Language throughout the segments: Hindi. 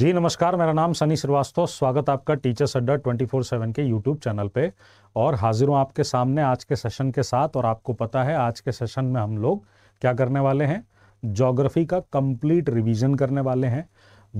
जी नमस्कार मेरा नाम सनी श्रीवास्तव स्वागत आपका teachers Adda twenty four seven के यूट्यूब चैनल पे और हाजिर हूँ आपके सामने आज के सेशन के साथ और आपको पता है आज के सेशन में हम लोग क्या करने वाले हैं जोग्राफ़ी का कंप्लीट रिवीजन करने वाले हैं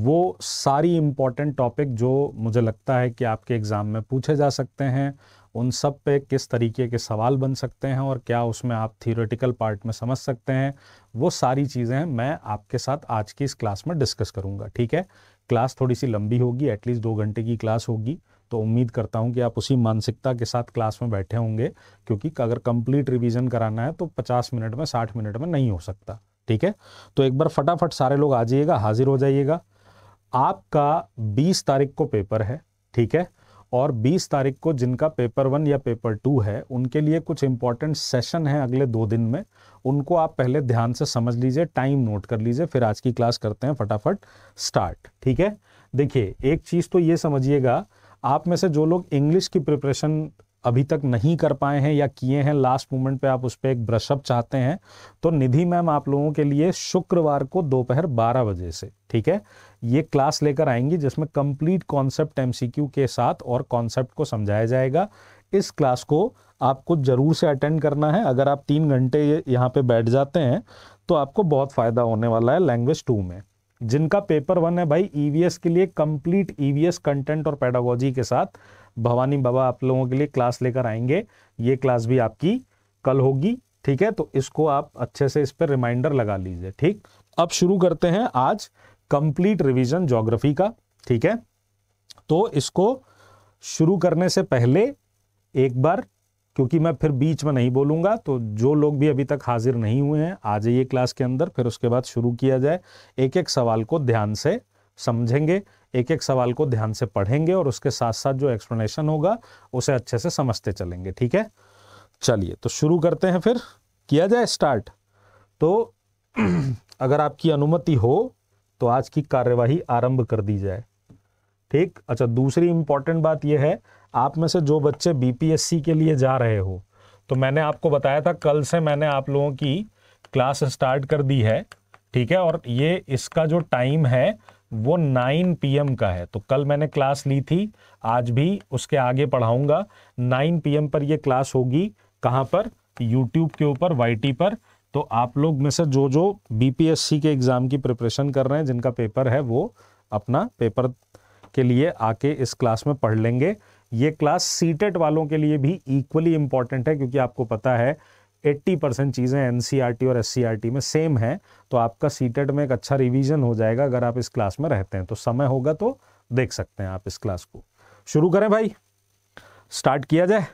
वो सारी इम्पॉर्टेंट टॉपिक जो मुझे लगता है कि आपके एग्ज़ाम में पूछे जा सकते हैं उन सब पे किस तरीके के सवाल बन सकते हैं और क्या उसमें आप थियोरेटिकल पार्ट में समझ सकते हैं वो सारी चीज़ें मैं आपके साथ आज की इस क्लास में डिस्कस करूँगा ठीक है क्लास थोड़ी सी लंबी होगी एटलीस्ट दो घंटे की क्लास होगी तो उम्मीद करता हूँ कि आप उसी मानसिकता के साथ क्लास में बैठे होंगे क्योंकि अगर कंप्लीट रिवीजन कराना है तो 50 मिनट में 60 मिनट में नहीं हो सकता ठीक है तो एक बार फटाफट सारे लोग आ जाइएगा हाजिर हो जाइएगा आपका 20 तारीख को पेपर है ठीक है और 20 तारीख को जिनका पेपर वन या पेपर टू है उनके लिए कुछ इंपॉर्टेंट सेशन है अगले दो दिन में उनको आप पहले ध्यान से समझ लीजिए टाइम नोट कर लीजिए फिर आज की क्लास करते हैं फटाफट स्टार्ट ठीक है देखिए एक चीज़ तो ये समझिएगा आप में से जो लोग इंग्लिश की प्रिपरेशन अभी तक नहीं कर पाए हैं या किए हैं लास्ट मोमेंट पे आप उस पर एक ब्रशअप चाहते हैं तो निधि मैम आप लोगों के लिए शुक्रवार को दोपहर बारह बजे से ठीक है ये क्लास लेकर आएंगी जिसमें कंप्लीट कॉन्सेप्ट एमसीक्यू के साथ और कॉन्सेप्ट को समझाया जाएगा इस क्लास को आपको ज़रूर से अटेंड करना है अगर आप तीन घंटे यहाँ पे बैठ जाते हैं तो आपको बहुत फ़ायदा होने वाला है लैंग्वेज टू में जिनका पेपर वन है भाई ईवीएस e के लिए कंप्लीट ईवीएस कंटेंट और पैडागोजी के साथ भवानी बाबा आप लोगों के लिए क्लास लेकर आएंगे ये क्लास भी आपकी कल होगी ठीक है तो इसको आप अच्छे से इस पर रिमाइंडर लगा लीजिए ठीक अब शुरू करते हैं आज कंप्लीट रिवीजन ज्योग्राफी का ठीक है तो इसको शुरू करने से पहले एक बार क्योंकि मैं फिर बीच में नहीं बोलूंगा तो जो लोग भी अभी तक हाजिर नहीं हुए हैं आ जाइए क्लास के अंदर फिर उसके बाद शुरू किया जाए एक एक सवाल को ध्यान से समझेंगे एक एक सवाल को ध्यान से पढ़ेंगे और उसके साथ साथ जो एक्सप्लेनेशन होगा उसे अच्छे से समझते चलेंगे ठीक है चलिए तो शुरू करते हैं फिर किया जाए स्टार्ट तो अगर आपकी अनुमति हो तो आज की कार्यवाही आरंभ कर दी जाए ठीक अच्छा दूसरी इंपॉर्टेंट बात यह है आप में से जो बच्चे बीपीएससी के लिए जा रहे हो तो मैंने आपको बताया था कल से मैंने आप लोगों की क्लास स्टार्ट कर दी है ठीक है और ये इसका जो टाइम है वो 9 पीएम का है तो कल मैंने क्लास ली थी आज भी उसके आगे पढ़ाऊंगा 9 पीएम पर ये क्लास होगी कहाँ पर यूट्यूब के ऊपर वाई पर तो आप लोग में से जो जो बीपीएससी के एग्ज़ाम की प्रिपरेशन कर रहे हैं जिनका पेपर है वो अपना पेपर के लिए आके इस क्लास में पढ़ लेंगे ये क्लास सीटेट वालों के लिए भी इक्वली इम्पॉर्टेंट है क्योंकि आपको पता है एट्टी परसेंट चीज़ें एन e और एस e में सेम है तो आपका सीटेट e में एक अच्छा रिविजन हो जाएगा अगर आप इस क्लास में रहते हैं तो समय होगा तो देख सकते हैं आप इस क्लास को शुरू करें भाई स्टार्ट किया जाए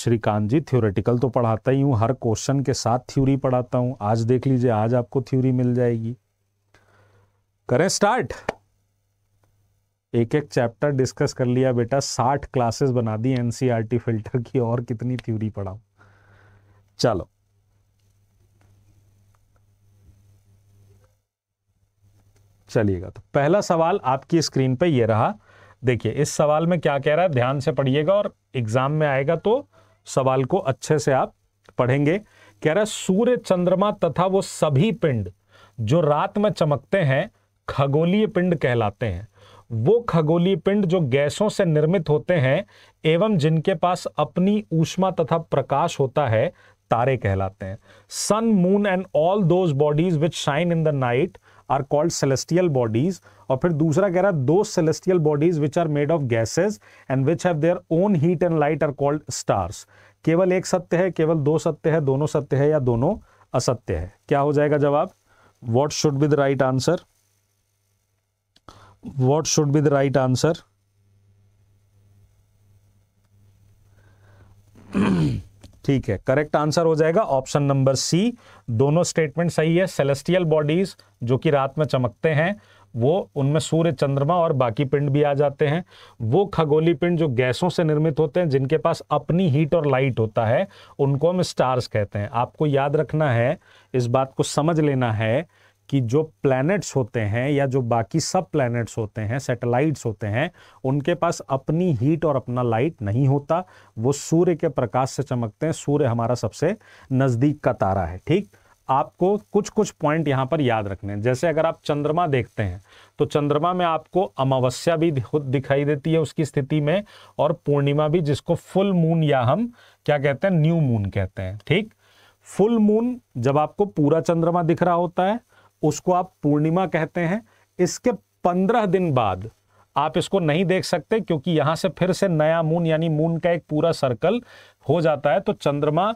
श्रीकांत जी थ्योरेटिकल तो पढ़ाता ही हूँ हर क्वेश्चन के साथ थ्योरी पढ़ाता हूँ आज देख लीजिए आज आपको थ्योरी मिल जाएगी करें स्टार्ट एक एक चैप्टर डिस्कस कर लिया बेटा साठ क्लासेस बना दी एनसीईआरटी फिल्टर e की और कितनी थ्योरी पढ़ाओ चलो चलिएगा तो पहला सवाल आपकी स्क्रीन पे ये रहा देखिए इस सवाल में क्या कह रहा है ध्यान से पढ़िएगा और एग्जाम में आएगा तो सवाल को अच्छे से आप पढ़ेंगे कह रहा है सूर्य चंद्रमा तथा वो सभी पिंड जो रात में चमकते हैं खगोलीय पिंड कहलाते हैं वो खगोलीय पिंड जो गैसों से निर्मित होते हैं एवं जिनके पास अपनी ऊष्मा तथा प्रकाश होता है तारे कहलाते हैं sun moon and all those bodies which shine in the night are called celestial bodies और फिर दूसरा कह रहा है those celestial bodies which are made of gases and which have their own heat and light are called stars केवल एक सत्य है केवल दो सत्य है दोनों सत्य है या दोनों असत्य है क्या हो जाएगा जवाब what should be the right answer what should be the right answer ठीक है करेक्ट आंसर हो जाएगा ऑप्शन नंबर सी दोनों स्टेटमेंट सही है सेलेस्टियल बॉडीज जो कि रात में चमकते हैं वो उनमें सूर्य चंद्रमा और बाकी पिंड भी आ जाते हैं वो खगोली पिंड जो गैसों से निर्मित होते हैं जिनके पास अपनी हीट और लाइट होता है उनको हम स्टार्स कहते हैं आपको याद रखना है इस बात को समझ लेना है कि जो प्लैनेट्स होते हैं या जो बाकी सब प्लैनेट्स होते हैं सैटेलाइट्स होते हैं उनके पास अपनी हीट और अपना लाइट नहीं होता वो सूर्य के प्रकाश से चमकते हैं सूर्य हमारा सबसे नज़दीक का तारा है ठीक आपको कुछ कुछ पॉइंट यहाँ पर याद रखने हैं जैसे अगर आप चंद्रमा देखते हैं तो चंद्रमा में आपको अमावस्या भी दिखाई देती है उसकी स्थिति में और पूर्णिमा भी जिसको फुल मून या हम क्या कहते हैं न्यू मून कहते हैं ठीक फुल मून जब आपको पूरा चंद्रमा दिख रहा होता है उसको आप पूर्णिमा कहते हैं इसके पंद्रह दिन बाद आप इसको नहीं देख सकते क्योंकि यहां से फिर से नया मून यानी मून का एक पूरा सर्कल हो जाता है तो चंद्रमा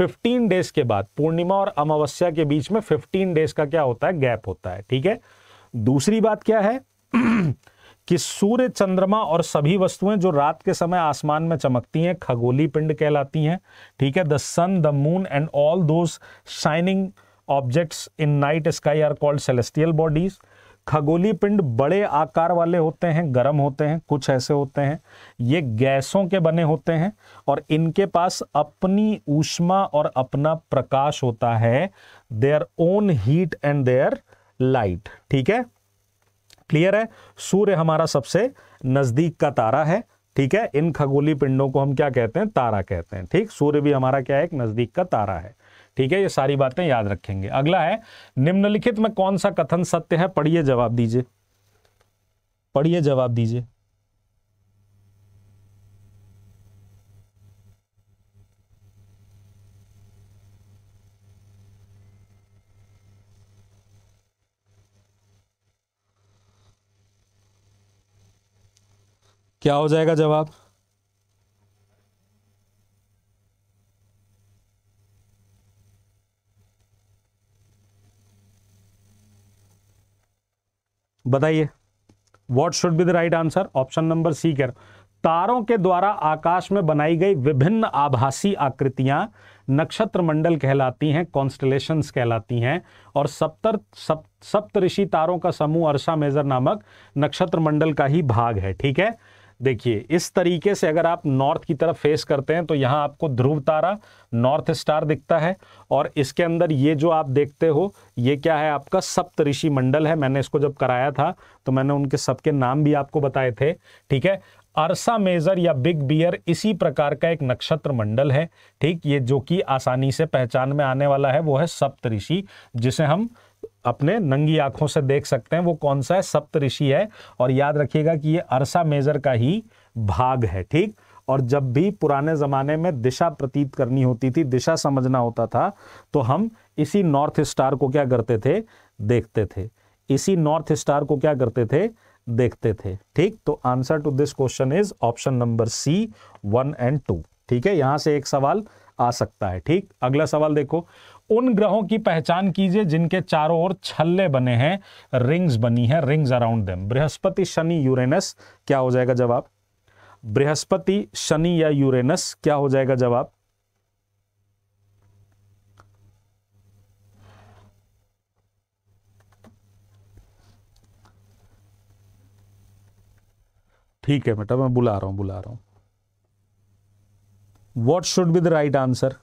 15 डेज के बाद पूर्णिमा और अमावस्या के बीच में 15 डेज का क्या होता है गैप होता है ठीक है दूसरी बात क्या है कि सूर्य चंद्रमा और सभी वस्तुएं जो रात के समय आसमान में चमकती हैं खगोली पिंड कहलाती हैं ठीक है the sun the moon and all those shining objects in night sky are called celestial bodies खगोली पिंड बड़े आकार वाले होते हैं गर्म होते हैं कुछ ऐसे होते हैं ये गैसों के बने होते हैं और इनके पास अपनी ऊष्मा और अपना प्रकाश होता है their own heat and their light ठीक है क्लियर है सूर्य हमारा सबसे नजदीक का तारा है ठीक है इन खगोली पिंडों को हम क्या कहते हैं तारा कहते हैं ठीक सूर्य भी हमारा क्या है एक नजदीक का तारा है ठीक है ये सारी बातें याद रखेंगे अगला है निम्नलिखित में कौन सा कथन सत्य है पढ़िए जवाब दीजिए पढ़िए जवाब दीजिए क्या हो जाएगा जवाब बताइए what should be the right answer option number C कर तारों के द्वारा आकाश में बनाई गई विभिन्न आभासी आकृतियां नक्षत्र मंडल कहलाती हैं कॉन्स्टलेशन कहलाती हैं और सप्तर सप्त सप्तऋषि तारों का समूह अर्षा मेजर नामक नक्षत्र मंडल का ही भाग है ठीक है देखिए इस तरीके से अगर आप नॉर्थ की तरफ फेस करते हैं तो यहाँ आपको ध्रुव तारा नॉर्थ स्टार दिखता है और इसके अंदर ये जो आप देखते हो ये क्या है आपका सप्त ऋषि मंडल है मैंने इसको जब कराया था तो मैंने उनके सबके नाम भी आपको बताए थे ठीक है अरसा मेजर या बिग बियर इसी प्रकार का एक नक्षत्र मंडल है ठीक ये जो कि आसानी से पहचान में आने वाला है वो है सप्तऋषि जिसे हम अपने नंगी आंखों से देख सकते हैं वो कौन सा है सप्त ऋषि है और याद रखिएगा कि ये अरसा मेजर का ही भाग है ठीक और जब भी पुराने ज़माने में दिशा प्रतीत करनी होती थी दिशा समझना होता था तो हम इसी नॉर्थ स्टार को क्या करते थे देखते थे इसी नॉर्थ स्टार को क्या करते थे देखते थे ठीक तो answer to this question is option number C one and two ठीक है यहां से एक सवाल आ सकता है ठीक अगला सवाल देखो उन ग्रहों की पहचान कीजिए जिनके चारों ओर छल्ले बने हैं रिंग्स बनी है rings around them Brihaspati Shani Uranus क्या हो जाएगा जवाब बृहस्पति शनि या यूरेनस क्या हो जाएगा जवाब ठीक है बेटा मैं बुला रहा हूं बुला रहा हूं what should be the right answer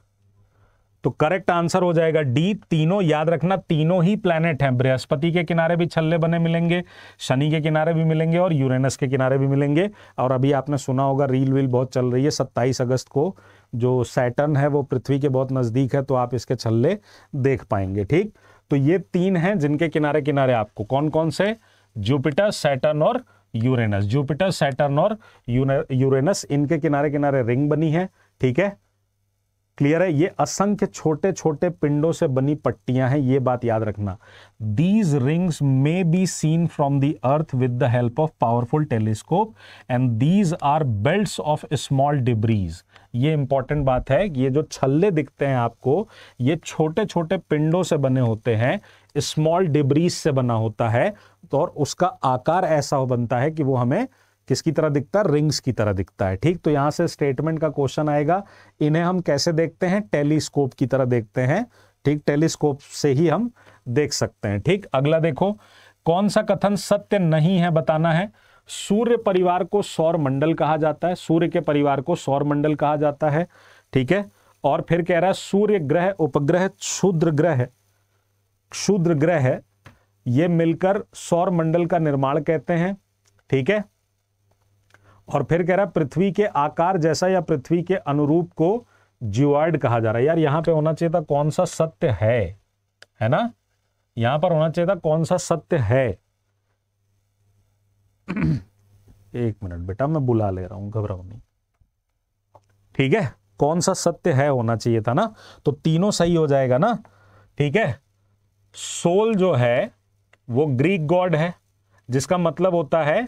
तो करेक्ट आंसर हो जाएगा डी तीनों याद रखना तीनों ही प्लैनेट हैं बृहस्पति के किनारे भी छल्ले बने मिलेंगे शनि के किनारे भी मिलेंगे और यूरेनस के किनारे भी मिलेंगे और अभी आपने सुना होगा रील वील बहुत चल रही है सत्ताईस अगस्त को जो सैटर्न है वो पृथ्वी के बहुत नज़दीक है तो आप इसके छल्ले देख पाएंगे ठीक तो ये तीन हैं जिनके किनारे किनारे आपको कौन कौन से जुपिटर सैटर्न और यूरेनस जुपिटर सैटर्न और यूरेनस इनके किनारे किनारे रिंग बनी है ठीक है क्लियर है ये असंख्य छोटे छोटे पिंडों से बनी पट्टियां हैं ये बात याद रखना these rings may be seen from the earth with the help of powerful telescope and these are belt of small debris ये इंपॉर्टेंट बात है ये जो छल्ले दिखते हैं आपको ये छोटे छोटे पिंडों से बने होते हैं स्मॉल डिब्रीज से बना होता है तो और उसका आकार ऐसा हो बनता है कि वो हमें किसकी तरह दिखता है रिंग्स की तरह दिखता है ठीक तो यहां से स्टेटमेंट का क्वेश्चन आएगा इन्हें हम कैसे देखते हैं टेलीस्कोप की तरह देखते हैं ठीक टेलीस्कोप से ही हम देख सकते हैं ठीक अगला देखो कौन सा कथन सत्य नहीं है बताना है सूर्य परिवार को सौर मंडल कहा जाता है सूर्य के परिवार को सौर मंडल कहा जाता है ठीक है और फिर कह रहा है सूर्य ग्रह उपग्रह क्षुद्र ग्रह क्षुद्र ग्रह ये मिलकर सौर मंडल का निर्माण कहते हैं ठीक है और फिर कह रहा है पृथ्वी के आकार जैसा या पृथ्वी के अनुरूप को जीवाइड कहा जा रहा है यार यहां पे होना चाहिए था कौन सा सत्य है है ना यहां पर होना चाहिए था कौन सा सत्य है एक मिनट बेटा मैं बुला ले रहा हूं घबराओ नहीं ठीक है कौन सा सत्य है होना चाहिए था ना तो तीनों सही हो जाएगा ना ठीक है सोल जो है वो ग्रीक गॉड है जिसका मतलब होता है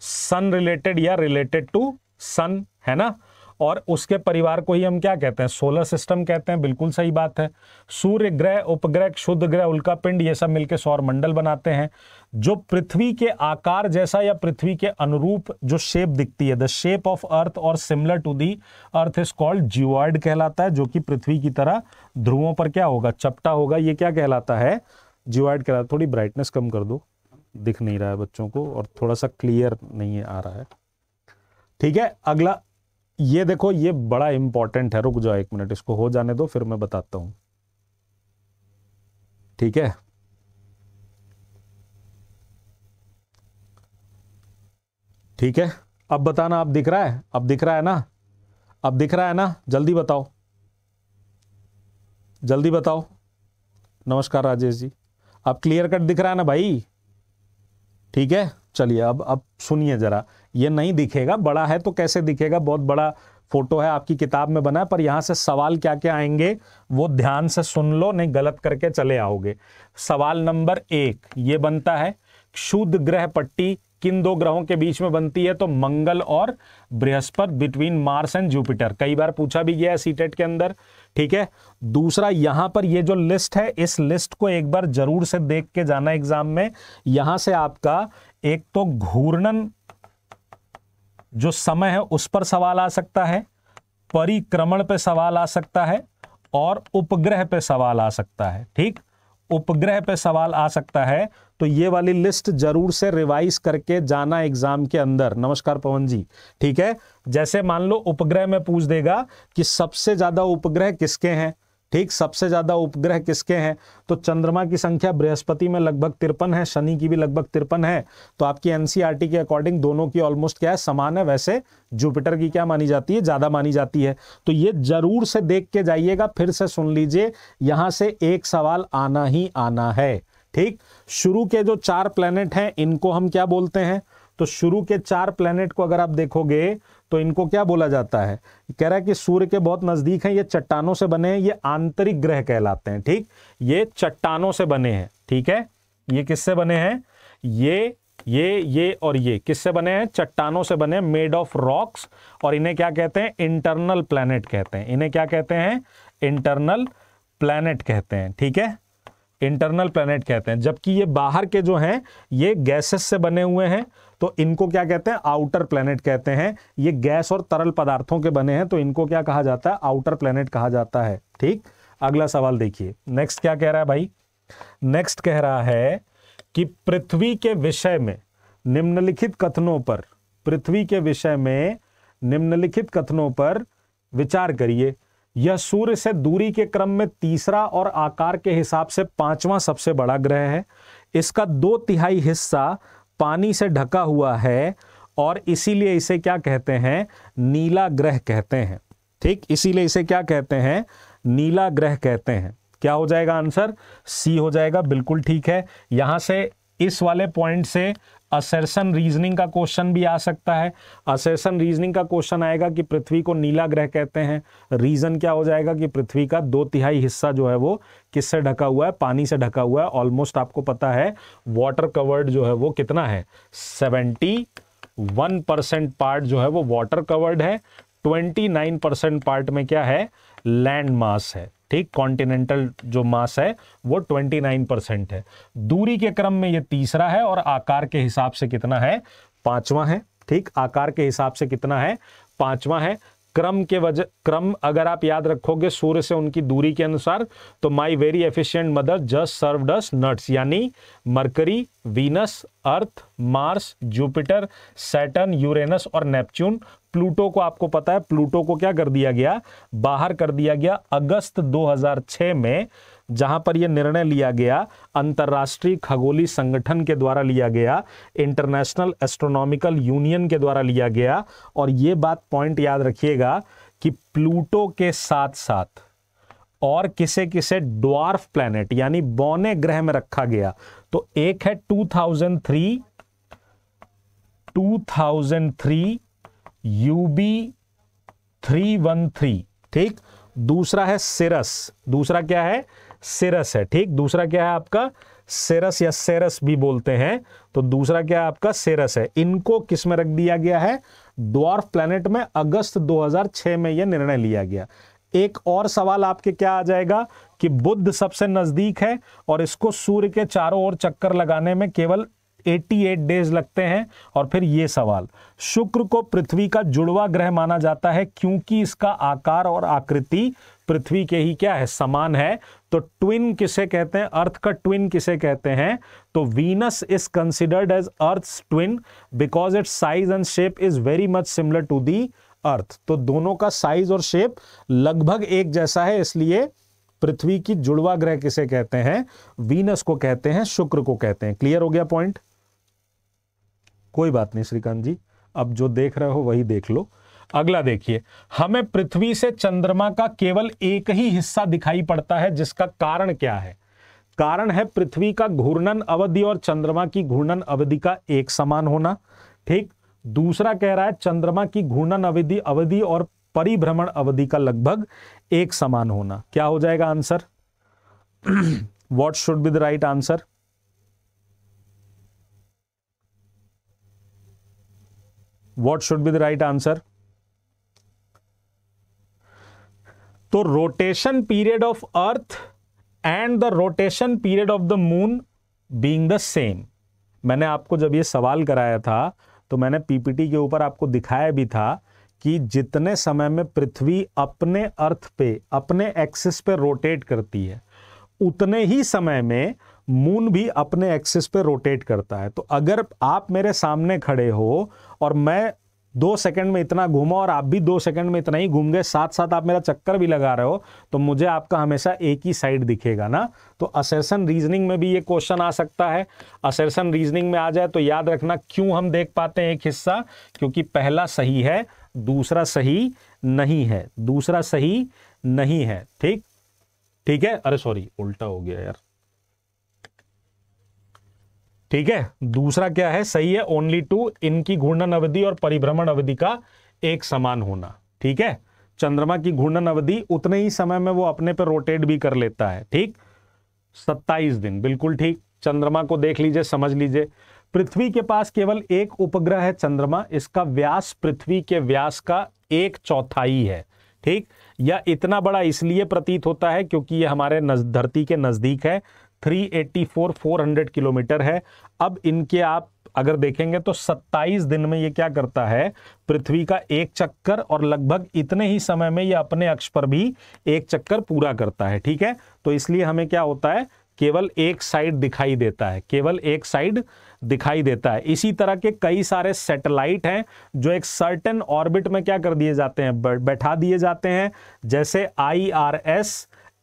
सन रिलेटेड या रिलेटेड टू सन है ना और उसके परिवार को ही हम क्या कहते हैं सोलर सिस्टम कहते हैं बिल्कुल सही बात है सूर्य ग्रह उपग्रह शुद्ध ग्रह उल्का पिंड ये सब मिलकर सौर मंडल बनाते हैं जो पृथ्वी के आकार जैसा या पृथ्वी के अनुरूप जो शेप दिखती है द शेप ऑफ अर्थ और similar to the earth is called geoid कहलाता है जो कि पृथ्वी की तरह ध्रुवों पर क्या होगा चपटा होगा ये क्या कहलाता है जीवॉइड कहलाता थोड़ी ब्राइटनेस कम कर दो दिख नहीं रहा है बच्चों को और थोड़ा सा क्लियर नहीं आ रहा है ठीक है अगला ये देखो ये बड़ा इंपॉर्टेंट है रुक जाओ एक मिनट इसको हो जाने दो फिर मैं बताता हूं ठीक है ठीक है अब बताना आप दिख रहा है अब दिख रहा है ना अब दिख रहा है ना जल्दी बताओ जल्दी बताओ नमस्कार राजेश जी अब क्लियर कट दिख रहा है ना भाई ठीक है चलिए अब अब सुनिए ज़रा ये नहीं दिखेगा बड़ा है तो कैसे दिखेगा बहुत बड़ा फोटो है आपकी किताब में बना है पर यहां से सवाल क्या क्या आएंगे वो ध्यान से सुन लो नहीं गलत करके चले आओगे सवाल नंबर एक ये बनता है क्षुद्र ग्रह पट्टी किन दो ग्रहों के बीच में बनती है तो मंगल और Brihaspati between Mars and Jupiter कई बार पूछा भी गया है सीटेट e के अंदर ठीक है दूसरा यहां पर ये जो लिस्ट है इस लिस्ट को एक बार जरूर से देख के जाना एग्जाम में यहां से आपका एक तो घूर्णन जो समय है उस पर सवाल आ सकता है परिक्रमण पे सवाल आ सकता है और उपग्रह पे सवाल आ सकता है ठीक उपग्रह पे सवाल आ सकता है तो ये वाली लिस्ट जरूर से रिवाइज करके जाना एग्जाम के अंदर नमस्कार पवन जी ठीक है जैसे मान लो उपग्रह में पूछ देगा कि सबसे ज्यादा उपग्रह किसके हैं ठीक सबसे ज्यादा उपग्रह किसके हैं तो चंद्रमा की संख्या बृहस्पति में लगभग तिरपन है शनि की भी लगभग तिरपन है तो आपकी एनसीआरटी के अकॉर्डिंग दोनों की ऑलमोस्ट क्या है समान है वैसे जुपिटर की क्या मानी जाती है ज्यादा मानी जाती है तो ये जरूर से देख के जाइएगा फिर से सुन लीजिए यहां से एक सवाल आना ही आना है ठीक शुरू के जो चार प्लेनेट हैं इनको हम क्या बोलते हैं तो शुरू के चार प्लेनेट को अगर आप देखोगे तो इनको क्या बोला जाता है कह रहा है कि सूर्य के बहुत नज़दीक हैं ये चट्टानों से बने हैं ये आंतरिक ग्रह कहलाते हैं ठीक ये चट्टानों से बने हैं ठीक है ये किससे बने हैं ये ये ये और ये किससे बने हैं चट्टानों से बने मेड ऑफ रॉक्स और इन्हें क्या कहते हैं इंटरनल प्लैनेट कहते हैं इन्हें क्या कहते हैं इंटरनल प्लैनेट कहते हैं ठीक है इंटरनल प्लैनेट कहते हैं जबकि ये बाहर के जो हैं ये गैसेस से बने हुए हैं तो इनको क्या कहते हैं आउटर प्लेनेट कहते हैं ये गैस और तरल पदार्थों के बने हैं तो इनको क्या कहा जाता है आउटर प्लेनेट कहा जाता है ठीक अगला सवाल देखिए नेक्स्ट क्या कह रहा है भाई नेक्स्ट कह रहा है कि पृथ्वी के विषय में निम्नलिखित कथनों पर पृथ्वी के विषय में निम्नलिखित कथनों पर विचार करिए यह सूर्य से दूरी के क्रम में तीसरा और आकार के हिसाब से पांचवा सबसे बड़ा ग्रह है इसका दो तिहाई हिस्सा पानी से ढका हुआ है और इसीलिए इसे क्या कहते हैं नीला ग्रह कहते हैं ठीक इसीलिए इसे क्या कहते हैं नीला ग्रह कहते हैं क्या हो जाएगा आंसर सी हो जाएगा बिल्कुल ठीक है यहां से इस वाले पॉइंट से असेसन रीजनिंग का क्वेश्चन भी आ सकता है असेसन रीजनिंग का क्वेश्चन आएगा कि पृथ्वी को नीला ग्रह कहते हैं रीजन क्या हो जाएगा कि पृथ्वी का दो तिहाई हिस्सा जो है वो किससे ढका हुआ है पानी से ढका हुआ है ऑलमोस्ट आपको पता है वाटर कवर्ड जो है वो कितना है सेवेंटी वन परसेंट पार्ट जो है वो वाटर कवर्ड है ट्वेंटी नाइन परसेंट पार्ट में क्या है लैंड मास है ठीक कॉन्टिनेंटल जो मास है वो 29 परसेंट है दूरी के क्रम में ये तीसरा है और आकार के हिसाब से कितना है पांचवा है ठीक आकार के हिसाब से कितना है पांचवा है क्रम के वजह क्रम अगर आप याद रखोगे सूर्य से उनकी दूरी के अनुसार तो my very efficient mother just served us nuts यानी Mercury Venus Earth Mars Jupiter Saturn Uranus और नेपच्यून प्लूटो को आपको पता है प्लूटो को क्या कर दिया गया बाहर कर दिया गया अगस्त 2006 में जहां पर यह निर्णय लिया गया अंतर्राष्ट्रीय खगोली संगठन के द्वारा लिया गया इंटरनेशनल एस्ट्रोनॉमिकल यूनियन के द्वारा लिया गया और यह बात पॉइंट याद रखिएगा कि प्लूटो के साथ साथ और किसे किसे ड्वार्फ प्लैनेट यानी बौने ग्रह में रखा गया तो एक है 2003 2003 यूबी 313 ठीक दूसरा है सिरस दूसरा क्या है सिरस है ठीक दूसरा क्या है आपका सेरस या सेरस भी बोलते हैं तो दूसरा क्या है आपका सेरस है इनको किस में रख दिया गया है द्वार्फ प्लैनेट में अगस्त 2006 में यह निर्णय लिया गया एक और सवाल आपके क्या आ जाएगा कि बुद्ध सबसे नजदीक है और इसको सूर्य के चारों ओर चक्कर लगाने में केवल 88 डेज लगते हैं और फिर ये सवाल शुक्र को पृथ्वी का जुड़वा ग्रह माना जाता है क्योंकि इसका आकार और आकृति पृथ्वी के ही क्या है समान है तो ट्विन किसे कहते हैं अर्थ का ट्विन किसे कहते हैं तो Venus is considered as earth twin because its size and shape is very much similar to the earth तो दोनों का साइज और शेप लगभग एक जैसा है इसलिए पृथ्वी की जुड़वा ग्रह किसे कहते हैं वीनस को कहते हैं शुक्र को कहते हैं क्लियर हो गया पॉइंट कोई बात नहीं श्रीकांत जी अब जो देख रहे हो वही देख लो अगला देखिए हमें पृथ्वी से चंद्रमा का केवल एक ही हिस्सा दिखाई पड़ता है जिसका कारण क्या है कारण है पृथ्वी का घूर्णन अवधि और चंद्रमा की घूर्णन अवधि का एक समान होना ठीक दूसरा कह रहा है चंद्रमा की घूर्णन अवधि अवधि और परिभ्रमण अवधि का लगभग एक समान होना क्या हो जाएगा answer what should be the right answer what should be the right answer तो rotation period of earth and the rotation period of the moon being the same मैंने आपको जब ये सवाल कराया था तो मैंने पीपीटी के ऊपर आपको दिखाया भी था कि जितने समय में पृथ्वी अपने अर्थ पे अपने एक्सिस पे रोटेट करती है उतने ही समय में मून भी अपने एक्सिस पे रोटेट करता है तो अगर आप मेरे सामने खड़े हो और मैं दो सेकंड में इतना घूमा और आप भी दो सेकंड में इतना ही घूम गए साथ साथ आप मेरा चक्कर भी लगा रहे हो तो मुझे आपका हमेशा एक ही साइड दिखेगा ना तो असरसन रीजनिंग में भी ये क्वेश्चन आ सकता है असरसन रीजनिंग में आ जाए तो याद रखना क्यों हम देख पाते हैं एक हिस्सा क्योंकि पहला सही है दूसरा सही नहीं है दूसरा सही नहीं है ठीक ठीक है अरे सॉरी उल्टा हो गया यार ठीक है दूसरा क्या है सही है ओनली टू इनकी घूर्णन अवधि और परिभ्रमण अवधि का एक समान होना ठीक है चंद्रमा की घूर्णन अवधि उतने ही समय में वो अपने पर रोटेट भी कर लेता है ठीक सत्ताईस दिन बिल्कुल ठीक चंद्रमा को देख लीजिए समझ लीजिए पृथ्वी के पास केवल एक उपग्रह है चंद्रमा इसका व्यास पृथ्वी के व्यास का एक चौथाई है ठीक या इतना बड़ा इसलिए प्रतीत होता है क्योंकि ये हमारे धरती के नज़दीक है 384 400 किलोमीटर है अब इनके आप अगर देखेंगे तो 27 दिन में ये क्या करता है पृथ्वी का एक चक्कर और लगभग इतने ही समय में ये अपने अक्ष पर भी एक चक्कर पूरा करता है ठीक है तो इसलिए हमें क्या होता है केवल एक साइड दिखाई देता है केवल एक साइड दिखाई देता है इसी तरह के कई सारे सैटेलाइट हैं जो एक सर्टन ऑर्बिट में क्या कर दिए जाते हैं बैठा दिए जाते हैं जैसे आई आर एस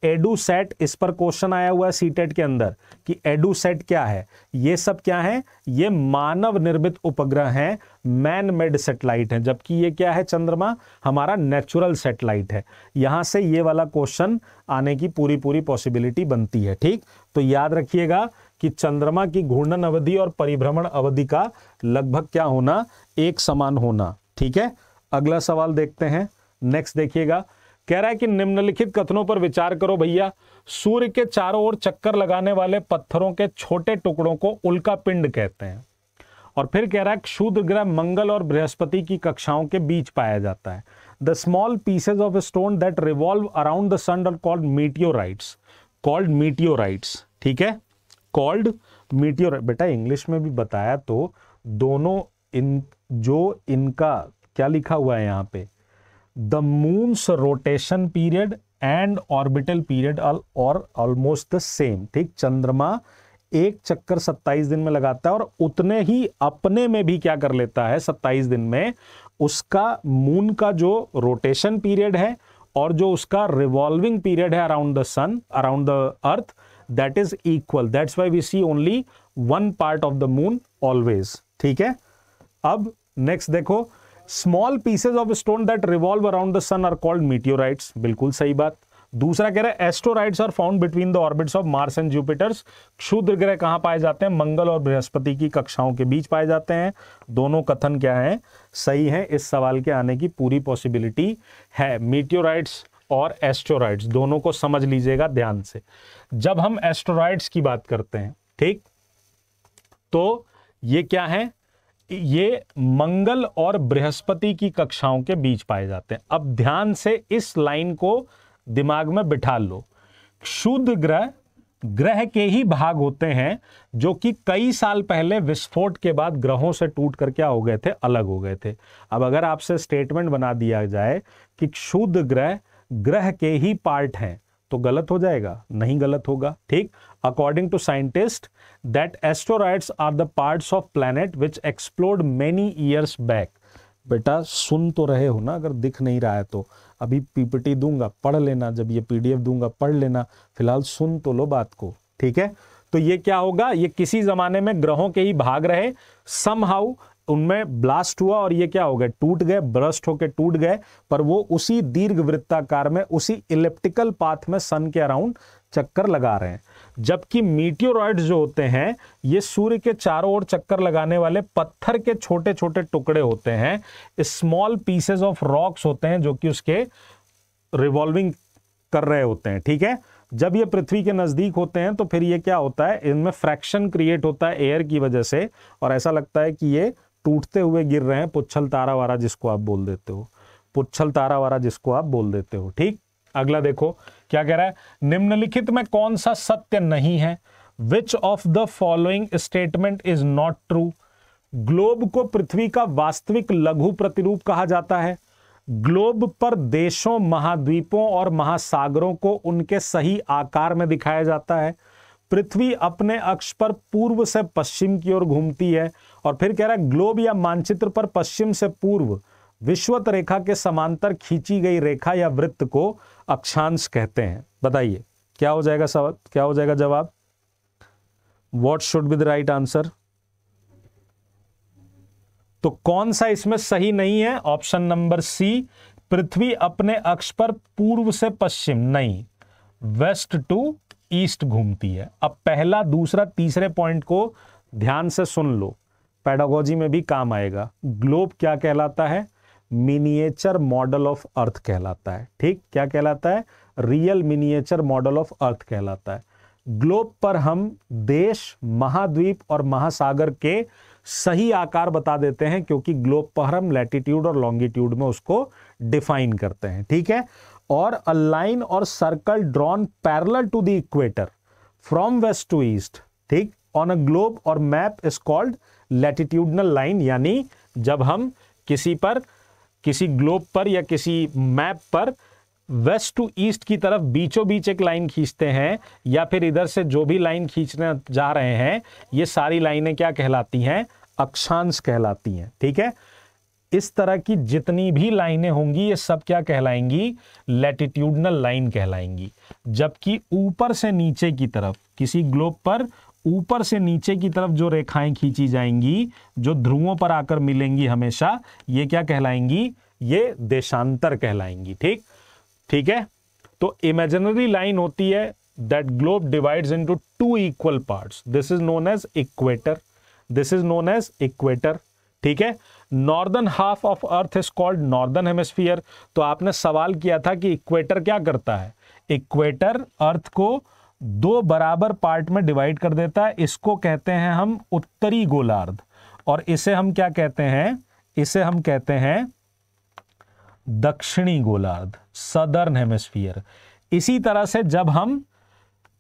एडूसेट इस पर क्वेश्चन आया हुआ है सीटेट e के अंदर कि एडूसेट क्या है ये सब क्या है ये मानव निर्मित उपग्रह हैं मैन मेड सेटेलाइट हैं जबकि ये क्या है चंद्रमा हमारा नेचुरल सेटेलाइट है यहां से ये वाला क्वेश्चन आने की पूरी पूरी पॉसिबिलिटी बनती है ठीक तो याद रखिएगा कि चंद्रमा की घूर्णन अवधि और परिभ्रमण अवधि का लगभग क्या होना एक समान होना ठीक है अगला सवाल देखते हैं नेक्स्ट देखिएगा कह रहा है कि निम्नलिखित कथनों पर विचार करो भैया सूर्य के चारों ओर चक्कर लगाने वाले पत्थरों के छोटे टुकड़ों को उल्का पिंड कहते हैं और फिर कह रहा है शूद्र ग्रह मंगल और बृहस्पति की कक्षाओं के बीच पाया जाता है the small pieces of stone that revolve around the sun are called meteorites called meteorites ठीक है कॉल्ड मीटियोर बेटा इंग्लिश में भी बताया तो दोनों इन जो इनका क्या लिखा हुआ है यहाँ पे the moon's rotation period and orbital period और ऑलमोस्ट द सेम ठीक चंद्रमा एक चक्कर 27 दिन में लगाता है और उतने ही अपने में भी क्या कर लेता है 27 दिन में उसका मून का जो रोटेशन पीरियड है और जो उसका रिवॉल्विंग पीरियड है around the sun around the earth that is equal that's why we see only one part of the moon always ठीक है अब नेक्स्ट देखो small pieces of stone that revolve around the sun are called meteorites बिल्कुल सही बात दूसरा कह रहा है asteroids are found between the orbits of Mars and Jupiter's क्षुद्र ग्रह कहां पाए जाते हैं मंगल और बृहस्पति की कक्षाओं के बीच पाए जाते हैं दोनों कथन क्या है सही है इस सवाल के आने की पूरी पॉसिबिलिटी है मीटियोराइट्स और एस्ट्रोराइड्स दोनों को समझ लीजिएगा ध्यान से जब हम एस्ट्रोराइड्स की बात करते हैं ठीक तो ये क्या है ये मंगल और बृहस्पति की कक्षाओं के बीच पाए जाते हैं अब ध्यान से इस लाइन को दिमाग में बिठा लो शुद्ध ग्रह ग्रह के ही भाग होते हैं जो कि कई साल पहले विस्फोट के बाद ग्रहों से टूट कर क्या हो गए थे अलग हो गए थे अब अगर आपसे स्टेटमेंट बना दिया जाए कि क्षुद्र ग्रह ग्रह के ही पार्ट हैं तो गलत हो जाएगा नहीं गलत होगा ठीक according to scientist that asteroids are the parts of planet which explored many years back बेटा सुन तो रहे हो ना अगर दिख नहीं रहा है तो अभी पीपीटी दूंगा पढ़ लेना जब ये पीडीएफ दूंगा पढ़ लेना फिलहाल सुन तो लो बात को ठीक है तो ये क्या होगा ये किसी जमाने में ग्रहों के ही भाग रहे सम हाउ उनमें ब्लास्ट हुआ और ये क्या हो गए टूट गए ब्रस्ट होके टूट गए पर वो उसी दीर्घ वृत्ताकार में उसी इलेप्टिकल पाथ में सन के अराउंड चक्कर लगा रहे हैं जबकि मीटियोरॉइड्स जो होते हैं ये सूर्य के चारों ओर चक्कर लगाने वाले पत्थर के छोटे छोटे टुकड़े होते हैं स्मॉल पीसेज ऑफ रॉक्स होते हैं जो कि उसके रिवॉल्विंग कर रहे होते हैं ठीक है जब ये पृथ्वी के नज़दीक होते हैं तो फिर ये क्या होता है इनमें फ्रैक्शन क्रिएट होता है एयर की वजह से और ऐसा लगता है कि ये टूटते हुए गिर रहे हैं पुच्छल तारा वारा जिसको आप बोल देते हो पुच्छल तारा वारा जिसको आप बोल देते हो ठीक अगला देखो क्या कह रहा है निम्नलिखित में कौन सा सत्य नहीं है which of the following statement is not true globe को पृथ्वी का वास्तविक लघु प्रतिरूप कहा जाता है ग्लोब पर देशों महाद्वीपों और महासागरों को उनके सही आकार में दिखाया जाता है पृथ्वी अपने अक्ष पर पूर्व से पश्चिम की ओर घूमती है और फिर कह रहा है ग्लोब या मानचित्र पर पश्चिम से पूर्व विश्वत रेखा के समांतर खींची गई रेखा या वृत्त को अक्षांश कहते हैं बताइए क्या हो जाएगा सवाल क्या हो जाएगा जवाब what should be the right answer तो कौन सा इसमें सही नहीं है ऑप्शन नंबर सी पृथ्वी अपने अक्ष पर पूर्व से पश्चिम नहीं वेस्ट टू ईस्ट घूमती है अब पहला दूसरा तीसरे पॉइंट को ध्यान से सुन लो पैडागोजी में भी काम आएगा ग्लोब क्या कहलाता है मिनिएचर मॉडल ऑफ अर्थ कहलाता है ठीक क्या कहलाता है real miniature model of earth कहलाता है ग्लोब पर हम देश महाद्वीप और महासागर के सही आकार बता देते हैं क्योंकि ग्लोब पर हम लैटिट्यूड और लॉन्गिट्यूड में उसको डिफाइन करते हैं ठीक है और अ लाइन और circle drawn parallel to the equator from west to east ठीक ऑन अ ग्लोब और map is called latitudinal line यानी जब हम किसी पर किसी ग्लोब पर या किसी मैप पर वेस्ट टू ईस्ट की तरफ बीचों बीच एक लाइन खींचते हैं या फिर इधर से जो भी लाइन खींचने जा रहे हैं ये सारी लाइनें क्या कहलाती हैं अक्षांश कहलाती हैं ठीक है इस तरह की जितनी भी लाइनें होंगी ये सब क्या कहलाएंगी लेटिट्यूडनल लाइन कहलाएंगी जबकि ऊपर से नीचे की तरफ किसी ग्लोब पर ऊपर से नीचे की तरफ जो रेखाएं खींची जाएंगी जो ध्रुवों पर आकर मिलेंगी हमेशा ये क्या कहलाएंगी ये देशांतर कहलाएंगी ठीक ठीक है तो इमेजिनरी लाइन होती है that globe divides into two equal parts this is known as equator this is known as equator ठीक है northern half of earth is called northern hemisphere तो आपने सवाल किया था कि इक्वेटर क्या करता है इक्वेटर अर्थ को दो बराबर पार्ट में डिवाइड कर देता है इसको कहते हैं हम उत्तरी गोलार्ध और इसे हम क्या कहते हैं इसे हम कहते हैं दक्षिणी गोलार्ध सदर्न हेमेस्फियर इसी तरह से जब हम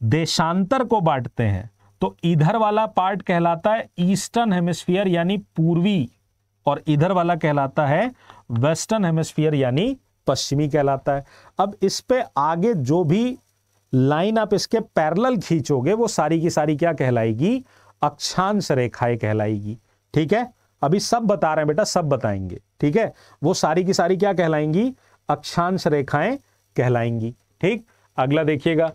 देशांतर को बांटते हैं तो इधर वाला पार्ट कहलाता है ईस्टर्न हेमेस्फियर यानी पूर्वी और इधर वाला कहलाता है वेस्टर्न हेमेस्फियर यानी पश्चिमी कहलाता है अब इस पे आगे जो भी लाइन आप इसके पैरल खींचोगे वो सारी की सारी क्या कहलाएगी अक्षांश रेखाएं कहलाएगी ठीक है अभी सब बता रहे हैं बेटा सब बताएंगे ठीक है वो सारी की सारी क्या कहलाएंगी अक्षांश रेखाएं कहलाएंगी ठीक अगला देखिएगा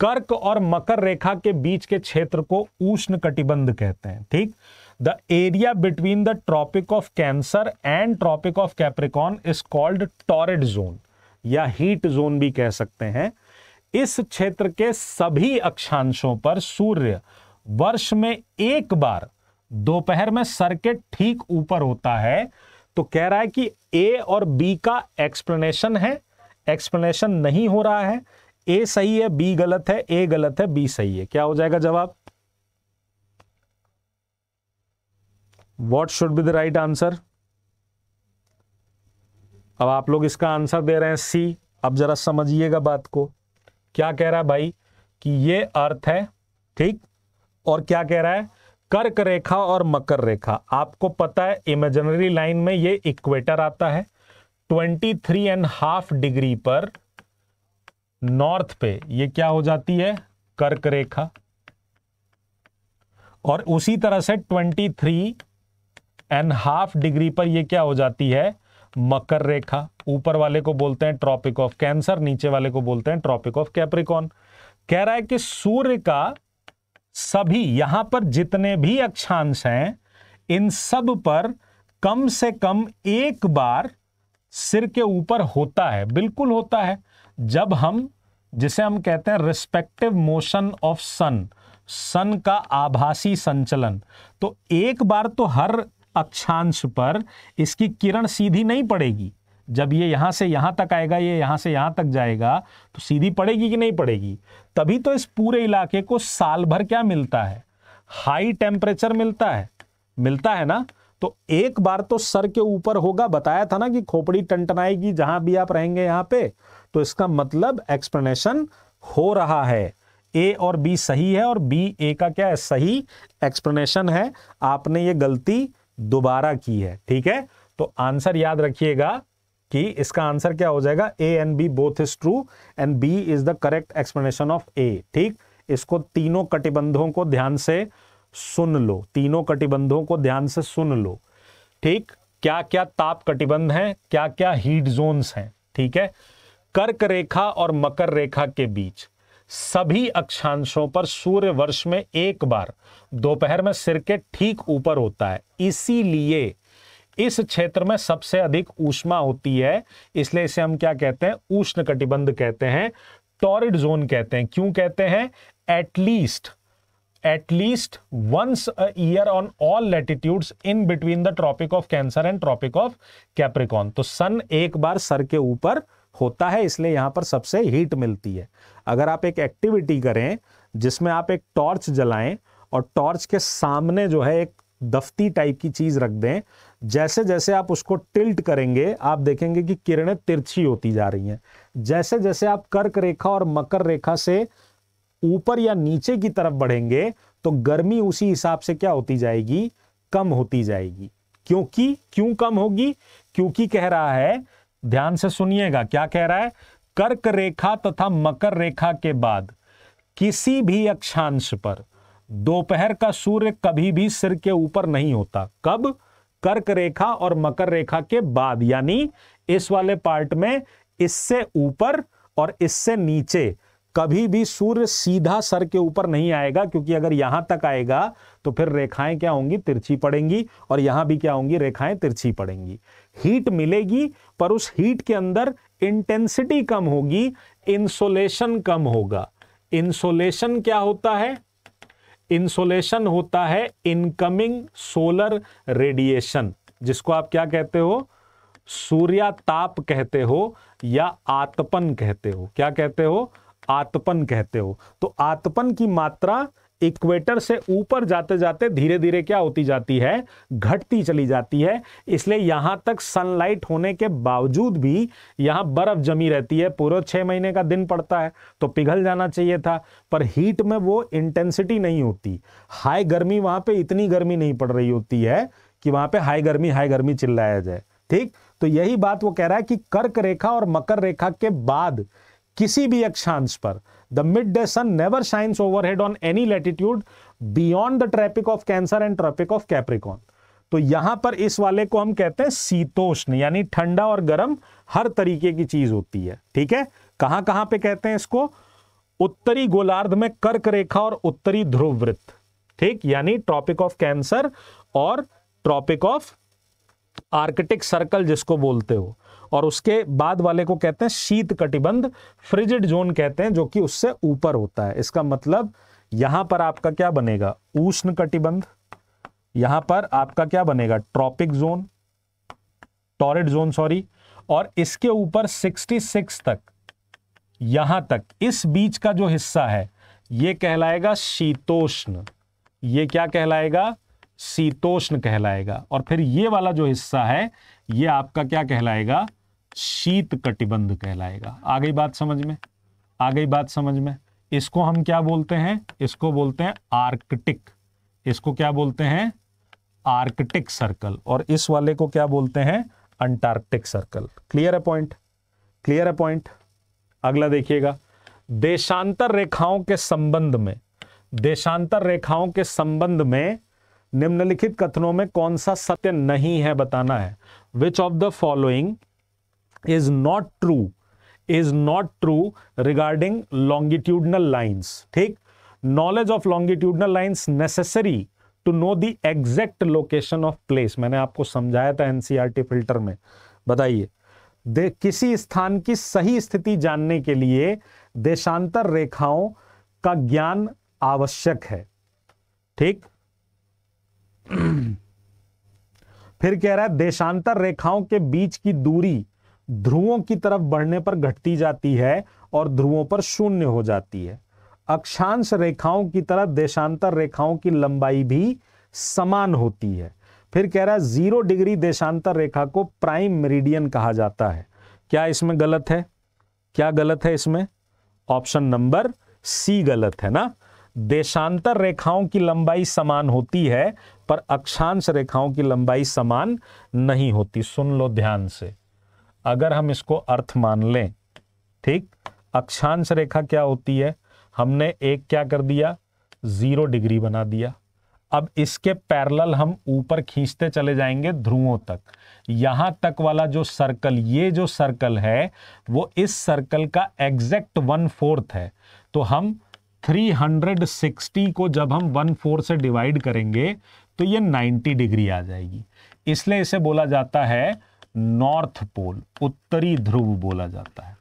कर्क और मकर रेखा के बीच के क्षेत्र को उष्ण कटिबंध कहते हैं ठीक the area between the tropic of Cancer and tropic of Capricorn is called torrid zone या हीट जोन भी कह सकते हैं इस क्षेत्र के सभी अक्षांशों पर सूर्य वर्ष में एक बार दोपहर में सर्किट ठीक ऊपर होता है तो कह रहा है कि ए और बी का एक्सप्लेनेशन है एक्सप्लेनेशन नहीं हो रहा है ए सही है बी गलत है ए गलत है बी सही है क्या हो जाएगा जवाब what should be the right answer अब आप लोग इसका आंसर दे रहे हैं सी अब जरा समझिएगा बात को क्या कह रहा है भाई कि ये अर्थ है ठीक और क्या कह रहा है कर्क रेखा और मकर रेखा आपको पता है इमेजनरी लाइन में ये इक्वेटर आता है twenty three and half degree पर नॉर्थ पे ये क्या हो जाती है कर्क रेखा और उसी तरह से twenty three and half degree पर ये क्या हो जाती है मकर रेखा ऊपर वाले को बोलते हैं ट्रॉपिक ऑफ कैंसर नीचे वाले को बोलते हैं ट्रॉपिक ऑफ कैप्रिकॉन कह रहा है कि सूर्य का सभी यहां पर जितने भी अक्षांश हैं इन सब पर कम से कम एक बार सिर के ऊपर होता है बिल्कुल होता है जब हम जिसे हम कहते हैं respective motion of sun sun का आभासी संचलन तो एक बार तो हर अक्षांश पर इसकी किरण सीधी नहीं पड़ेगी जब ये यहां से यहां तक आएगा ये यहां से यहां तक जाएगा तो सीधी पड़ेगी कि नहीं पड़ेगी तभी तो इस पूरे इलाके को साल भर क्या मिलता है हाई टेम्परेचर मिलता है मिलता है ना तो एक बार तो सर के ऊपर होगा बताया था ना कि खोपड़ी टंटनाएगी जहां भी आप रहेंगे यहां पे तो इसका मतलब एक्सप्लेनेशन हो रहा है ए और बी सही है और बी ए का क्या है सही एक्सप्लेनेशन है आपने ये गलती दोबारा की है ठीक है तो आंसर याद रखिएगा कि इसका आंसर क्या हो जाएगा A and B both is true and B is the correct explanation of A ठीक इसको तीनों कटिबंधों को ध्यान से सुन लो तीनों कटिबंधों को ध्यान से सुन लो ठीक क्या क्या ताप कटिबंध हैं क्या क्या हीट जोन्स हैं ठीक है कर्क रेखा और मकर रेखा के बीच सभी अक्षांशों पर सूर्य वर्ष में एक बार दोपहर में सिर के ठीक ऊपर होता है इसीलिए इस क्षेत्र में सबसे अधिक ऊष्मा होती है इसलिए इसे हम क्या कहते हैं उष्ण कटिबंध कहते हैं टॉरिड जोन कहते हैं क्यों कहते हैं at least at least once a year on all latitude in between the tropic of Cancer and tropic of Capricorn तो सन एक बार सर के ऊपर होता है इसलिए यहाँ पर सबसे हीट मिलती है अगर आप एक एक्टिविटी करें जिसमें आप एक टॉर्च जलाएं और टॉर्च के सामने जो है एक दफ्ती टाइप की चीज रख दें जैसे जैसे आप उसको टिल्ट करेंगे आप देखेंगे कि किरणें तिरछी होती जा रही हैं जैसे जैसे आप कर्क रेखा और मकर रेखा से ऊपर या नीचे की तरफ बढ़ेंगे तो गर्मी उसी हिसाब से क्या होती जाएगी कम होती जाएगी क्योंकि क्यों कम होगी क्योंकि कह रहा है ध्यान से सुनिएगा क्या कह रहा है कर्क रेखा तथा मकर रेखा के बाद किसी भी अक्षांश पर दोपहर का सूर्य कभी भी सिर के ऊपर नहीं होता कब कर्क रेखा और मकर रेखा के बाद यानी इस वाले पार्ट में इससे ऊपर और इससे नीचे कभी भी सूर्य सीधा सर के ऊपर नहीं आएगा क्योंकि अगर यहां तक आएगा तो फिर रेखाएं क्या होंगी तिरछी पड़ेंगी और यहां भी क्या होंगी रेखाएं तिरछी पड़ेंगी हीट मिलेगी पर उस हीट के अंदर इंटेंसिटी कम होगी इंसोलेशन कम होगा इंसोलेशन क्या होता है इंसोलेशन होता है इनकमिंग सोलर रेडिएशन जिसको आप क्या कहते हो सूर्या ताप कहते हो या आतपन कहते हो क्या कहते हो आतपन कहते हो तो आतपन की मात्रा इक्वेटर से ऊपर जाते जाते धीरे धीरे क्या होती जाती है घटती चली जाती है इसलिए यहां तक सनलाइट होने के बावजूद भी यहां बर्फ जमी रहती है पूरे छह महीने का दिन पड़ता है तो पिघल जाना चाहिए था पर हीट में वो इंटेंसिटी नहीं होती हाई गर्मी वहां पर इतनी गर्मी नहीं पड़ रही होती है कि वहां पर हाई गर्मी हाई गर्मी चिल्लाया जाए ठीक तो यही बात वो कह रहा है कि कर्क रेखा और मकर रेखा के बाद किसी भी अक्षांश पर the midday sun never shines overhead on any latitude beyond the tropic of Cancer and tropic of Capricorn तो यहां पर इस वाले को हम कहते हैं शीतोष्ण यानी ठंडा और गर्म हर तरीके की चीज होती है ठीक है कहां कहां पे कहते हैं इसको उत्तरी गोलार्ध में कर्क रेखा और उत्तरी ध्रुव वृत्त ठीक यानी ट्रॉपिक ऑफ कैंसर और ट्रॉपिक ऑफ आर्कटिक सर्कल जिसको बोलते हो और उसके बाद वाले को कहते हैं शीत कटिबंध फ्रिजिड जोन कहते हैं जो कि उससे ऊपर होता है इसका मतलब यहां पर आपका क्या बनेगा उष्ण कटिबंध यहां पर आपका क्या बनेगा tropic zone torrid zone sorry और इसके ऊपर 66 तक यहां तक इस बीच का जो हिस्सा है यह कहलाएगा शीतोष्ण ये क्या कहलाएगा शीतोष्ण कहलाएगा और फिर ये वाला जो हिस्सा है ये आपका क्या कहलाएगा शीत कटिबंध कहलाएगा आ गई बात समझ में आ गई बात समझ में इसको हम क्या बोलते हैं इसको बोलते हैं आर्कटिक इसको क्या बोलते हैं आर्कटिक सर्कल और इस वाले को क्या बोलते हैं अंटार्कटिक सर्कल क्लियर है पॉइंट क्लियर है पॉइंट अगला देखिएगा देशांतर रेखाओं के संबंध में देशांतर रेखाओं के संबंध में निम्नलिखित कथनों में कौन सा सत्य नहीं है बताना है which of the following is not true is not true regarding longitudinal lines ठीक knowledge of longitudinal lines necessary to know the exact location of place मैंने आपको समझाया था टी फिल्टर e में बताइए किसी स्थान की सही स्थिति जानने के लिए देशांतर रेखाओं का ज्ञान आवश्यक है ठीक फिर कह रहा है देशांतर रेखाओं के बीच की दूरी ध्रुवों की तरफ बढ़ने पर घटती जाती है और ध्रुवों पर शून्य हो जाती है अक्षांश रेखाओं की तरह देशांतर रेखाओं की लंबाई भी समान होती है फिर कह रहा है जीरो डिग्री देशांतर रेखा को प्राइम मेरिडियन कहा जाता है क्या इसमें गलत है क्या गलत है इसमें ऑप्शन नंबर सी गलत है ना देशांतर रेखाओं की लंबाई समान होती है पर अक्षांश रेखाओं की लंबाई समान नहीं होती सुन लो ध्यान से अगर हम इसको अर्थ मान लें ठीक अक्षांश रेखा क्या होती है हमने एक क्या कर दिया ज़ीरो डिग्री बना दिया अब इसके पैरल हम ऊपर खींचते चले जाएंगे ध्रुवों तक यहां तक वाला जो सर्कल ये जो सर्कल है वो इस सर्कल का एग्जैक्ट वन फोर्थ है तो हम 360 को जब हम वन फोर से डिवाइड करेंगे तो ये 90 डिग्री आ जाएगी इसलिए इसे बोला जाता है नॉर्थ पोल उत्तरी ध्रुव बोला जाता है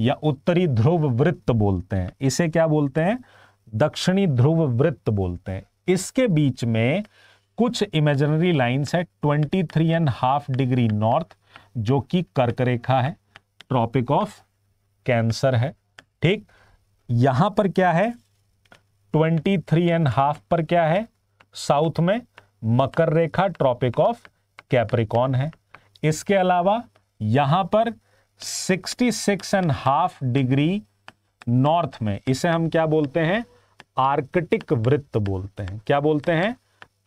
या उत्तरी ध्रुव वृत्त बोलते हैं इसे क्या बोलते हैं दक्षिणी ध्रुव वृत्त बोलते हैं इसके बीच में कुछ इमेजनरी लाइंस है twenty three and half degree north जो कि कर्क रेखा है ट्रॉपिक ऑफ कैंसर है ठीक यहां पर क्या है ट्वेंटी थ्री एंड हाफ पर क्या है साउथ में मकर रेखा ट्रॉपिक ऑफ कैप्रिकॉन है इसके अलावा यहां पर 66 एंड हाफ डिग्री नॉर्थ में इसे हम क्या बोलते हैं आर्कटिक वृत्त बोलते हैं क्या बोलते हैं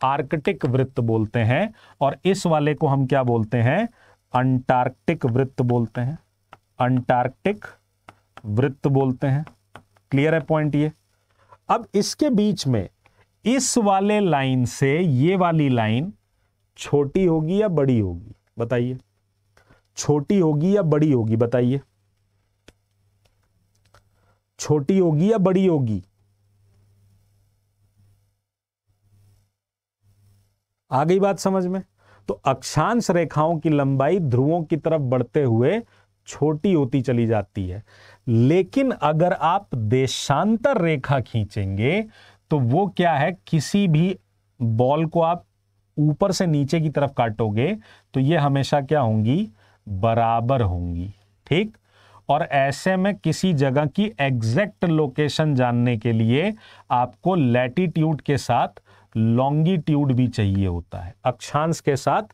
आर्कटिक वृत्त बोलते हैं और इस वाले को हम क्या बोलते हैं अंटार्कटिक वृत्त बोलते हैं अंटार्कटिक वृत्त बोलते हैं क्लियर है पॉइंट ये अब इसके बीच में इस वाले लाइन से ये वाली लाइन छोटी होगी या बड़ी होगी बताइए छोटी होगी या बड़ी होगी बताइए छोटी होगी या बड़ी होगी आ गई बात समझ में तो अक्षांश रेखाओं की लंबाई ध्रुवों की तरफ बढ़ते हुए छोटी होती चली जाती है लेकिन अगर आप देशांतर रेखा खींचेंगे तो वो क्या है किसी भी बॉल को आप ऊपर से नीचे की तरफ काटोगे तो ये हमेशा क्या होंगी बराबर होंगी ठीक और ऐसे में किसी जगह की एग्जैक्ट लोकेशन जानने के लिए आपको लैटिट्यूड के साथ लॉन्गिट्यूड भी चाहिए होता है अक्षांश के साथ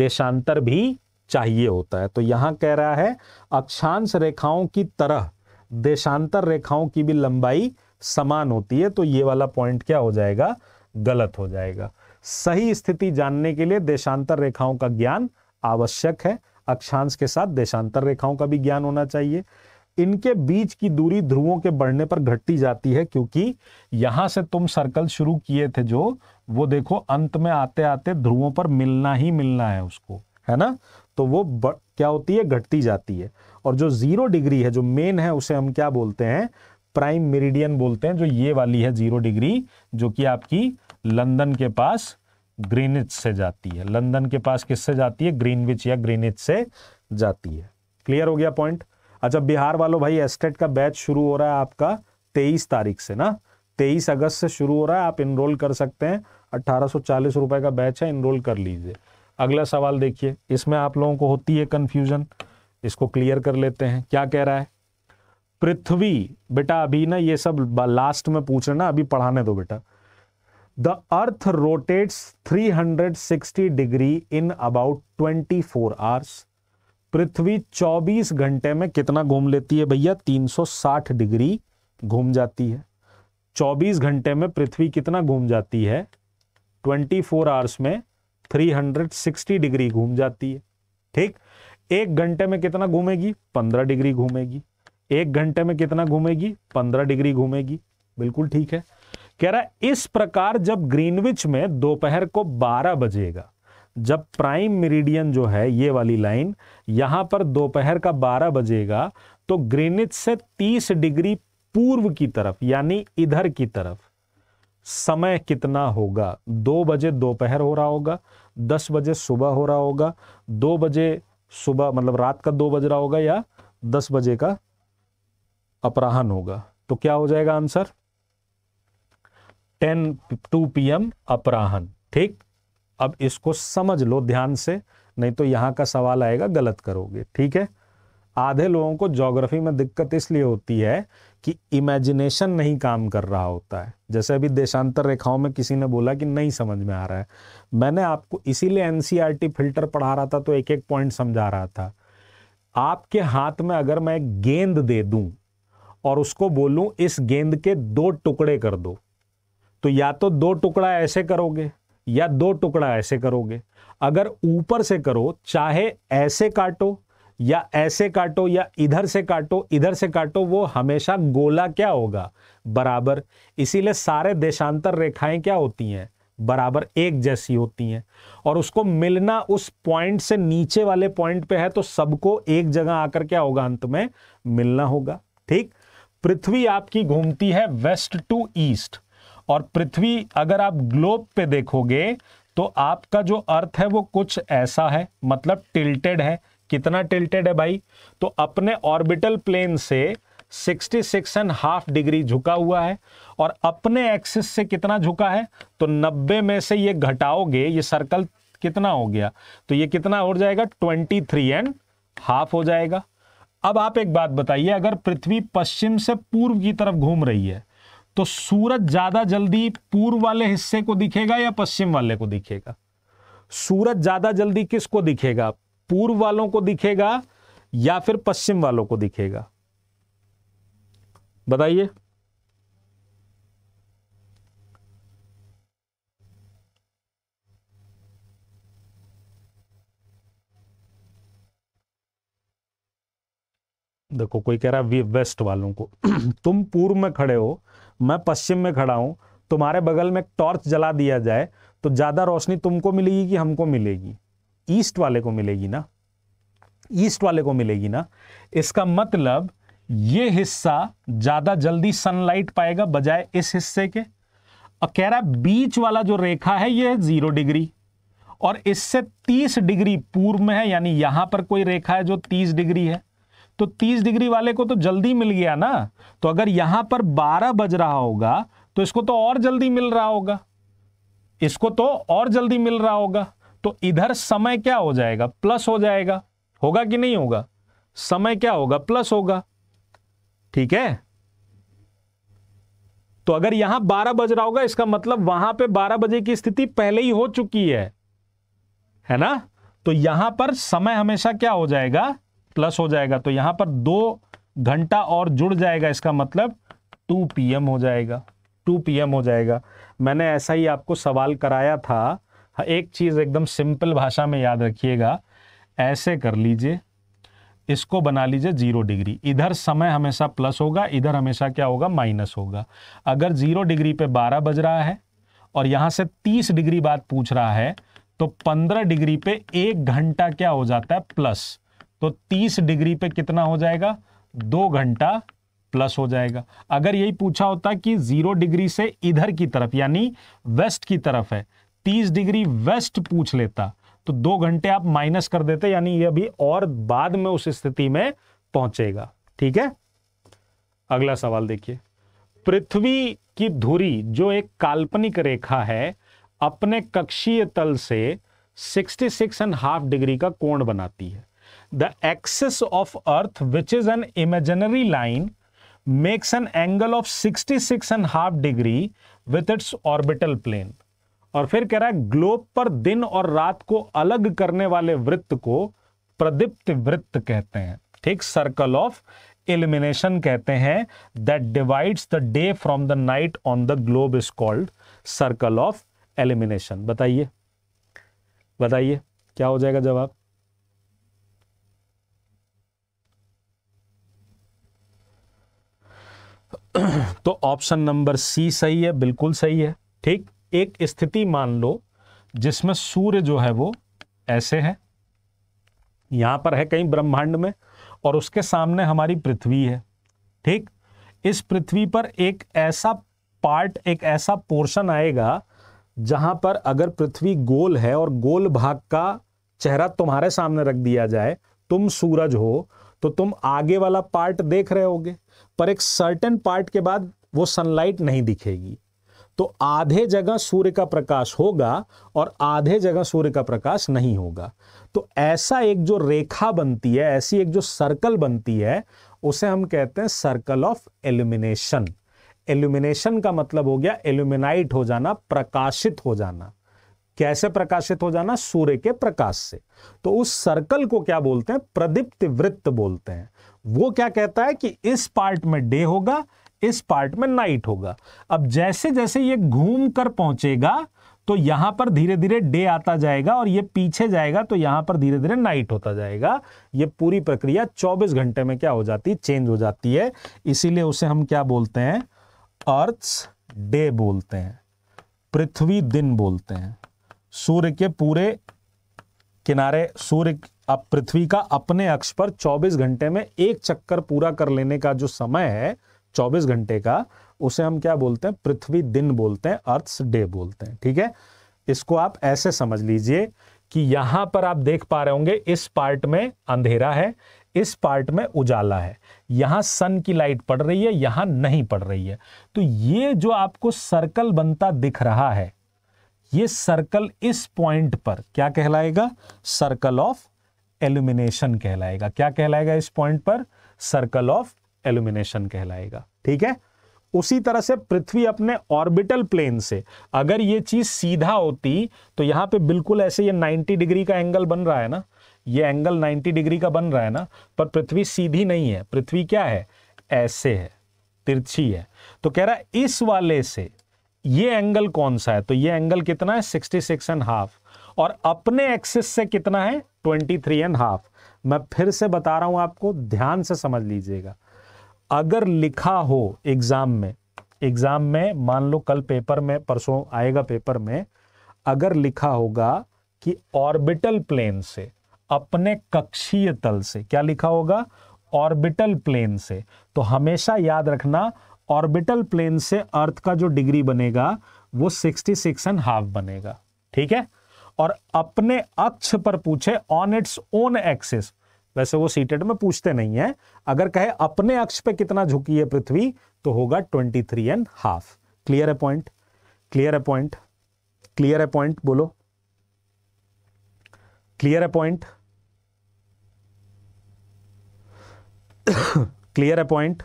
देशांतर भी चाहिए होता है तो यहां कह रहा है अक्षांश रेखाओं की तरह देशांतर रेखाओं की भी लंबाई समान होती है तो ये वाला पॉइंट क्या हो जाएगा गलत हो जाएगा सही स्थिति जानने के लिए देशांतर रेखाओं का ज्ञान आवश्यक है अक्षांश के साथ देशांतर रेखाओं का भी ज्ञान होना चाहिए इनके बीच की दूरी ध्रुवों के बढ़ने पर घटती जाती है क्योंकि यहां से तुम सर्कल शुरू किए थे जो वो देखो अंत में आते आते ध्रुवों पर मिलना ही मिलना है उसको है ना तो वो ब, क्या होती है घटती जाती है और जो जीरो डिग्री है जो मेन है उसे हम क्या बोलते हैं प्राइम मेरिडियन बोलते हैं जो ये वाली है जीरो डिग्री जो कि आपकी लंदन के पास ग्रीनिच से जाती है लंदन के पास किससे जाती है ग्रीनविच या ग्रीनिच से जाती है क्लियर हो गया पॉइंट अच्छा बिहार वालों भाई एस्टेट का बैच शुरू हो रहा है आपका तेईस तारीख से ना तेईस अगस्त से शुरू हो रहा है आप इनरोल कर सकते हैं अट्ठारह रुपए का बैच है इनरोल कर लीजिए अगला सवाल देखिए इसमें आप लोगों को होती है कन्फ्यूजन इसको क्लियर कर लेते हैं क्या कह रहा है पृथ्वी बेटा अभी ना ये सब लास्ट में पूछ रहे ना अभी पढ़ाने दो बेटा the three hundred 360 degree in about 24 hours पृथ्वी 24 घंटे में कितना घूम लेती है भैया 360 डिग्री घूम जाती है 24 घंटे में पृथ्वी कितना घूम जाती है 24 आवर्स में 360 डिग्री घूम जाती है ठीक एक घंटे में कितना घूमेगी 15 डिग्री घूमेगी एक घंटे में कितना घूमेगी 15 डिग्री घूमेगी बिल्कुल ठीक है कह रहा है इस प्रकार जब ग्रीनविच में दोपहर को 12 बजेगा जब प्राइम मेरिडियन जो है ये वाली लाइन यहां पर दोपहर का 12 बजेगा तो ग्रीनविच से 30 डिग्री पूर्व की तरफ यानी इधर की तरफ समय कितना होगा दो बजे दोपहर हो रहा होगा दस बजे सुबह हो रहा होगा दो बजे सुबह मतलब रात का दो बज रहा होगा या दस बजे का अपराहन होगा तो क्या हो जाएगा answer ten two P M अपराहन ठीक अब इसको समझ लो ध्यान से नहीं तो यहाँ का सवाल आएगा गलत करोगे ठीक है आधे लोगों को जोग्राफी में दिक्कत इसलिए होती है कि इमेजिनेशन नहीं काम कर रहा होता है जैसे अभी देशांतर रेखाओं में किसी ने बोला कि नहीं समझ में आ रहा है मैंने आपको इसीलिए एन e फिल्टर पढ़ा रहा था तो एक एक पॉइंट समझा रहा था आपके हाथ में अगर मैं गेंद दे दूं और उसको बोलूं इस गेंद के दो टुकड़े कर दो तो या तो दो टुकड़ा ऐसे करोगे या दो टुकड़ा ऐसे करोगे अगर ऊपर से करो चाहे ऐसे काटो या ऐसे काटो या इधर से काटो इधर से काटो वो हमेशा गोला क्या होगा बराबर इसीलिए सारे देशांतर रेखाएं क्या होती हैं बराबर एक जैसी होती हैं और उसको मिलना उस पॉइंट से नीचे वाले पॉइंट पे है तो सबको एक जगह आकर क्या होगा अंत में मिलना होगा ठीक पृथ्वी आपकी घूमती है वेस्ट टू ईस्ट और पृथ्वी अगर आप ग्लोब पे देखोगे तो आपका जो अर्थ है वो कुछ ऐसा है मतलब टिल्टेड है कितना टिल्टेड है भाई तो अपने ऑर्बिटल प्लेन से 66 एंड हाफ डिग्री झुका हुआ है और अपने एक्सिस से कितना झुका है तो 90 में से ये घटाओगे ये सर्कल कितना हो गया तो ये कितना हो जाएगा 23 एंड हाफ हो जाएगा अब आप एक बात बताइए अगर पृथ्वी पश्चिम से पूर्व की तरफ घूम रही है तो सूरज ज़्यादा जल्दी पूर्व वाले हिस्से को दिखेगा या पश्चिम वाले को दिखेगा सूरज ज़्यादा जल्दी किसको दिखेगा पूर्व वालों को दिखेगा या फिर पश्चिम वालों को दिखेगा बताइए देखो कोई कह रहा है वेस्ट वालों को तुम पूर्व में खड़े हो मैं पश्चिम में खड़ा हूं तुम्हारे बगल में एक टॉर्च जला दिया जाए तो ज़्यादा रोशनी तुमको मिलेगी कि हमको मिलेगी ईस्ट वाले को मिलेगी ना ईस्ट वाले को मिलेगी ना इसका मतलब ये हिस्सा ज़्यादा जल्दी सनलाइट पाएगा बजाय इस हिस्से के और कह रहा है बीच वाला जो रेखा है ये ज़ीरो डिग्री और इससे 30 डिग्री पूर्व में है यानी यहां पर कोई रेखा है जो 30 डिग्री है तो 30 डिग्री वाले को तो जल्दी मिल गया ना तो अगर यहां पर 12 बज रहा होगा तो इसको तो और जल्दी मिल रहा होगा इसको तो और जल्दी मिल रहा होगा तो इधर समय क्या हो जाएगा प्लस हो जाएगा होगा कि नहीं होगा समय क्या होगा प्लस होगा ठीक है तो अगर यहां 12 बज रहा होगा इसका मतलब वहां पे 12 बजे की स्थिति पहले ही हो चुकी है है ना तो यहां पर समय हमेशा क्या हो जाएगा प्लस हो जाएगा तो यहां पर दो घंटा और जुड़ जाएगा इसका मतलब 2 पीएम हो जाएगा 2 पीएम हो जाएगा मैंने ऐसा ही आपको सवाल कराया था हाँ, एक चीज़ एकदम सिंपल भाषा में याद रखिएगा ऐसे कर लीजिए इसको बना लीजिए जीरो डिग्री इधर समय हमेशा प्लस होगा इधर हमेशा क्या होगा माइनस होगा अगर जीरो डिग्री पे 12 बज रहा है और यहां से 30 डिग्री बाद पूछ रहा है तो 15 डिग्री पे एक घंटा क्या हो जाता है प्लस तो 30 डिग्री पे कितना हो जाएगा दो घंटा प्लस हो जाएगा अगर यही पूछा होता कि जीरो डिग्री से इधर की तरफ यानी वेस्ट की तरफ है 30 डिग्री वेस्ट पूछ लेता तो दो घंटे आप माइनस कर देते यानी ये अभी और बाद में उस स्थिति में पहुंचेगा ठीक है अगला सवाल देखिए पृथ्वी की धुरी जो एक काल्पनिक रेखा है अपने कक्षीय तल से 66 एंड हाफ डिग्री का कोण बनाती है the axis of earth which is an imaginary line makes an angle of 66 and half degree with its orbital plane और फिर कह रहा है ग्लोब पर दिन और रात को अलग करने वाले वृत्त को प्रदीप्त वृत्त कहते हैं ठीक सर्कल ऑफ एलिमिनेशन कहते हैं that divides the day from the night on the globe is called circle of illumination बताइए बताइए क्या हो जाएगा जवाब तो ऑप्शन नंबर सी सही है बिल्कुल सही है ठीक एक स्थिति मान लो जिसमें सूर्य जो है वो ऐसे है यहां पर है कहीं ब्रह्मांड में और उसके सामने हमारी पृथ्वी है ठीक इस पृथ्वी पर एक ऐसा पार्ट एक ऐसा पोर्शन आएगा जहां पर अगर पृथ्वी गोल है और गोल भाग का चेहरा तुम्हारे सामने रख दिया जाए तुम सूरज हो तो तुम आगे वाला पार्ट देख रहे होगे पर एक सर्टेन पार्ट के बाद वो सनलाइट नहीं दिखेगी तो आधे जगह सूर्य का प्रकाश होगा और आधे जगह सूर्य का प्रकाश नहीं होगा तो ऐसा एक जो रेखा बनती है ऐसी एक जो सर्कल बनती है उसे हम कहते हैं सर्कल ऑफ एल्यूमिनेशन एल्यूमिनेशन का मतलब हो गया एल्यूमिनाइट हो जाना प्रकाशित हो जाना कैसे प्रकाशित हो जाना सूर्य के प्रकाश से तो उस सर्कल को क्या बोलते हैं प्रदीप्त वृत्त बोलते हैं वो क्या कहता है कि इस पार्ट में डे होगा इस पार्ट में नाइट होगा अब जैसे जैसे ये घूम कर पहुंचेगा तो यहां पर धीरे धीरे डे आता जाएगा और ये पीछे जाएगा तो यहां पर धीरे धीरे नाइट होता जाएगा ये पूरी प्रक्रिया 24 घंटे में क्या हो जाती है चेंज हो जाती है इसीलिए उसे हम क्या बोलते हैं अर्थ डे बोलते हैं पृथ्वी दिन बोलते हैं सूर्य के पूरे किनारे सूर्य अब पृथ्वी का अपने अक्ष पर 24 घंटे में एक चक्कर पूरा कर लेने का जो समय है 24 घंटे का उसे हम क्या बोलते हैं पृथ्वी दिन बोलते हैं अर्थ डे बोलते हैं ठीक है इसको आप ऐसे समझ लीजिए कि यहां पर आप देख पा रहे होंगे इस पार्ट में अंधेरा है इस पार्ट में उजाला है यहां सन की लाइट पड़ रही है यहां नहीं पड़ रही है तो ये जो आपको सर्कल बनता दिख रहा है ये सर्कल इस पॉइंट पर क्या कहलाएगा सर्कल ऑफ एल्यूमिनेशन कहलाएगा क्या कहलाएगा इस पॉइंट पर सर्कल ऑफ एल्यूमिनेशन कहलाएगा ठीक है उसी तरह से पृथ्वी अपने ऑर्बिटल प्लेन से अगर ये चीज सीधा होती तो यहां पे बिल्कुल ऐसे ये 90 डिग्री का एंगल बन रहा है ना ये एंगल 90 डिग्री का बन रहा है ना पर पृथ्वी सीधी नहीं है पृथ्वी क्या है ऐसे है तिरछी है तो कह रहा है इस वाले से ये एंगल कौन सा है तो ये एंगल कितना है 66 एंड हाफ और अपने एक्सिस से कितना है 23 एंड हाफ मैं फिर से बता रहा हूं आपको ध्यान से समझ लीजिएगा अगर लिखा हो एग्जाम में एग्जाम में मान लो कल पेपर में परसों आएगा पेपर में अगर लिखा होगा कि ऑर्बिटल प्लेन से अपने कक्षीय तल से क्या लिखा होगा ऑर्बिटल प्लेन से तो हमेशा याद रखना ऑर्बिटल प्लेन से अर्थ का जो डिग्री बनेगा वो सिक्सटी सिक्स एंड हाफ बनेगा ठीक है और अपने अक्ष पर पूछे ऑन इट्स ओन एक्सिस वैसे वो सीटेड में पूछते नहीं है अगर कहे अपने अक्ष पे कितना झुकी है पृथ्वी तो होगा twenty three and half clear है पॉइंट क्लियर है पॉइंट क्लियर है पॉइंट बोलो क्लियर है पॉइंट क्लियर है पॉइंट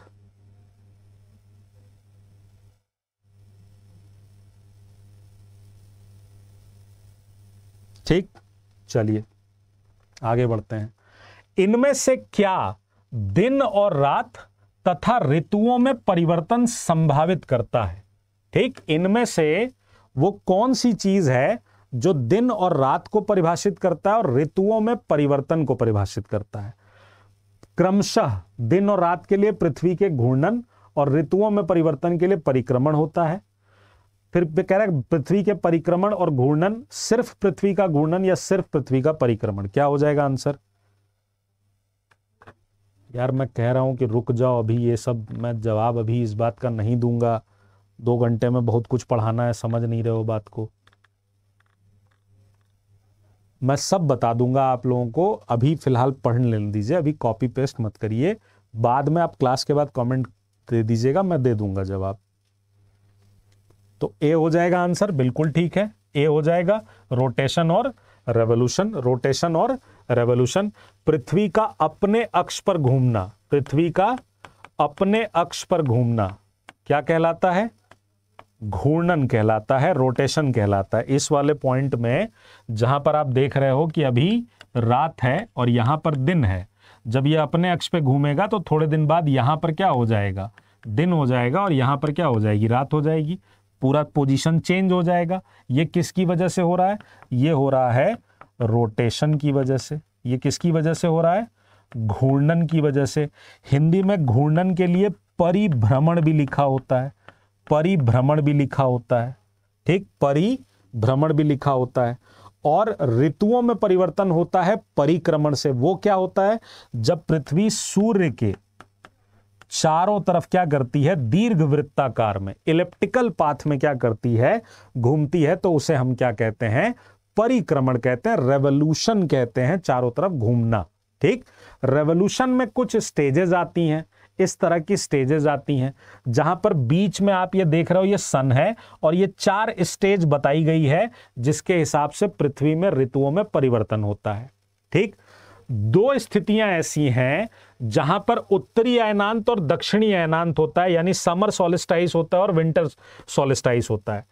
चलिए आगे बढ़ते हैं इनमें से क्या दिन और रात तथा ऋतुओं में परिवर्तन संभावित करता है ठीक इनमें से वो कौन सी चीज है जो दिन और रात को परिभाषित करता है और ऋतुओं में परिवर्तन को परिभाषित करता है क्रमशः दिन और रात के लिए पृथ्वी के घूर्णन और ऋतुओं में परिवर्तन के लिए परिक्रमण होता है फिर कह रहा है पृथ्वी के परिक्रमण और घूर्णन सिर्फ पृथ्वी का घूर्णन या सिर्फ पृथ्वी का परिक्रमण क्या हो जाएगा आंसर यार मैं कह रहा हूं कि रुक जाओ अभी ये सब मैं जवाब अभी इस बात का नहीं दूंगा दो घंटे में बहुत कुछ पढ़ाना है समझ नहीं रहे हो बात को मैं सब बता दूंगा आप लोगों को अभी फिलहाल पढ़ ले दीजिए अभी कॉपी पेस्ट मत करिए बाद में आप क्लास के बाद कमेंट दे दीजिएगा मैं दे दूंगा जवाब तो ए हो जाएगा आंसर बिल्कुल ठीक है ए हो जाएगा रोटेशन और रेवोल्यूशन रोटेशन और रेवोल्यूशन पृथ्वी का अपने अक्ष पर घूमना पृथ्वी का अपने अक्ष पर घूमना क्या कहलाता है घूर्णन कहलाता है रोटेशन कहलाता है इस वाले पॉइंट में जहां पर आप देख रहे हो कि अभी रात है और यहां पर दिन है जब यह अपने अक्ष पे घूमेगा तो थोड़े दिन बाद यहां पर क्या हो जाएगा दिन हो जाएगा और यहां पर क्या हो जाएगी रात हो जाएगी पूरा पोजीशन चेंज हो जाएगा ये किसकी वजह से हो रहा है ये हो रहा है रोटेशन की वजह से ये किसकी वजह से हो रहा है घूर्णन की वजह से हिंदी में घूर्णन के लिए परिभ्रमण भी लिखा होता है परिभ्रमण भी लिखा होता है ठीक परिभ्रमण भी लिखा होता है और ऋतुओं में परिवर्तन होता है परिक्रमण से वो क्या होता है जब पृथ्वी सूर्य के चारों तरफ क्या करती है दीर्घ वृत्ताकार में इलेप्टिकल पाथ में क्या करती है घूमती है तो उसे हम क्या कहते हैं परिक्रमण कहते हैं रेवोल्यूशन कहते हैं चारों तरफ घूमना ठीक रेवोल्यूशन में कुछ स्टेजेस आती हैं इस तरह की स्टेजेस आती हैं जहां पर बीच में आप ये देख रहे हो ये सन है और ये चार स्टेज बताई गई है जिसके हिसाब से पृथ्वी में ऋतुओं में परिवर्तन होता है ठीक दो स्थितियां ऐसी हैं जहां पर उत्तरी आयनांत और दक्षिणी आयनांत होता है यानी समर सोलिस्टाइस होता है और विंटर सोलिस्टाइस होता है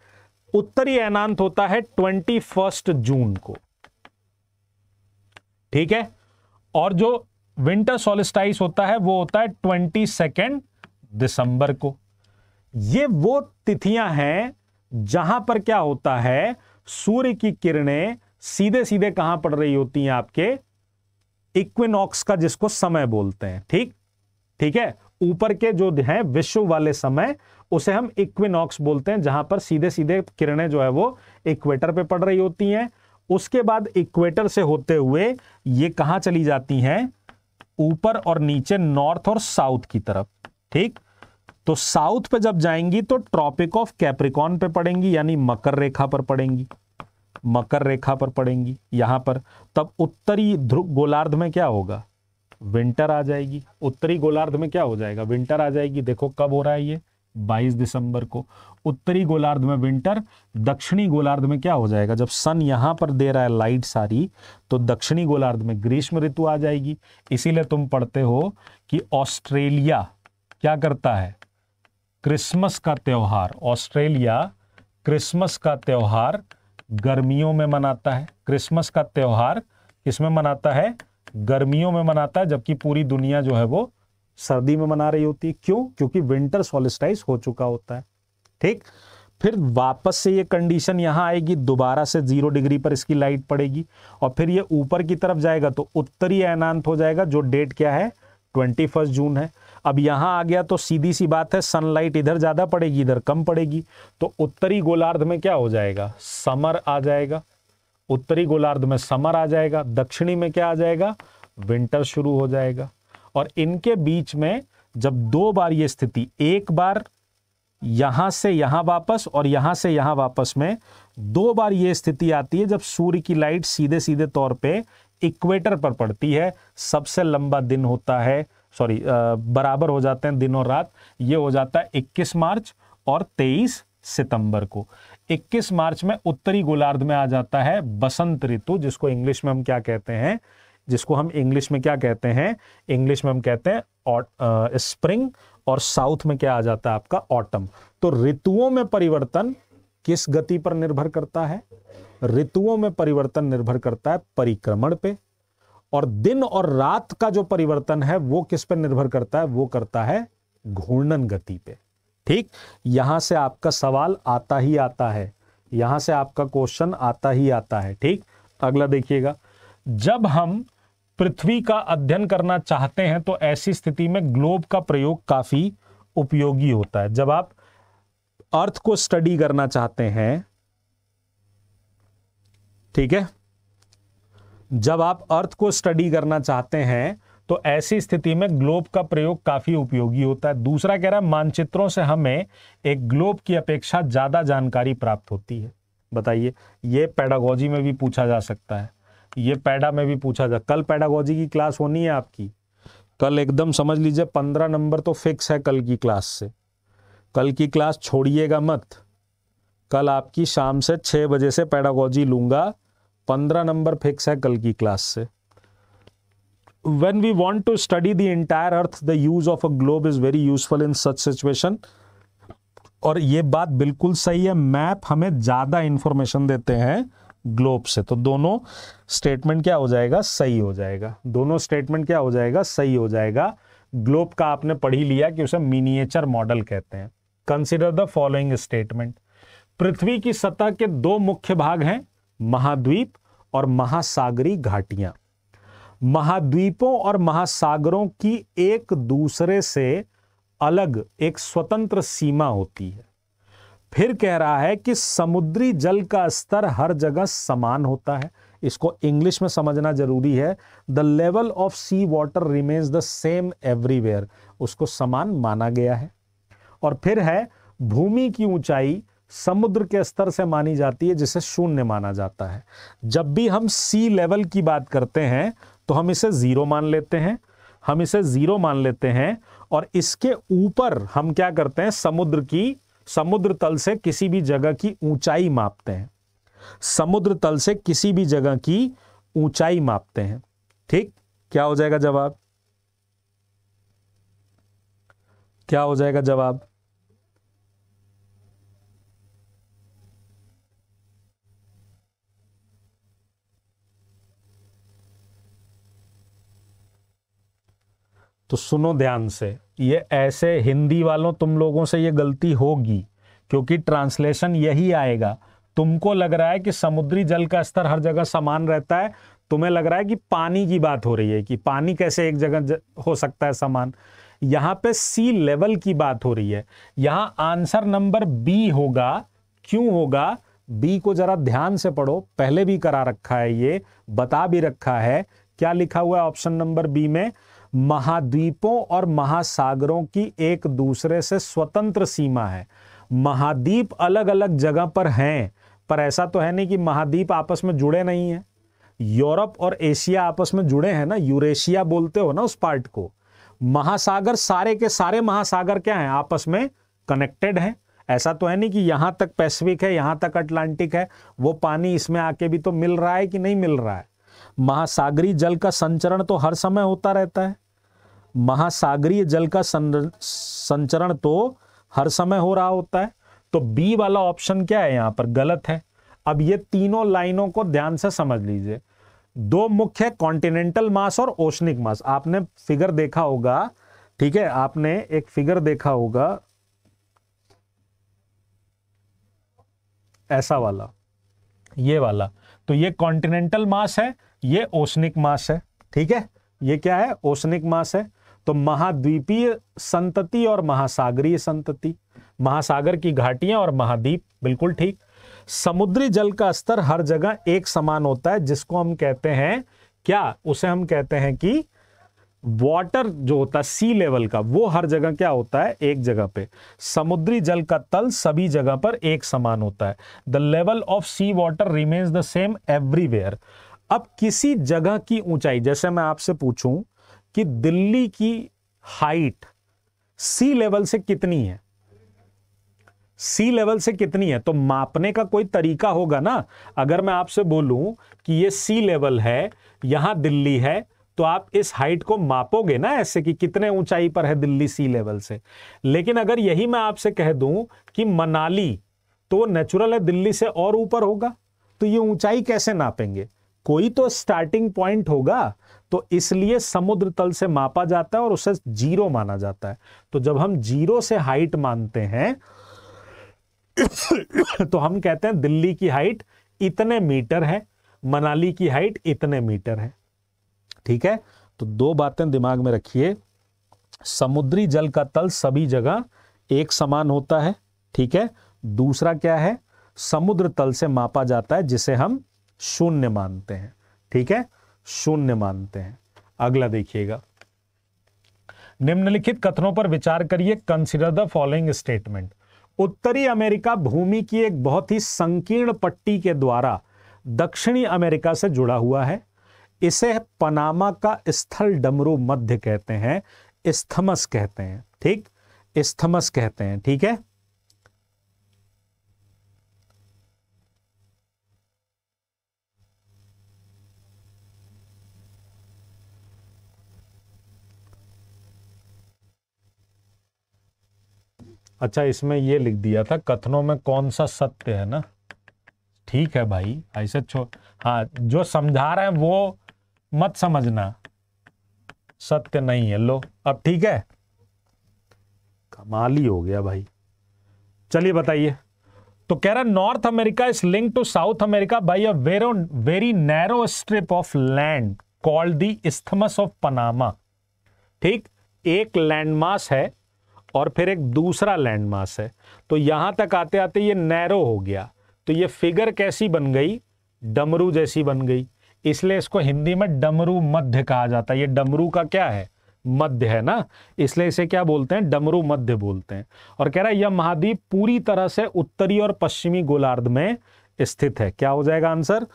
उत्तरी आयनांत होता है ट्वेंटी फर्स्ट जून को ठीक है और जो विंटर सोलिस्टाइस होता है वो होता है ट्वेंटी सेकेंड दिसंबर को ये वो तिथियां हैं जहां पर क्या होता है सूर्य की किरणें सीधे सीधे कहां पड़ रही होती हैं आपके इक्विनॉक्स का जिसको समय बोलते हैं ठीक ठीक है ऊपर के जो हैं विश्व वाले समय उसे हम इक्विनॉक्स बोलते हैं जहां पर सीधे सीधे किरणें जो है वो इक्वेटर पे पड़ रही होती हैं उसके बाद इक्वेटर से होते हुए ये कहां चली जाती हैं ऊपर और नीचे नॉर्थ और साउथ की तरफ ठीक तो साउथ पे जब जाएंगी तो ट्रॉपिक ऑफ कैप्रिकॉन पे पड़ेंगी यानी मकर रेखा पर पड़ेंगी मकर रेखा पर पड़ेंगी यहां पर तब उत्तरी ध्रुव गोलार्ध में क्या होगा विंटर आ जाएगी उत्तरी गोलार्ध में क्या हो जाएगा विंटर आ जाएगी देखो कब हो रहा है ये 22 दिसंबर को उत्तरी गोलार्ध में विंटर दक्षिणी गोलार्ध में क्या हो जाएगा जब सन यहां पर दे रहा है लाइट सारी तो दक्षिणी गोलार्ध में ग्रीष्म ऋतु आ जाएगी इसीलिए तुम पढ़ते हो कि ऑस्ट्रेलिया क्या करता है क्रिसमस का त्यौहार ऑस्ट्रेलिया क्रिसमस का त्यौहार गर्मियों में मनाता है क्रिसमस का त्यौहार किसमें मनाता है गर्मियों में मनाता है जबकि पूरी दुनिया जो है वो सर्दी में मना रही होती है क्यों क्योंकि विंटर सोलिस्टाइज हो चुका होता है ठीक फिर वापस से ये कंडीशन यहां आएगी दोबारा से जीरो डिग्री पर इसकी लाइट पड़ेगी और फिर ये ऊपर की तरफ जाएगा तो उत्तरी एनांत हो जाएगा जो डेट क्या है ट्वेंटी फर्स्ट जून है अब यहां आ गया तो सीधी सी बात है सनलाइट इधर ज़्यादा पड़ेगी इधर कम पड़ेगी तो उत्तरी गोलार्ध में क्या हो जाएगा समर आ जाएगा उत्तरी गोलार्ध में समर आ जाएगा दक्षिणी में क्या आ जाएगा विंटर शुरू हो जाएगा और इनके बीच में जब दो बार ये स्थिति एक बार यहां से यहां वापस और यहां से यहां वापस में दो बार ये स्थिति आती है जब सूर्य की लाइट सीधे सीधे तौर पे इक्वेटर पर पड़ती है सबसे लंबा दिन होता है सॉरी बराबर हो जाते हैं दिन और रात ये हो जाता है 21 मार्च और 23 सितंबर को 21 मार्च में उत्तरी गोलार्ध में आ जाता है बसंत ऋतु जिसको इंग्लिश में हम क्या कहते हैं जिसको हम इंग्लिश में क्या कहते हैं इंग्लिश में हम कहते हैं और स्प्रिंग और साउथ में क्या आ जाता है आपका ऑटम तो ऋतुओं में परिवर्तन किस गति पर निर्भर करता है ऋतुओं में परिवर्तन निर्भर करता है परिक्रमण पे और दिन और रात का जो परिवर्तन है वो किस पर निर्भर करता है वो करता है घूर्णन गति पे ठीक यहां से आपका सवाल आता ही आता है यहां से आपका क्वेश्चन आता ही आता है ठीक अगला देखिएगा जब हम पृथ्वी का अध्ययन करना चाहते हैं तो ऐसी स्थिति में ग्लोब का प्रयोग काफी उपयोगी होता है जब आप अर्थ को स्टडी करना चाहते हैं ठीक है जब आप अर्थ को स्टडी करना चाहते हैं तो ऐसी स्थिति में ग्लोब का प्रयोग काफ़ी उपयोगी होता है दूसरा कह रहा है मानचित्रों से हमें एक ग्लोब की अपेक्षा ज़्यादा जानकारी प्राप्त होती है बताइए ये पैडागोजी में भी पूछा जा सकता है ये पैडा में भी पूछा जा कल पैडागोजी की क्लास होनी है आपकी कल एकदम समझ लीजिए पंद्रह नंबर तो फिक्स है कल की क्लास से कल की क्लास छोड़िएगा मत कल आपकी शाम से छः बजे से पैडागोजी लूंगा पंद्रह नंबर फिक्स है कल की क्लास से when we want to study the entire earth the use of a globe is very useful in such situation और ये बात बिल्कुल सही है मैप हमें ज़्यादा इंफॉर्मेशन देते हैं ग्लोब से तो दोनों स्टेटमेंट क्या हो जाएगा सही हो जाएगा दोनों स्टेटमेंट क्या हो जाएगा सही हो जाएगा ग्लोब का आपने पढ़ ही लिया कि उसे मिनिएचर मॉडल कहते हैं कंसिडर द फॉलोइंग स्टेटमेंट पृथ्वी की सतह के दो मुख्य भाग हैं महाद्वीप और महासागरी घाटियां महाद्वीपों और महासागरों की एक दूसरे से अलग एक स्वतंत्र सीमा होती है फिर कह रहा है कि समुद्री जल का स्तर हर जगह समान होता है इसको इंग्लिश में समझना जरूरी है the level of sea water remains the same everywhere उसको समान माना गया है और फिर है भूमि की ऊंचाई समुद्र के स्तर से मानी जाती है जिसे शून्य माना जाता है जब भी हम सी लेवल की बात करते हैं तो हम इसे ज़ीरो मान लेते हैं हम इसे ज़ीरो मान लेते हैं और इसके ऊपर हम क्या करते हैं समुद्र की समुद्र तल से किसी भी जगह की ऊंचाई मापते हैं समुद्र तल से किसी भी जगह की ऊंचाई मापते हैं ठीक क्या हो जाएगा जवाब क्या हो जाएगा जवाब तो सुनो ध्यान से ये ऐसे हिंदी वालों तुम लोगों से ये गलती होगी क्योंकि ट्रांसलेशन यही आएगा तुमको लग रहा है कि समुद्री जल का स्तर हर जगह समान रहता है तुम्हें लग रहा है कि पानी की बात हो रही है कि पानी कैसे एक जगह हो सकता है समान यहां पे सी लेवल की बात हो रही है यहां आंसर नंबर बी होगा क्यों होगा बी को जरा ध्यान से पढ़ो पहले भी करा रखा है ये बता भी रखा है क्या लिखा हुआ है ऑप्शन नंबर बी में महाद्वीपों और महासागरों की एक दूसरे से स्वतंत्र सीमा है महाद्वीप अलग अलग जगह पर हैं पर ऐसा तो है नहीं कि महाद्वीप आपस में जुड़े नहीं हैं यूरोप और एशिया आपस में जुड़े हैं ना यूरेशिया बोलते हो ना उस पार्ट को महासागर सारे के सारे महासागर क्या हैं आपस में कनेक्टेड हैं ऐसा तो है नहीं कि यहाँ तक पैसिफिक है यहाँ तक अटलांटिक है वो पानी इसमें आके भी तो मिल रहा है कि नहीं मिल रहा है महासागरी जल का संचरण तो हर समय होता रहता है महासागरीय जल का संचरण तो हर समय हो रहा होता है तो बी वाला ऑप्शन क्या है यहां पर गलत है अब ये तीनों लाइनों को ध्यान से समझ लीजिए दो मुख्य कॉन्टिनेंटल मास और ओशनिक मास आपने फिगर देखा होगा ठीक है आपने एक फिगर देखा होगा ऐसा वाला ये वाला तो ये कॉन्टिनेंटल मास है ये ओशनिक मास है ठीक है ये क्या है ओशनिक मास है तो महाद्वीपीय संतति और महासागरीय संतति महासागर की घाटियां और महाद्वीप बिल्कुल ठीक समुद्री जल का स्तर हर जगह एक समान होता है जिसको हम कहते हैं क्या उसे हम कहते हैं कि वाटर जो होता है सी लेवल का वो हर जगह क्या होता है एक जगह पे समुद्री जल का तल सभी जगह पर एक समान होता है the level of sea water remains the same everywhere अब किसी जगह की ऊंचाई जैसे मैं आपसे पूछूं कि दिल्ली की हाइट सी लेवल से कितनी है सी लेवल से कितनी है तो मापने का कोई तरीका होगा ना अगर मैं आपसे बोलूं कि ये सी लेवल है यहां दिल्ली है तो आप इस हाइट को मापोगे ना ऐसे कि कितने ऊंचाई पर है दिल्ली सी लेवल से लेकिन अगर यही मैं आपसे कह दूं कि मनाली तो वो नेचुरल है दिल्ली से और ऊपर होगा तो ये ऊंचाई कैसे नापेंगे कोई तो स्टार्टिंग पॉइंट होगा तो इसलिए समुद्र तल से मापा जाता है और उसे जीरो माना जाता है तो जब हम जीरो से हाइट मानते हैं तो हम कहते हैं दिल्ली की हाइट इतने मीटर है मनाली की हाइट इतने मीटर है ठीक है तो दो बातें दिमाग में रखिए समुद्री जल का तल सभी जगह एक समान होता है ठीक है दूसरा क्या है समुद्र तल से मापा जाता है जिसे हम शून्य मानते हैं ठीक है शून्य मानते हैं अगला देखिएगा निम्नलिखित कथनों पर विचार करिए कंसिडर द फॉलोइंग स्टेटमेंट उत्तरी अमेरिका भूमि की एक बहुत ही संकीर्ण पट्टी के द्वारा दक्षिणी अमेरिका से जुड़ा हुआ है इसे पनामा का स्थल डमरू मध्य कहते हैं स्थमस कहते हैं ठीक स्थमस कहते हैं ठीक है अच्छा इसमें ये लिख दिया था कथनों में कौन सा सत्य है ना ठीक है भाई ऐसे छो हाँ जो समझा रहे हैं वो मत समझना सत्य नहीं है लो अब ठीक है कमाली हो गया भाई चलिए बताइए तो कह रहा North America is link to South America by a very very narrow strip of land called the isthmus of Panama ठीक एक लैंडमास है और फिर एक दूसरा लैंड मास है तो यहाँ तक आते आते ये नैरो हो गया तो ये फिगर कैसी बन गई डमरू जैसी बन गई इसलिए इसको हिंदी में डमरू मध्य कहा जाता है ये डमरू का क्या है मध्य है ना इसलिए इसे क्या बोलते हैं डमरू मध्य बोलते हैं और कह रहा है यह महाद्वीप पूरी तरह से उत्तरी और पश्चिमी गोलार्ध में स्थित है क्या हो जाएगा आंसर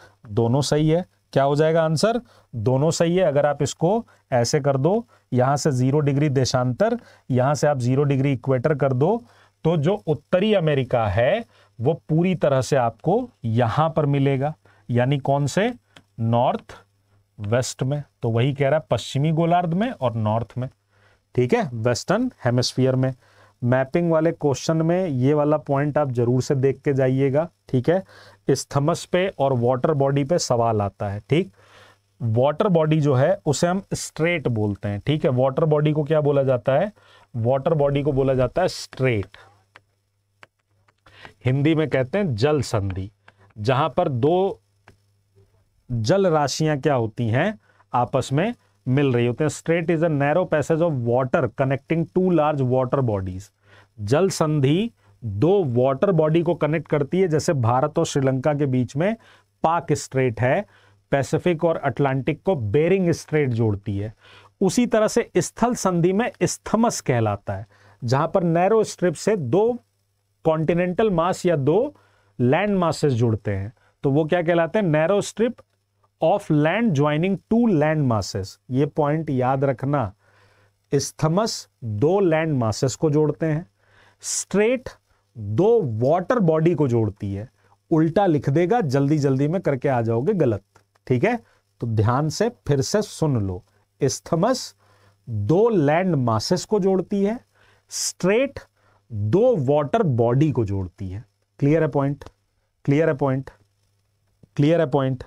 दोनों सही है क्या हो जाएगा आंसर दोनों सही है अगर आप इसको ऐसे कर दो यहां से जीरो डिग्री देशांतर यहां से आप जीरो डिग्री इक्वेटर कर दो तो जो उत्तरी अमेरिका है वो पूरी तरह से आपको यहां पर मिलेगा यानी कौन से नॉर्थ वेस्ट में तो वही कह रहा है पश्चिमी गोलार्ध में और नॉर्थ में ठीक है वेस्टर्न हेमिस्फीयर में मैपिंग वाले क्वेश्चन में ये वाला पॉइंट आप जरूर से देख के जाइएगा ठीक है थमस पे और वाटर बॉडी पे सवाल आता है ठीक वाटर बॉडी जो है उसे हम स्ट्रेट बोलते हैं ठीक है वाटर बॉडी को क्या बोला जाता है वाटर बॉडी को बोला जाता है स्ट्रेट हिंदी में कहते हैं जल संधि जहां पर दो जल राशियां क्या होती हैं आपस में मिल रही होती हैं strait is a narrow passage of water connecting two large water bodies जल संधि दो वाटर बॉडी को कनेक्ट करती है जैसे भारत और श्रीलंका के बीच में पाक स्ट्रेट है पैसिफिक और अटलांटिक को बेरिंग स्ट्रेट जोड़ती है उसी तरह से स्थल संधि में स्थमस कहलाता है जहां पर नैरो स्ट्रिप से दो कॉन्टिनेंटल मास या दो लैंड मासेस जुड़ते हैं तो वो क्या कहलाते हैं narrow strip of land joining two land masses ये पॉइंट याद रखना स्थमस दो लैंड मासेस को जोड़ते हैं स्ट्रेट दो वाटर बॉडी को जोड़ती है उल्टा लिख देगा जल्दी जल्दी में करके आ जाओगे गलत ठीक है तो ध्यान से फिर से सुन लो स्थमस दो लैंड मासेस को जोड़ती है स्ट्रेट दो वाटर बॉडी को जोड़ती है क्लियर है पॉइंट क्लियर है पॉइंट क्लियर है पॉइंट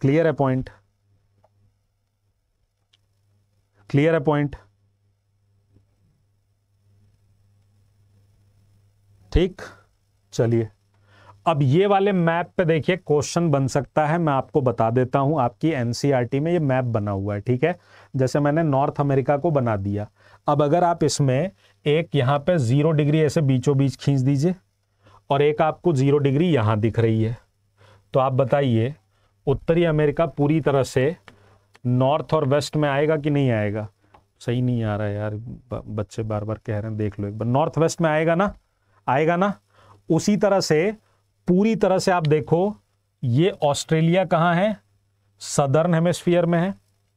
क्लियर है पॉइंट क्लियर है पॉइंट ठीक चलिए अब ये वाले मैप पे देखिए क्वेश्चन बन सकता है मैं आपको बता देता हूं आपकी एनसीईआरटी e में ये मैप बना हुआ है ठीक है जैसे मैंने नॉर्थ अमेरिका को बना दिया अब अगर आप इसमें एक यहाँ पे ज़ीरो डिग्री ऐसे बीचों बीच खींच दीजिए और एक आपको ज़ीरो डिग्री यहाँ दिख रही है तो आप बताइए उत्तरी अमेरिका पूरी तरह से नॉर्थ और वेस्ट में आएगा कि नहीं आएगा सही नहीं आ रहा यार बच्चे बार बार कह रहे हैं देख लो एक बार नॉर्थ वेस्ट में आएगा ना आएगा ना उसी तरह से पूरी तरह से आप देखो ये ऑस्ट्रेलिया कहाँ है सदर्न हेमिस्फीयर में है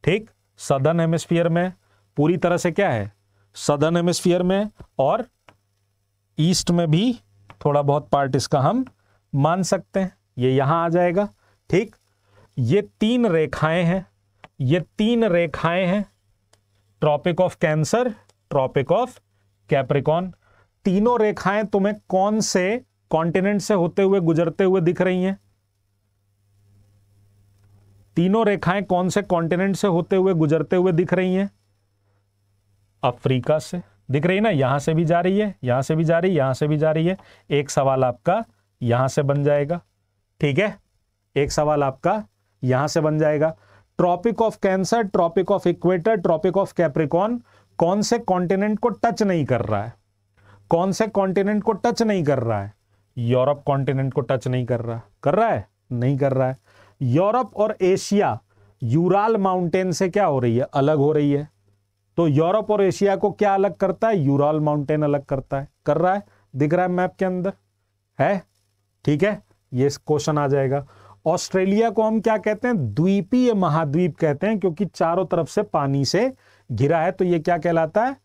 ठीक सदर्न हेमिस्फीयर में पूरी तरह से क्या है सदर्न हेमिस्फीयर में और ईस्ट में भी थोड़ा बहुत पार्ट इसका हम मान सकते हैं ये यहाँ आ जाएगा ठीक ये तीन रेखाएं हैं ये तीन रेखाएं हैं tropic of Cancer tropic of Capricorn तीनों रेखाएं तुम्हें कौन से कॉन्टिनेंट से होते हुए गुजरते हुए दिख रही हैं तीनों रेखाएं कौन से कॉन्टिनेंट से होते हुए गुजरते हुए दिख रही हैं अफ्रीका से दिख रही है ना यहां से भी जा रही है यहां से भी जा रही है यहां से भी जा रही है एक सवाल आपका यहां से बन जाएगा ठीक है एक सवाल आपका यहां से बन जाएगा tropic of Cancer tropic of equator tropic of Capricorn कौन से कॉन्टिनेंट को टच नहीं कर रहा है कौन से कॉन्टिनेंट को टच नहीं कर रहा है यूरोप कॉन्टिनेंट को टच नहीं कर रहा कर रहा है नहीं कर रहा है यूरोप और एशिया यूराल माउंटेन से क्या हो रही है अलग हो रही है तो यूरोप और एशिया को क्या अलग करता है यूराल माउंटेन अलग करता है कर रहा है दिख रहा है मैप के अंदर है ठीक है ये क्वेश्चन आ जाएगा ऑस्ट्रेलिया को हम क्या कहते हैं द्वीपीय महाद्वीप कहते हैं क्योंकि चारों तरफ से पानी से घिरा है तो ये क्या कहलाता है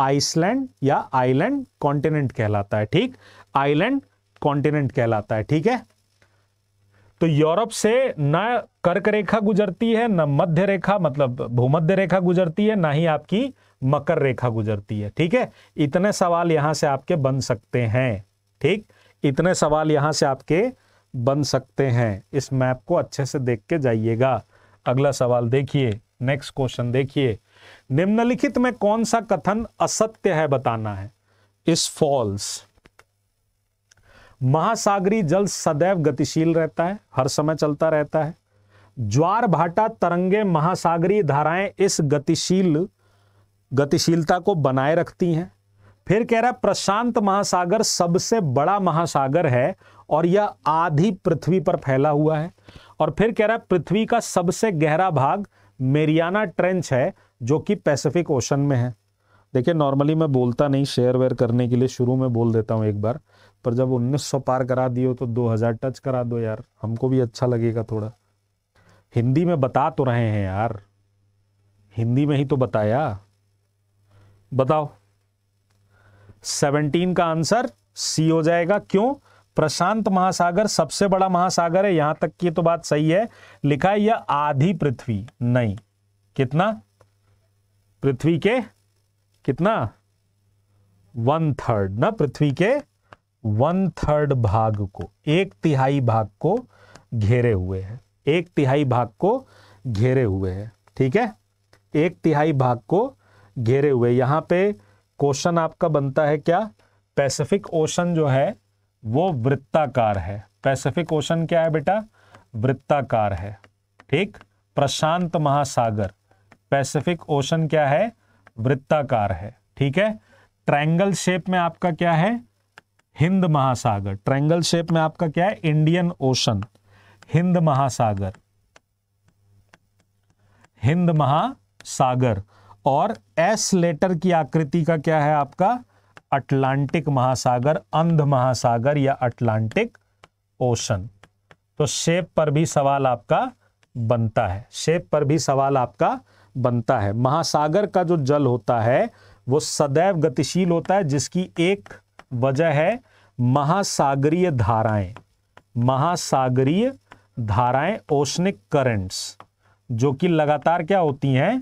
आइसलैंड या आइलैंड कॉन्टिनेंट कहलाता है ठीक आइलैंड कॉन्टिनेंट कहलाता है ठीक है तो यूरोप से ना कर्क रेखा गुजरती है ना मध्य रेखा मतलब भूमध्य रेखा गुजरती है ना ही आपकी मकर रेखा गुजरती है ठीक है इतने सवाल यहां से आपके बन सकते हैं ठीक इतने सवाल यहां से आपके बन सकते हैं इस मैप को अच्छे से देख के जाइएगा अगला सवाल देखिए नेक्स्ट क्वेश्चन देखिए निम्नलिखित में कौन सा कथन असत्य है बताना है इस फॉल्स महासागरी जल सदैव गतिशील रहता है हर समय चलता रहता है ज्वार भाटा तरंगे महासागरीय धाराएं इस गतिशील गतिशीलता को बनाए रखती हैं फिर कह रहा है प्रशांत महासागर सबसे बड़ा महासागर है और यह आधी पृथ्वी पर फैला हुआ है और फिर कह रहा है पृथ्वी का सबसे गहरा भाग मेरियाना ट्रेंच है जो कि पैसिफिक ओशन में है देखिए नॉर्मली मैं बोलता नहीं शेयर वेयर करने के लिए शुरू में बोल देता हूँ एक बार पर जब 1900 पार करा दियो तो 2000 टच करा दो यार हमको भी अच्छा लगेगा थोड़ा हिंदी में बता तो रहे हैं यार हिंदी में ही तो बताया बताओ 17 का आंसर सी हो जाएगा क्यों प्रशांत महासागर सबसे बड़ा महासागर है यहां तक की तो बात सही है लिखा है यह आधी पृथ्वी नहीं कितना पृथ्वी के कितना वन थर्ड ना पृथ्वी के वन थर्ड भाग को एक तिहाई भाग को घेरे हुए हैं एक तिहाई भाग को घेरे हुए हैं ठीक है एक तिहाई भाग को घेरे हुए यहां पे क्वेश्चन आपका बनता है क्या पैसिफिक ओशन जो है वो वृत्ताकार है पैसिफिक ओशन क्या है बेटा वृत्ताकार है ठीक प्रशांत महासागर पैसिफिक ओशन क्या है वृत्ताकार है ठीक है ट्रायंगल शेप में आपका क्या है हिंद महासागर ट्रैंगल शेप में आपका क्या है इंडियन ओशन हिंद महासागर हिंद महासागर और एस लेटर की आकृति का क्या है आपका अटलांटिक महासागर अंध महासागर या अटलांटिक ओशन तो शेप पर भी सवाल आपका बनता है शेप पर भी सवाल आपका बनता है महासागर का जो जल होता है वो सदैव गतिशील होता है जिसकी एक वजह है महासागरीय धाराएं महासागरीय धाराएं ओशनिक करंट्स जो कि लगातार क्या होती हैं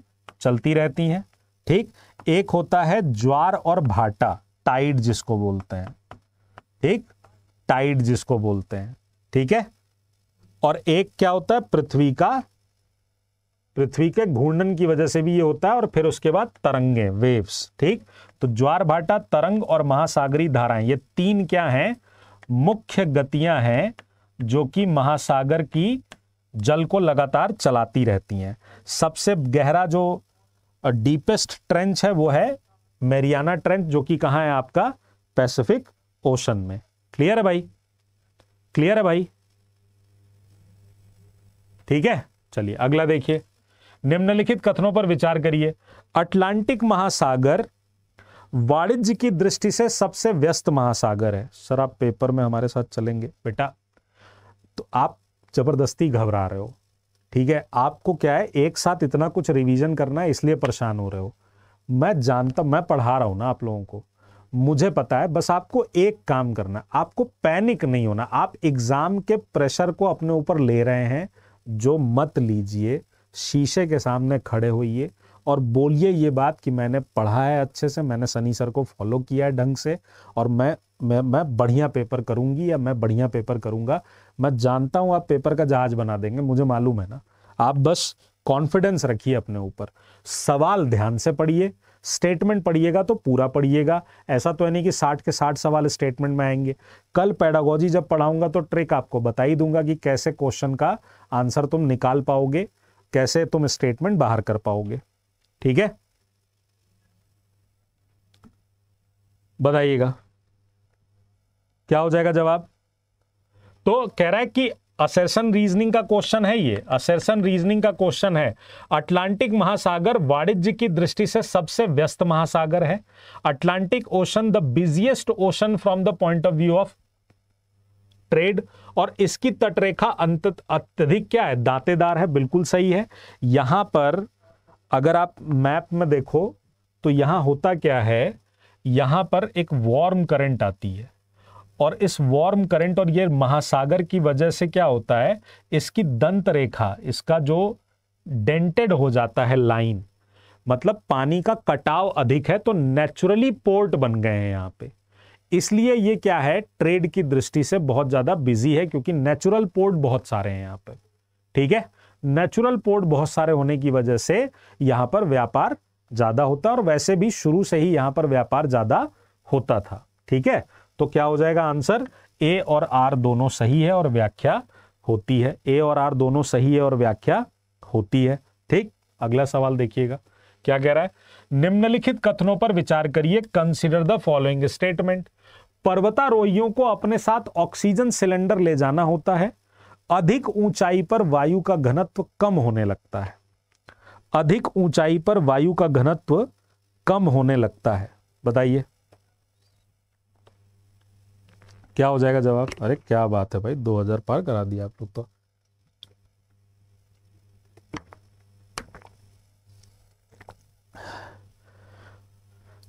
चलती रहती हैं ठीक एक होता है ज्वार और भाटा टाइड जिसको बोलते हैं ठीक टाइड जिसको बोलते हैं ठीक है और एक क्या होता है पृथ्वी का पृथ्वी के घूर्णन की वजह से भी ये होता है और फिर उसके बाद तरंगे वेव्स ठीक तो ज्वार भाटा तरंग और महासागरी धाराएं ये तीन क्या हैं मुख्य गतियां हैं जो कि महासागर की जल को लगातार चलाती रहती हैं सबसे गहरा जो डीपेस्ट ट्रेंच है वो है मेरियाना ट्रेंच जो कि कहाँ है आपका पैसिफिक ओशन में क्लियर है भाई क्लियर है भाई ठीक है चलिए अगला देखिए निम्नलिखित कथनों पर विचार करिए अटलांटिक महासागर वाणिज्य की दृष्टि से सबसे व्यस्त महासागर है सर आप पेपर में हमारे साथ चलेंगे बेटा तो आप जबरदस्ती घबरा रहे हो ठीक है आपको क्या है एक साथ इतना कुछ रिवीजन करना है इसलिए परेशान हो रहे हो मैं जानता मैं पढ़ा रहा हूं ना आप लोगों को मुझे पता है बस आपको एक काम करना आपको पैनिक नहीं होना आप एग्जाम के प्रेशर को अपने ऊपर ले रहे हैं जो मत लीजिए शीशे के सामने खड़े होइए और बोलिए ये बात कि मैंने पढ़ा है अच्छे से मैंने सनी सर को फॉलो किया है ढंग से और मैं मैं मैं बढ़िया पेपर करूंगी या मैं बढ़िया पेपर करूंगा मैं जानता हूँ आप पेपर का जहाज बना देंगे मुझे मालूम है ना आप बस कॉन्फिडेंस रखिए अपने ऊपर सवाल ध्यान से पढ़िए स्टेटमेंट पढ़िएगा तो पूरा पढ़िएगा ऐसा तो है नहीं कि साठ के साठ सवाल स्टेटमेंट में आएंगे कल पैडागोजी जब पढ़ाऊंगा तो ट्रिक आपको बता ही दूंगा कि कैसे क्वेश्चन का आंसर तुम निकाल पाओगे कैसे तुम स्टेटमेंट बाहर कर पाओगे ठीक है बताइएगा क्या हो जाएगा जवाब तो कह रहा है कि असरसन रीजनिंग का क्वेश्चन है ये असरसन रीजनिंग का क्वेश्चन है अटलांटिक महासागर वाणिज्य की दृष्टि से सबसे व्यस्त महासागर है Atlantic ocean the busiest ocean from the point of view of trade और इसकी तटरेखा अंत अत्यधिक क्या है दातेदार है बिल्कुल सही है यहां पर अगर आप मैप में देखो तो यहाँ होता क्या है यहाँ पर एक वार्म करंट आती है और इस वार्म करंट और ये महासागर की वजह से क्या होता है इसकी दंत रेखा इसका जो डेंटेड हो जाता है लाइन मतलब पानी का कटाव अधिक है तो नेचुरली पोर्ट बन गए हैं यहाँ पे इसलिए ये क्या है ट्रेड की दृष्टि से बहुत ज़्यादा बिजी है क्योंकि नेचुरल पोर्ट बहुत सारे हैं यहाँ पर ठीक है नेचुरल पोर्ट बहुत सारे होने की वजह से यहां पर व्यापार ज़्यादा होता और वैसे भी शुरू से ही यहां पर व्यापार ज़्यादा होता था ठीक है तो क्या हो जाएगा आंसर ए और आर दोनों सही है और व्याख्या होती है ए और आर दोनों सही है और व्याख्या होती है ठीक अगला सवाल देखिएगा क्या कह रहा है निम्नलिखित कथनों पर विचार करिए कंसिडर द फॉलोइंग स्टेटमेंट पर्वतारोहियों को अपने साथ ऑक्सीजन सिलेंडर ले जाना होता है अधिक ऊंचाई पर वायु का घनत्व कम होने लगता है अधिक ऊंचाई पर वायु का घनत्व कम होने लगता है बताइए क्या हो जाएगा जवाब अरे क्या बात है भाई 2000 पार करा दिया आप लोग तो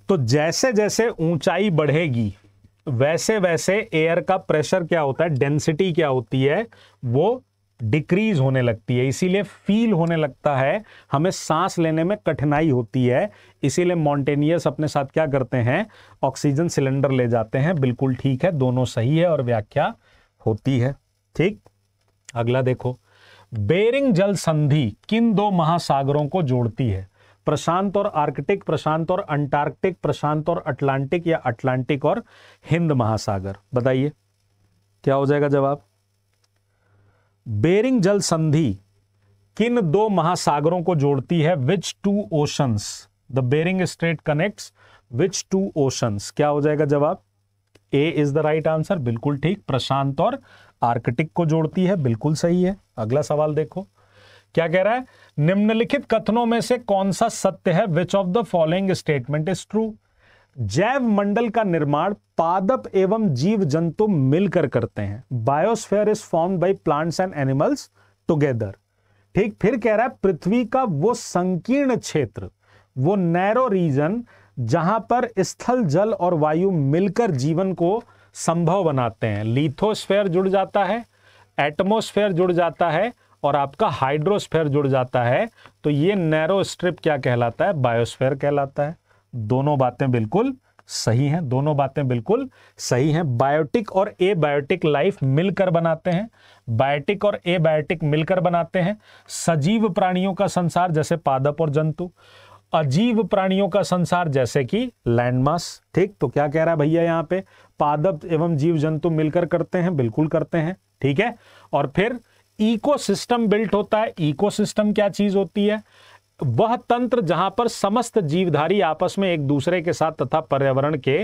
तो जैसे जैसे ऊंचाई बढ़ेगी वैसे वैसे एयर का प्रेशर क्या होता है डेंसिटी क्या होती है वो डिक्रीज होने लगती है इसीलिए फील होने लगता है हमें सांस लेने में कठिनाई होती है इसीलिए मॉन्टेनियस अपने साथ क्या करते हैं ऑक्सीजन सिलेंडर ले जाते हैं बिल्कुल ठीक है दोनों सही है और व्याख्या होती है ठीक अगला देखो बेरिंग जल संधि किन दो महासागरों को जोड़ती है प्रशांत और आर्कटिक प्रशांत और अंटार्कटिक प्रशांत और अटलांटिक या अटलांटिक और हिंद महासागर बताइए क्या हो जाएगा जवाब बेरिंग जल संधि किन दो महासागरों को जोड़ती है which two oceans the Bering strait connects which two oceans क्या हो जाएगा जवाब A is the right answer बिल्कुल ठीक प्रशांत और आर्कटिक को जोड़ती है बिल्कुल सही है अगला सवाल देखो क्या कह रहा है निम्नलिखित कथनों में से कौन सा सत्य है which of the following statement is true जैव मंडल का निर्माण पादप एवं जीव जंतु मिलकर करते हैं biosphere is form by plants and animals together ठीक फिर कह रहा है पृथ्वी का वो संकीर्ण क्षेत्र वो नैरो रीजन जहां पर स्थल जल और वायु मिलकर जीवन को संभव बनाते हैं लिथोस्फेयर जुड़ जाता है एटमोस्फेयर जुड़ जाता है और आपका हाइड्रोस्फेयर जुड़ जाता है तो ये नैरो स्ट्रिप क्या कहलाता है बायोस्फेयर कहलाता है दोनों बातें बिल्कुल सही हैं दोनों बातें बिल्कुल सही हैं बायोटिक और ए बायोटिक लाइफ मिलकर बनाते हैं बायोटिक और ए बायोटिक मिलकर बनाते हैं सजीव प्राणियों का संसार जैसे पादप और जंतु अजीव प्राणियों का संसार जैसे कि लैंडमास ठीक तो क्या कह रहा है भैया यहां पे पादप एवं जीव जंतु मिलकर करते हैं बिल्कुल करते हैं ठीक है और फिर इकोसिस्टम बिल्ट होता है इकोसिस्टम क्या चीज होती है वह तंत्र जहां पर समस्त जीवधारी आपस में एक दूसरे के साथ तथा पर्यावरण के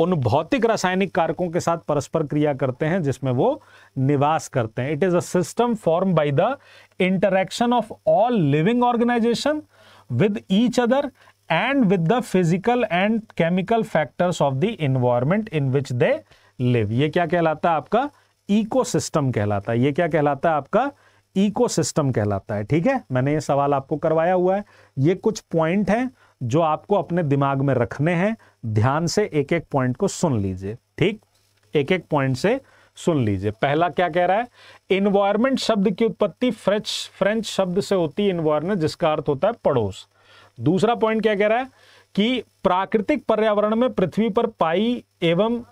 उन भौतिक रासायनिक कारकों के साथ परस्पर क्रिया करते हैं जिसमें वो निवास करते हैं it is a system form by the interaction of all living organisation with each other and with the physical and chemical factors of the environment in which they live ये क्या कहलाता है आपका इकोसिस्टम कहलाता है ये क्या कहलाता है आपका इकोसिस्टम कहलाता है ठीक है मैंने ये सवाल आपको करवाया हुआ है ये कुछ पॉइंट हैं जो आपको अपने दिमाग में रखने हैं ध्यान से एक एक पॉइंट को सुन लीजिए ठीक एक एक पॉइंट से सुन लीजिए पहला क्या कह रहा है इन्वायरमेंट शब्द की उत्पत्ति फ्रेंच फ्रेंच शब्द से होती है इन्वायरमेंट जिसका अर्थ होता है पड़ोस दूसरा पॉइंट क्या कह रहा है कि प्राकृतिक पर्यावरण में पृथ्वी पर पाई एवं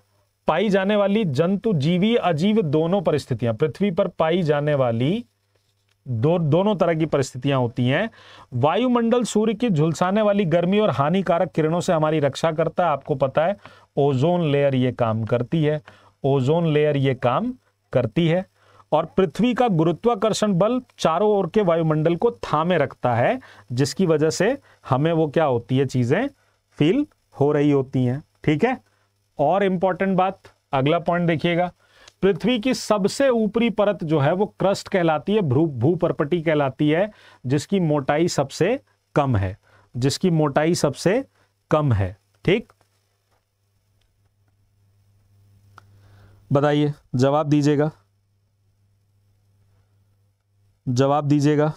पाई जाने वाली जंतु जीवी अजीव दोनों परिस्थितियां पृथ्वी पर पाई जाने वाली दो दोनों तरह की परिस्थितियां होती हैं वायुमंडल सूर्य की झुलसाने वाली गर्मी और हानिकारक किरणों से हमारी रक्षा करता है आपको पता है ओजोन लेयर ये काम करती है ओजोन लेयर ये काम करती है और पृथ्वी का गुरुत्वाकर्षण बल चारों ओर के वायुमंडल को थामे रखता है जिसकी वजह से हमें वो क्या होती है चीज़ें फील हो रही होती हैं ठीक है और इंपॉर्टेंट बात अगला पॉइंट देखिएगा पृथ्वी की सबसे ऊपरी परत जो है वो क्रस्ट कहलाती है भू भूपरपटी कहलाती है जिसकी मोटाई सबसे कम है जिसकी मोटाई सबसे कम है ठीक बताइए जवाब दीजिएगा जवाब दीजिएगा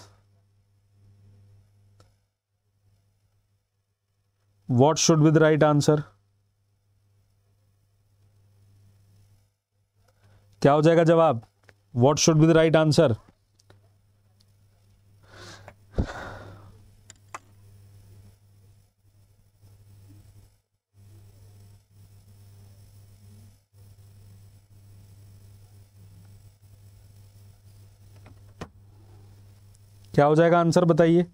what should be the right answer क्या हो जाएगा जवाब what should be the right answer क्या हो जाएगा आंसर बताइए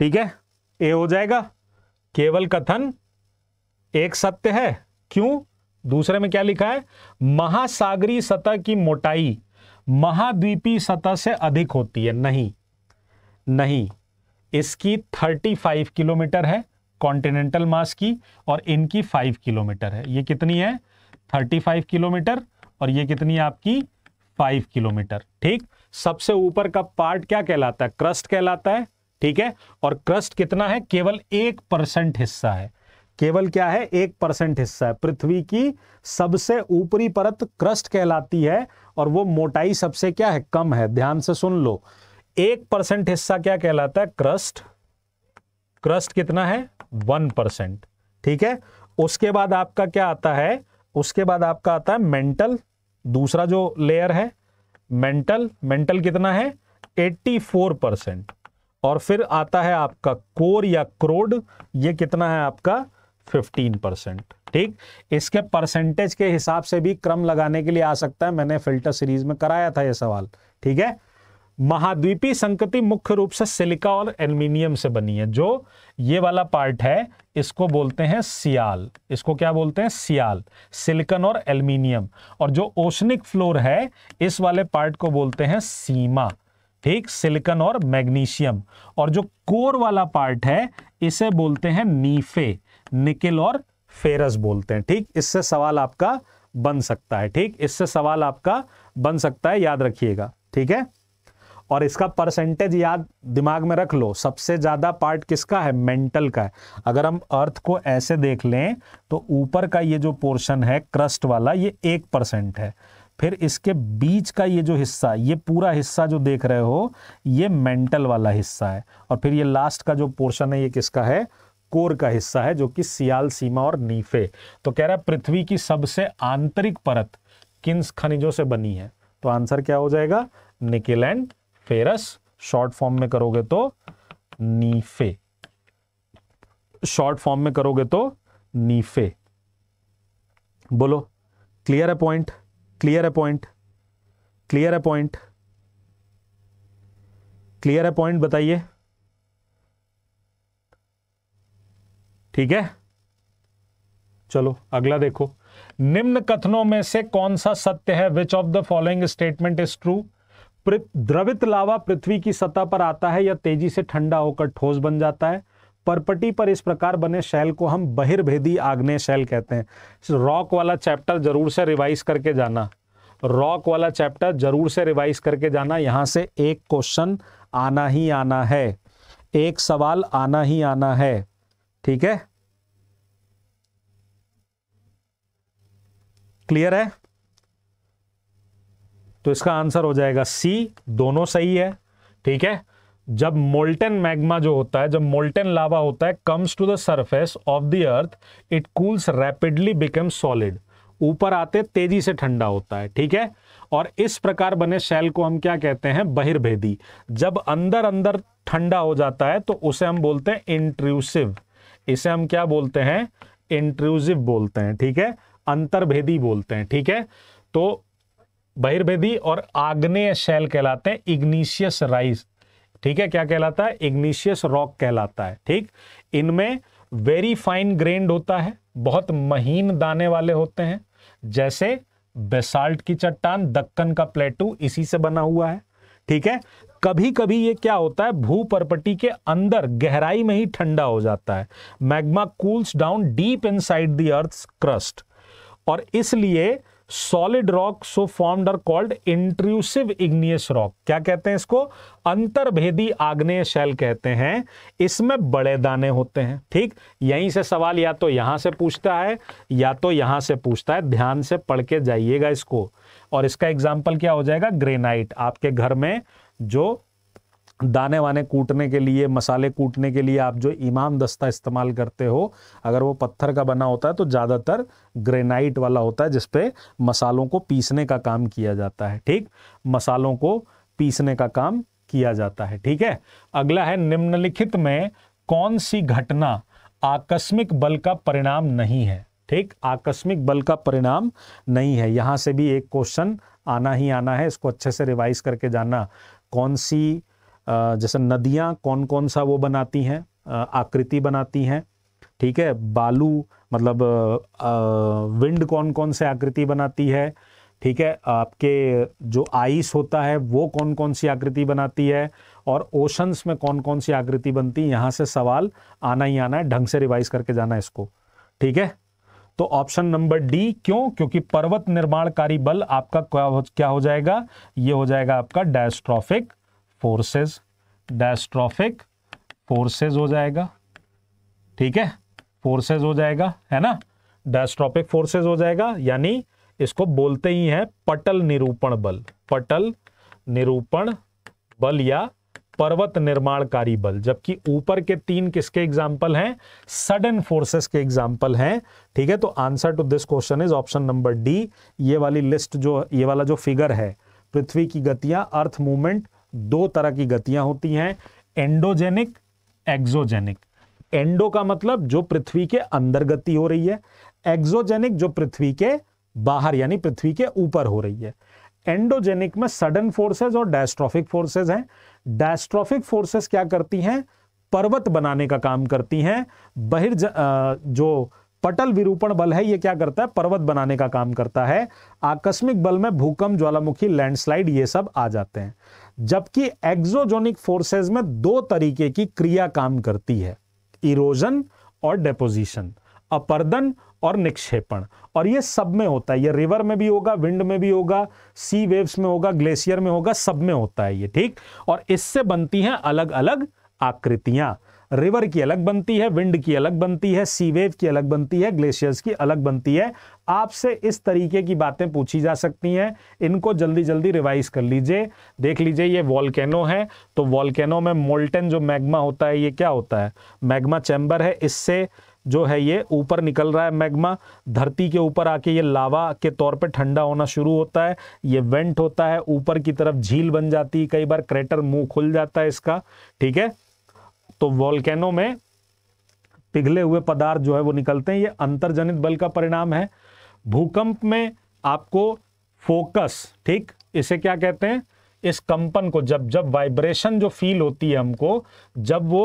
ठीक है ए हो जाएगा केवल कथन एक सत्य है क्यों दूसरे में क्या लिखा है महासागरी सतह की मोटाई महाद्वीपी सतह से अधिक होती है नहीं नहीं इसकी 35 किलोमीटर है कॉन्टिनेंटल मास की और इनकी 5 किलोमीटर है ये कितनी है 35 किलोमीटर और ये कितनी है आपकी 5 किलोमीटर ठीक सबसे ऊपर का पार्ट क्या कहलाता है क्रस्ट कहलाता है ठीक है और क्रस्ट कितना है केवल एक परसेंट हिस्सा है केवल क्या है एक परसेंट हिस्सा है पृथ्वी की सबसे ऊपरी परत क्रस्ट कहलाती है और वो मोटाई सबसे क्या है कम है ध्यान से सुन लो एक परसेंट हिस्सा क्या कहलाता है क्रस्ट क्रस्ट कितना है वन परसेंट ठीक है उसके बाद आपका क्या आता है उसके बाद आपका आता है मेंटल दूसरा जो लेयर है मेंटल मेंटल कितना है फोर परसेंट और फिर आता है आपका कोर या क्रोड ये कितना है आपका 15 परसेंट ठीक इसके परसेंटेज के हिसाब से भी क्रम लगाने के लिए आ सकता है मैंने फिल्टर सीरीज में कराया था यह सवाल ठीक है महाद्वीपी संकति मुख्य रूप से सिलिका और एल्यूमिनियम से बनी है जो ये वाला पार्ट है इसको बोलते हैं सियाल इसको क्या बोलते हैं सियाल सिलिकन और एल्यूमिनियम और जो ओशनिक फ्लोर है इस वाले पार्ट को बोलते हैं सीमा ठीक सिलिकन और मैग्नीशियम और जो कोर वाला पार्ट है इसे बोलते हैं नीफे निकिल और फेरस बोलते हैं ठीक इससे सवाल आपका बन सकता है ठीक इससे सवाल आपका बन सकता है याद रखिएगा ठीक है और इसका परसेंटेज याद दिमाग में रख लो सबसे ज़्यादा पार्ट किसका है मेंटल का है अगर हम अर्थ को ऐसे देख लें तो ऊपर का ये जो पोर्शन है क्रस्ट वाला ये एक परसेंट है फिर इसके बीच का ये जो हिस्सा ये पूरा हिस्सा जो देख रहे हो ये मेंटल वाला हिस्सा है और फिर ये लास्ट का जो पोर्शन है ये किसका है कोर का हिस्सा है जो कि सियाल सीमा और नीफे तो कह रहा है पृथ्वी की सबसे आंतरिक परत किन खनिजों से बनी है तो आंसर क्या हो जाएगा nickel and ferrous short form में करोगे तो नीफे शॉर्ट फॉर्म में करोगे तो नीफे बोलो क्लियर है पॉइंट क्लियर है पॉइंट क्लियर है पॉइंट क्लियर है पॉइंट बताइए ठीक है चलो अगला देखो निम्न कथनों में से कौन सा सत्य है which of the following statement is true द्रवित लावा पृथ्वी की सतह पर आता है या तेजी से ठंडा होकर ठोस बन जाता है परपटी पर इस प्रकार बने शैल को हम बहिर्भेदी आग्नेय शैल कहते हैं रॉक वाला चैप्टर जरूर से रिवाइज करके जाना रॉक वाला चैप्टर जरूर से रिवाइज करके जाना यहां से एक क्वेश्चन आना ही आना है एक सवाल आना ही आना है ठीक है क्लियर है तो इसका आंसर हो जाएगा सी दोनों सही है ठीक है जब मोल्टेन मैग्मा जो होता है जब मोल्टेन लावा होता है comes to the surface of the earth it cools rapidly become solid ऊपर आते तेजी से ठंडा होता है ठीक है और इस प्रकार बने शैल को हम क्या कहते हैं बहिर्भेदी जब अंदर अंदर ठंडा हो जाता है तो उसे हम बोलते हैं इंट्रूसिव इसे हम क्या बोलते हैं इंट्रूसिव बोलते हैं ठीक है अंतर्भेदी बोलते हैं ठीक है तो बहिर्भेदी और आग्नेय शैल कहलाते हैं इग्निशियस राइस ठीक है क्या कहलाता है इग्निशियस रॉक कहलाता है ठीक इनमें वेरी फाइन ग्रेन्ड होता है बहुत महीन दाने वाले होते हैं जैसे बेसाल्ट की चट्टान दक्कन का प्लेटू इसी से बना हुआ है ठीक है कभी कभी ये क्या होता है भूपर्पटी के अंदर गहराई में ही ठंडा हो जाता है magma cools down deep inside side earth crust और इसलिए solid rock so formed are called intrusive igneous rock क्या कहते हैं इसको अंतरभेदी आग्नेय शैल कहते हैं इसमें बड़े दाने होते हैं ठीक यहीं से सवाल या तो यहां से पूछता है या तो यहां से पूछता है ध्यान से पढ़ के जाइएगा इसको और इसका एग्जाम्पल क्या हो जाएगा ग्रेनाइट आपके घर में जो दाने वाने कूटने के लिए मसाले कूटने के लिए आप जो इमाम दस्ता इस्तेमाल करते हो अगर वो पत्थर का बना होता है तो ज़्यादातर ग्रेनाइट वाला होता है जिसपे मसालों को पीसने का काम किया जाता है ठीक मसालों को पीसने का काम किया जाता है ठीक है अगला है निम्नलिखित में कौन सी घटना आकस्मिक बल का परिणाम नहीं है ठीक आकस्मिक बल का परिणाम नहीं है यहाँ से भी एक क्वेश्चन आना ही आना है इसको अच्छे से रिवाइज करके जाना कौन सी जैसे नदियाँ कौन कौन सा वो बनाती हैं आकृति बनाती हैं ठीक है बालू मतलब विंड कौन कौन से आकृति बनाती है ठीक है आपके जो आइस होता है वो कौन कौन सी आकृति बनाती है और ओशंस में कौन कौन सी आकृति बनती है यहाँ से सवाल आना ही आना है ढंग से रिवाइज करके जाना है इसको ठीक है तो ऑप्शन नंबर डी क्यों क्योंकि पर्वत निर्माणकारी बल आपका क्या हो, क्या हो जाएगा ये हो जाएगा आपका डायस्ट्रॉफिक फोर्सेस डायस्ट्रॉफिक फोर्सेस हो जाएगा ठीक है फोर्सेस हो जाएगा है ना डायस्ट्रॉपिक फोर्सेस हो जाएगा यानी इसको बोलते ही है पटल निरूपण बल पटल निरूपण बल या पर्वत निर्माणकारी बल जबकि ऊपर के तीन किसके एग्जाम्पल हैं सडन फोर्सेस के एग्जाम्पल हैं ठीक है तो answer to this question is option number D ये वाली लिस्ट जो ये वाला जो फिगर है पृथ्वी की गतियां अर्थ मूवमेंट दो तरह की गतियां होती हैं एंडोजेनिक एक्सोजेनिक एंडो का मतलब जो पृथ्वी के अंदर गति हो रही है एक्सोजेनिक जो पृथ्वी के बाहर यानी पृथ्वी के ऊपर हो रही है एंडोजेनिक में सडन फोर्सेस और डायस्ट्रॉफिक फोर्सेस हैं डायस्ट्रॉफिक फोर्सेस क्या करती हैं पर्वत बनाने का काम करती हैं बहिर्ज जो पटल विरूपण बल है ये क्या करता है पर्वत बनाने का काम करता है आकस्मिक बल में भूकंप ज्वालामुखी लैंडस्लाइड ये सब आ जाते हैं जबकि एक्सोजोनिक फोर्सेस में दो तरीके की क्रिया काम करती है इरोजन और डेपोजिशन अपर्दन और निक्षेपण और ये सब में होता है ये रिवर में भी होगा विंड में भी होगा सी वेव्स में होगा ग्लेशियर में होगा सब में होता है ये ठीक और इससे बनती हैं अलग अलग आकृतियां रिवर की अलग बनती है विंड की अलग बनती है सीवेव की अलग बनती है ग्लेशियर्स की अलग बनती है आपसे इस तरीके की बातें पूछी जा सकती हैं इनको जल्दी जल्दी रिवाइज कर लीजिए देख लीजिए ये वॉलकैनो है तो वॉलकैनो में मोल्टन जो मैग्मा होता है ये क्या होता है मैग्मा चैम्बर है इससे जो है ये ऊपर निकल रहा है मैग्मा धरती के ऊपर आके ये लावा के तौर पे ठंडा होना शुरू होता है ये वेंट होता है ऊपर की तरफ झील बन जाती है कई बार क्रेटर मुंह खुल जाता है इसका ठीक है तो वॉल्केनो में पिघले हुए पदार्थ जो है वो निकलते हैं ये अंतरजनित बल का परिणाम है भूकंप में आपको फोकस ठीक इसे क्या कहते हैं इस कंपन को जब जब वाइब्रेशन जो फील होती है हमको जब वो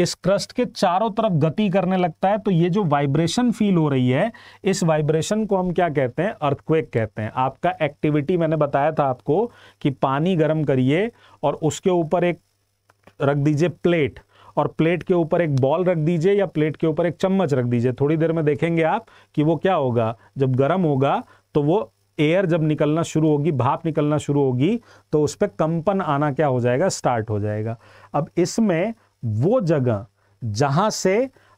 इस क्रस्ट के चारों तरफ गति करने लगता है तो ये जो वाइब्रेशन फील हो रही है इस वाइब्रेशन को हम क्या कहते हैं अर्थक्वेक कहते हैं आपका एक्टिविटी मैंने बताया था आपको कि पानी गर्म करिए और उसके ऊपर एक रख दीजिए प्लेट और प्लेट के ऊपर एक बॉल रख दीजिए या प्लेट के ऊपर एक चम्मच रख दीजिए थोड़ी देर में देखेंगे आप कि वो क्या होगा जब गर्म होगा तो वो एयर जब निकलना शुरू होगी भाप निकलना शुरू होगी तो उस पर कंपन आना क्या हो जाएगा स्टार्ट हो जाएगा अब इसमें वो जगह जहाँ से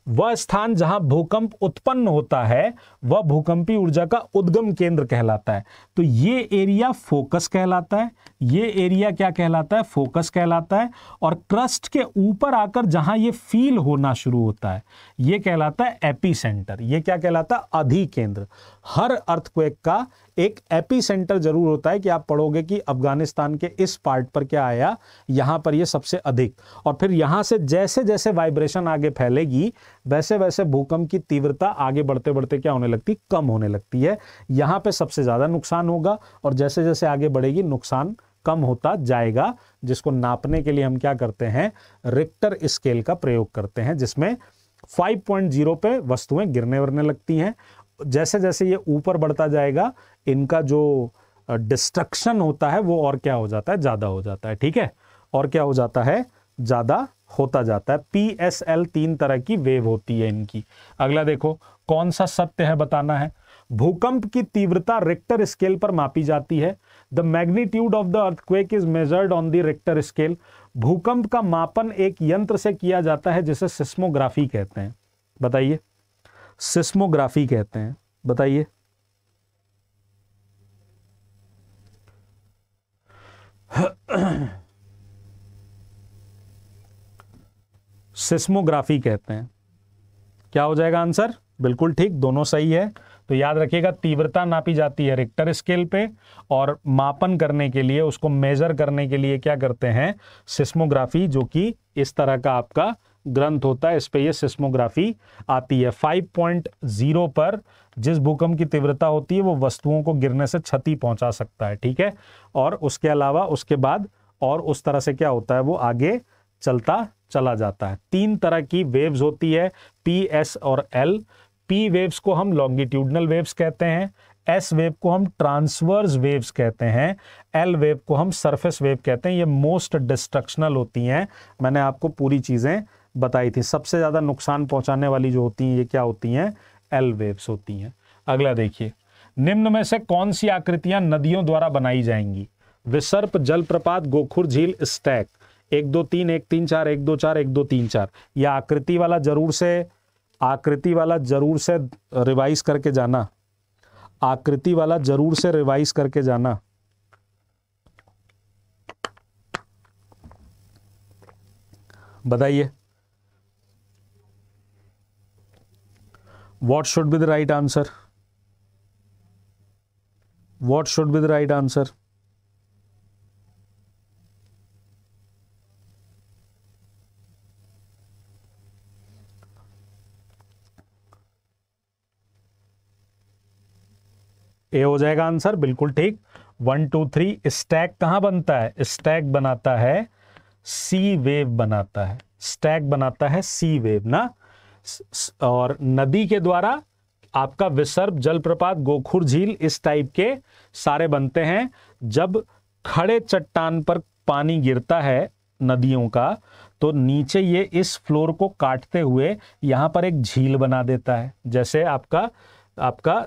वह स्थान जहां भूकंप उत्पन्न होता है वह भूकंपी ऊर्जा का उद्गम केंद्र कहलाता है तो ये एरिया फोकस कहलाता है ये एरिया क्या कहलाता है फोकस कहलाता है और क्रस्ट के ऊपर आकर जहां ये फील होना शुरू होता है ये कहलाता है एपी सेंटर ये क्या कहलाता है अधिकेंद्र हर अर्थक्वेक का एक एपी सेंटर जरूर होता है कि आप पढ़ोगे कि अफगानिस्तान के इस पार्ट पर क्या आया यहां पर ये सबसे अधिक और फिर यहां से जैसे जैसे वाइब्रेशन आगे फैलेगी वैसे वैसे भूकंप की तीव्रता आगे बढ़ते बढ़ते क्या होने लगती कम होने लगती है यहां पर सबसे ज़्यादा नुकसान होगा और जैसे जैसे आगे बढ़ेगी नुकसान कम होता जाएगा जिसको नापने के लिए हम क्या करते हैं रिक्टर स्केल का प्रयोग करते हैं जिसमें 5.0 पे वस्तुएं गिरने वरने लगती हैं जैसे जैसे ये ऊपर बढ़ता जाएगा इनका जो डिस्ट्रक्शन होता है वो और क्या हो जाता है ज़्यादा हो जाता है ठीक है और क्या हो जाता है ज़्यादा होता जाता है पी एस एल तीन तरह की वेव होती है इनकी अगला देखो कौन सा सत्य है बताना है भूकंप की तीव्रता रिक्टर स्केल पर मापी जाती है the magnitude of the earthquake is measured on the Richter scale भूकंप का मापन एक यंत्र से किया जाता है जिसे सिस्मोग्राफी कहते हैं बताइए सिस्मोग्राफी कहते हैं बताइए सिस्मोग्राफी कहते हैं क्या हो जाएगा आंसर बिल्कुल ठीक दोनों सही है तो याद रखिएगा तीव्रता नापी जाती है रिक्टर स्केल पे और मापन करने के लिए उसको मेजर करने के लिए क्या करते हैं सिस्मोग्राफी जो कि इस तरह का आपका ग्रंथ होता है इस पर यह सिस्मोग्राफी आती है फाइव पॉइंट जीरो पर जिस भूकंप की तीव्रता होती है वो वस्तुओं को गिरने से क्षति पहुंचा सकता है ठीक है और उसके अलावा उसके बाद और उस तरह से क्या होता है वो आगे चलता चला जाता है तीन तरह की वेव्स होती है पी एस और एल पी वेव्स को हम लॉन्गिट्यूडनल वेव्स कहते हैं एस वेव को हम ट्रांसवर्स वेव्स कहते हैं एल वेव को हम सरफेस वेव कहते हैं ये मोस्ट डिस्ट्रक्शनल होती हैं मैंने आपको पूरी चीज़ें बताई थी सबसे ज़्यादा नुकसान पहुंचाने वाली जो होती हैं ये क्या होती हैं एल वेव्स होती हैं अगला देखिए निम्न में से कौन सी आकृतियां नदियों द्वारा बनाई जाएंगी विसर्प जलप्रपात गोखुर झील स्टैक एक दो तीन एक तीन चार एक दो चार एक दो तीन चार यह आकृति वाला जरूर से आकृति वाला जरूर से रिवाइज करके जाना आकृति वाला जरूर से रिवाइज करके जाना बताइए what should be the right answer what should be the right answer ए हो जाएगा आंसर बिल्कुल ठीक वन टू थ्री स्टैक कहां बनता है स्टैक बनाता है सी वेव बनाता है स्टैक बनाता है सी वेव ना और नदी के द्वारा आपका विसर्प जलप्रपात गोखुर झील इस टाइप के सारे बनते हैं जब खड़े चट्टान पर पानी गिरता है नदियों का तो नीचे ये इस फ्लोर को काटते हुए यहाँ पर एक झील बना देता है जैसे आपका आपका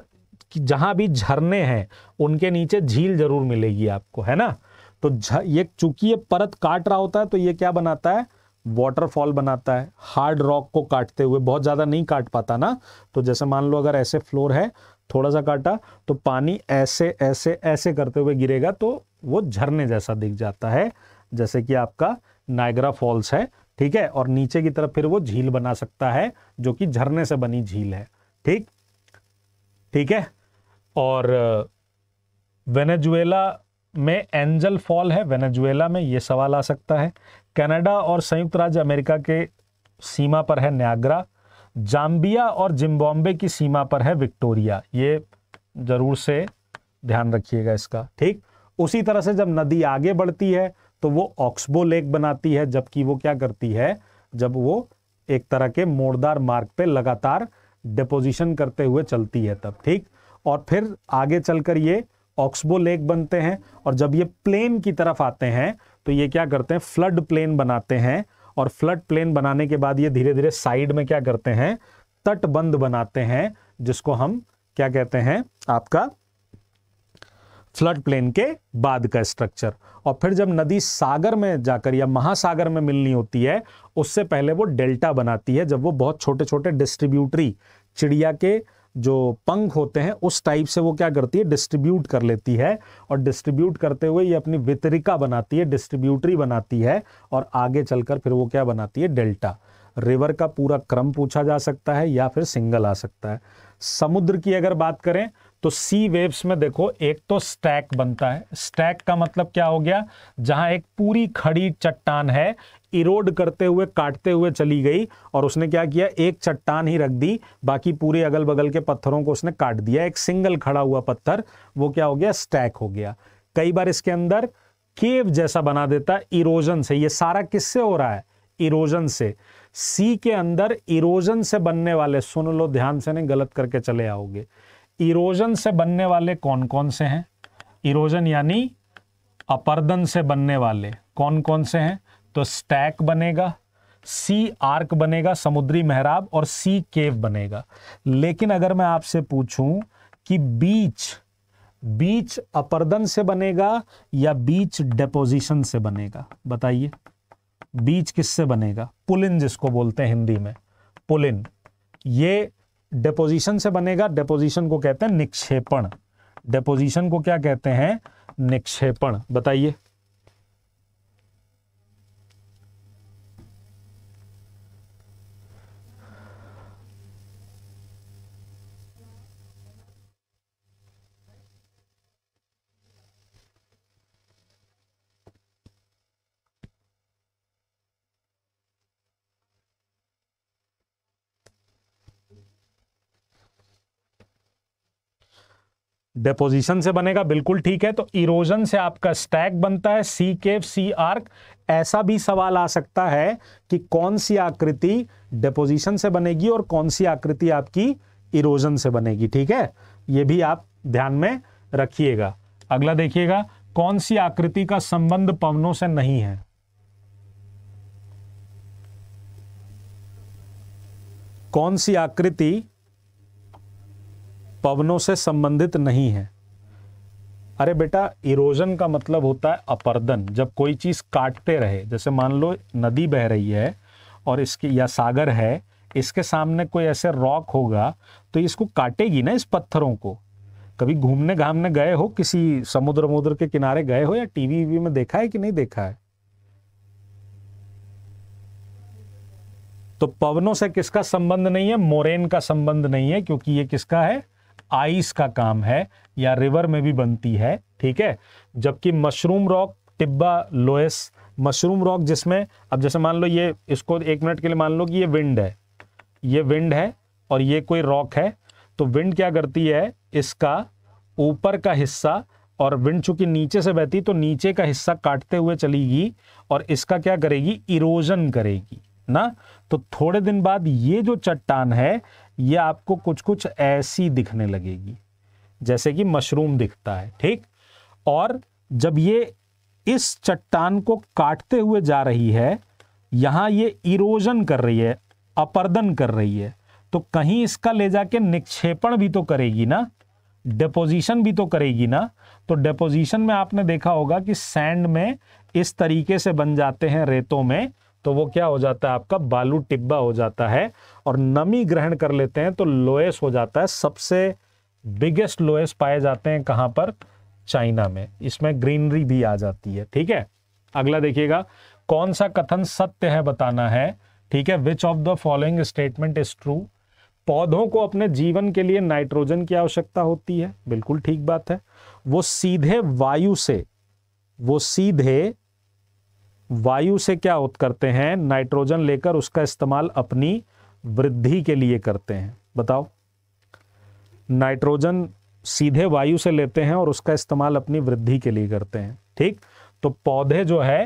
जहां भी झरने हैं उनके नीचे झील जरूर मिलेगी आपको है ना तो ये चूंकि ये परत काट रहा होता है तो ये क्या बनाता है वाटरफॉल बनाता है हार्ड रॉक को काटते हुए बहुत ज़्यादा नहीं काट पाता ना तो जैसे मान लो अगर ऐसे फ्लोर है थोड़ा सा काटा तो पानी ऐसे ऐसे ऐसे करते हुए गिरेगा तो वो झरने जैसा दिख जाता है जैसे कि आपका नायगरा फॉल्स है ठीक है और नीचे की तरफ फिर वो झील बना सकता है जो कि झरने से बनी झील है ठीक ठीक है और वेनेजुएला में एंजल फॉल है वेनेजुएला में ये सवाल आ सकता है कनाडा और संयुक्त राज्य अमेरिका के सीमा पर है न्याग्रा जाम्बिया और जिम्बाब्वे की सीमा पर है विक्टोरिया ये ज़रूर से ध्यान रखिएगा इसका ठीक उसी तरह से जब नदी आगे बढ़ती है तो वो ऑक्सबो लेक बनाती है जबकि वो क्या करती है जब वो एक तरह के मोड़दार मार्ग पे लगातार डिपोजिशन करते हुए चलती है तब ठीक और फिर आगे चलकर ये ऑक्सबो लेक बनते हैं और जब ये प्लेन की तरफ आते हैं तो ये क्या करते हैं फ्लड प्लेन बनाते हैं और फ्लड प्लेन बनाने के बाद ये धीरे धीरे साइड में क्या करते हैं तटबंध बनाते हैं जिसको हम क्या कहते हैं आपका फ्लड प्लेन के बाद का स्ट्रक्चर और फिर जब नदी सागर में जाकर या महासागर में मिलनी होती है उससे पहले वो डेल्टा बनाती है जब वो बहुत छोटे छोटे डिस्ट्रीब्यूटरी चिड़िया के जो पंख होते हैं उस टाइप से वो क्या करती है डिस्ट्रीब्यूट कर लेती है और डिस्ट्रीब्यूट करते हुए ये अपनी वितरिका बनाती है डिस्ट्रीब्यूटरी बनाती है और आगे चलकर फिर वो क्या बनाती है डेल्टा रिवर का पूरा क्रम पूछा जा सकता है या फिर सिंगल आ सकता है समुद्र की अगर बात करें तो सी वेव्स में देखो एक तो स्टैक बनता है स्टैक का मतलब क्या हो गया जहां एक पूरी खड़ी चट्टान है इरोड करते हुए काटते हुए चली गई और उसने क्या किया एक चट्टान ही रख दी बाकी पूरे अगल बगल के पत्थरों को उसने काट दिया एक सिंगल खड़ा हुआ पत्थर वो क्या हो गया स्टैक हो गया कई बार इसके अंदर केव जैसा बना देता इरोजन से ये सारा किससे हो रहा है इरोजन से सी के अंदर इरोजन से बनने वाले सुन लो ध्यान से नहीं गलत करके चले आओगे इरोजन से बनने वाले कौन कौन से हैं इरोजन यानी अपर्दन से बनने वाले कौन कौन से हैं तो स्टैक बनेगा सी आर्क बनेगा समुद्री मेहराब और सी केव बनेगा लेकिन अगर मैं आपसे पूछूं कि बीच बीच अपरदन से बनेगा या बीच डेपोजिशन से बनेगा बताइए बीच किससे बनेगा पुलिन जिसको बोलते हैं हिंदी में पुलिन ये डेपोजिशन से बनेगा डेपोजिशन को कहते हैं निक्षेपण डेपोजिशन को क्या कहते हैं निक्षेपण बताइए डेपोजिशन से बनेगा बिल्कुल ठीक है तो इरोजन से आपका स्टैक बनता है सी केव सी आर्क ऐसा भी सवाल आ सकता है कि कौन सी आकृति डेपोजिशन से बनेगी और कौन सी आकृति आपकी इरोजन से बनेगी ठीक है ये भी आप ध्यान में रखिएगा अगला देखिएगा कौन सी आकृति का संबंध पवनों से नहीं है कौन सी आकृति पवनों से संबंधित नहीं है अरे बेटा इरोजन का मतलब होता है अपर्दन जब कोई चीज़ काटते रहे जैसे मान लो नदी बह रही है और इसकी या सागर है इसके सामने कोई ऐसे रॉक होगा तो इसको काटेगी ना इस पत्थरों को कभी घूमने घामने गए हो किसी समुद्र मुद्र के किनारे गए हो या टीवी वीवी में देखा है कि नहीं देखा है तो पवनों से किसका संबंध नहीं है मोरेन का संबंध नहीं है क्योंकि ये किसका है आइस का काम है या रिवर में भी बनती है ठीक है जबकि मशरूम रॉक टिब्बा लोएस मशरूम रॉक जिसमें अब जैसे मान लो ये इसको एक मिनट के लिए मान लो कि ये विंड है ये विंड है और ये कोई रॉक है तो विंड क्या करती है इसका ऊपर का हिस्सा और विंड चूंकि नीचे से बहती तो नीचे का हिस्सा काटते हुए चलेगी और इसका क्या करेगी इरोजन करेगी ना तो थोड़े दिन बाद ये जो चट्टान है ये आपको कुछ कुछ ऐसी दिखने लगेगी जैसे कि मशरूम दिखता है ठीक और जब ये इस चट्टान को काटते हुए जा रही है यहाँ ये इरोजन कर रही है अपर्दन कर रही है तो कहीं इसका ले जाके निक्षेपण भी तो करेगी ना डेपोजिशन भी तो करेगी ना तो डेपोजिशन में आपने देखा होगा कि सैंड में इस तरीके से बन जाते हैं रेतों में तो वो क्या हो जाता है आपका बालू टिब्बा हो जाता है और नमी ग्रहण कर लेते हैं तो लोएस हो जाता है सबसे बिगेस्ट लोएस पाए जाते हैं कहां पर चाइना में इसमें ग्रीनरी भी आ जाती है ठीक है अगला देखिएगा कौन सा कथन सत्य है बताना है ठीक है which of the following statement is true पौधों को अपने जीवन के लिए नाइट्रोजन की आवश्यकता होती है बिल्कुल ठीक बात है वो सीधे वायु से वो सीधे वायु से क्या उत करते हैं नाइट्रोजन लेकर उसका इस्तेमाल अपनी वृद्धि के लिए करते हैं बताओ नाइट्रोजन सीधे वायु से लेते हैं और उसका इस्तेमाल अपनी वृद्धि के लिए करते हैं ठीक तो पौधे जो है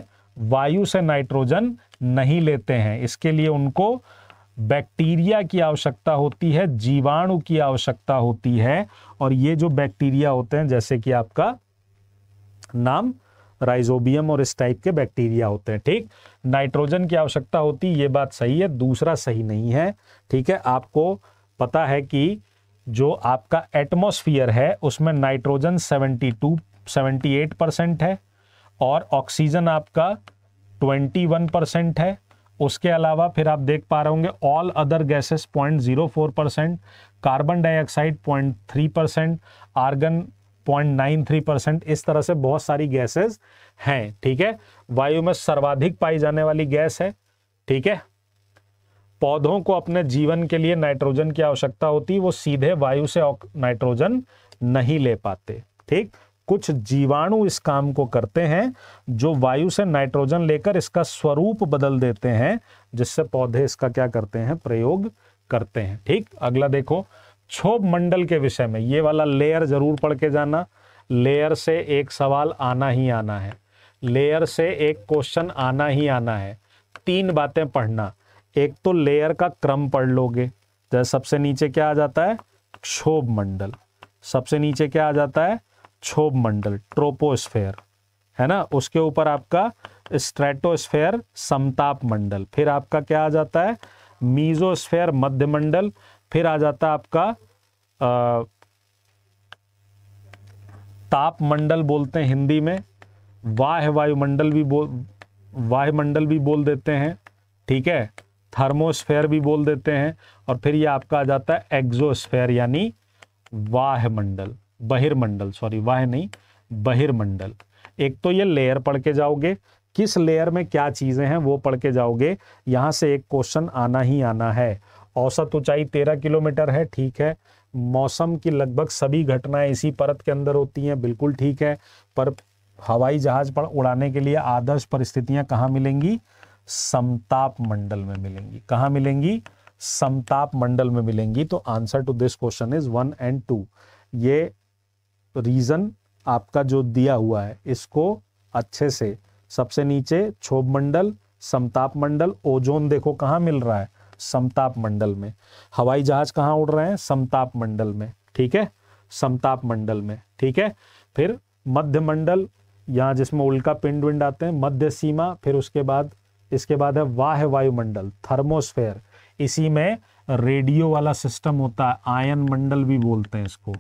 वायु से नाइट्रोजन नहीं लेते हैं इसके लिए उनको बैक्टीरिया की आवश्यकता होती है जीवाणु की आवश्यकता होती है और ये जो बैक्टीरिया होते हैं जैसे कि आपका नाम राइजोबियम और इस टाइप के बैक्टीरिया होते हैं ठीक नाइट्रोजन की आवश्यकता होती ये बात सही है दूसरा सही नहीं है ठीक है आपको पता है कि जो आपका एटमोसफियर है उसमें नाइट्रोजन 72 78 परसेंट है और ऑक्सीजन आपका 21 परसेंट है उसके अलावा फिर आप देख पा रहे होंगे all other gases 0.04 percent carbon dioxide 0.3 percent argon 0.93 percent इस तरह से बहुत सारी गैसेस हैं ठीक है वायु में सर्वाधिक पाई जाने वाली गैस है ठीक है पौधों को अपने जीवन के लिए नाइट्रोजन की आवश्यकता होती वो सीधे वायु से नाइट्रोजन नहीं ले पाते ठीक कुछ जीवाणु इस काम को करते हैं जो वायु से नाइट्रोजन लेकर इसका स्वरूप बदल देते हैं जिससे पौधे इसका क्या करते हैं प्रयोग करते हैं ठीक अगला देखो क्षोभ मंडल के विषय में ये वाला लेयर जरूर पढ़ के जाना लेयर से एक सवाल आना ही आना है लेयर से एक क्वेश्चन आना ही आना है तीन बातें पढ़ना एक तो लेयर का क्रम पढ़ लोगे जैसे सबसे नीचे क्या आ जाता है क्षोभ मंडल सबसे नीचे क्या आ जाता है क्षोभ मंडल ट्रोपोस्फेयर है ना उसके ऊपर आपका स्ट्रेटोस्फेयर समताप मंडल फिर आपका क्या आ जाता है मीजोस्फेयर मध्यमंडल फिर आ जाता आपका तापमंडल बोलते हैं हिंदी में वाह वायुमंडल भी बोल वायुमंडल भी बोल देते हैं ठीक है थर्मोस्फेयर भी बोल देते हैं और फिर ये आपका आ जाता है एक्जोस्फेयर यानी वाह मंडल बहिर्मंडल सॉरी वाह नहीं बहिर्मंडल एक तो ये लेयर पढ़ के जाओगे किस लेयर में क्या चीज़ें हैं वो पढ़ के जाओगे यहां से एक क्वेश्चन आना ही आना है औसत ऊंचाई तेरह किलोमीटर है ठीक है मौसम की लगभग सभी घटनाएं इसी परत के अंदर होती हैं बिल्कुल ठीक है पर हवाई जहाज पर उड़ाने के लिए आदर्श परिस्थितियां कहाँ मिलेंगी समताप मंडल में मिलेंगी कहाँ मिलेंगी समताप मंडल में मिलेंगी तो answer to this question is one and two ये रीजन आपका जो दिया हुआ है इसको अच्छे से सबसे नीचे क्षोभ मंडल समताप मंडल ओजोन देखो कहाँ मिल रहा है समताप मंडल में हवाई जहाज कहाँ उड़ रहे हैं समताप मंडल में ठीक है समताप मंडल में ठीक है फिर मध्य मंडल यहाँ जिसमें उल्का पिंड विंड आते हैं मध्य सीमा फिर उसके बाद इसके बाद है वाह वायुमंडल थर्मोस्फेयर इसी में रेडियो वाला सिस्टम होता है आयन मंडल भी बोलते हैं इसको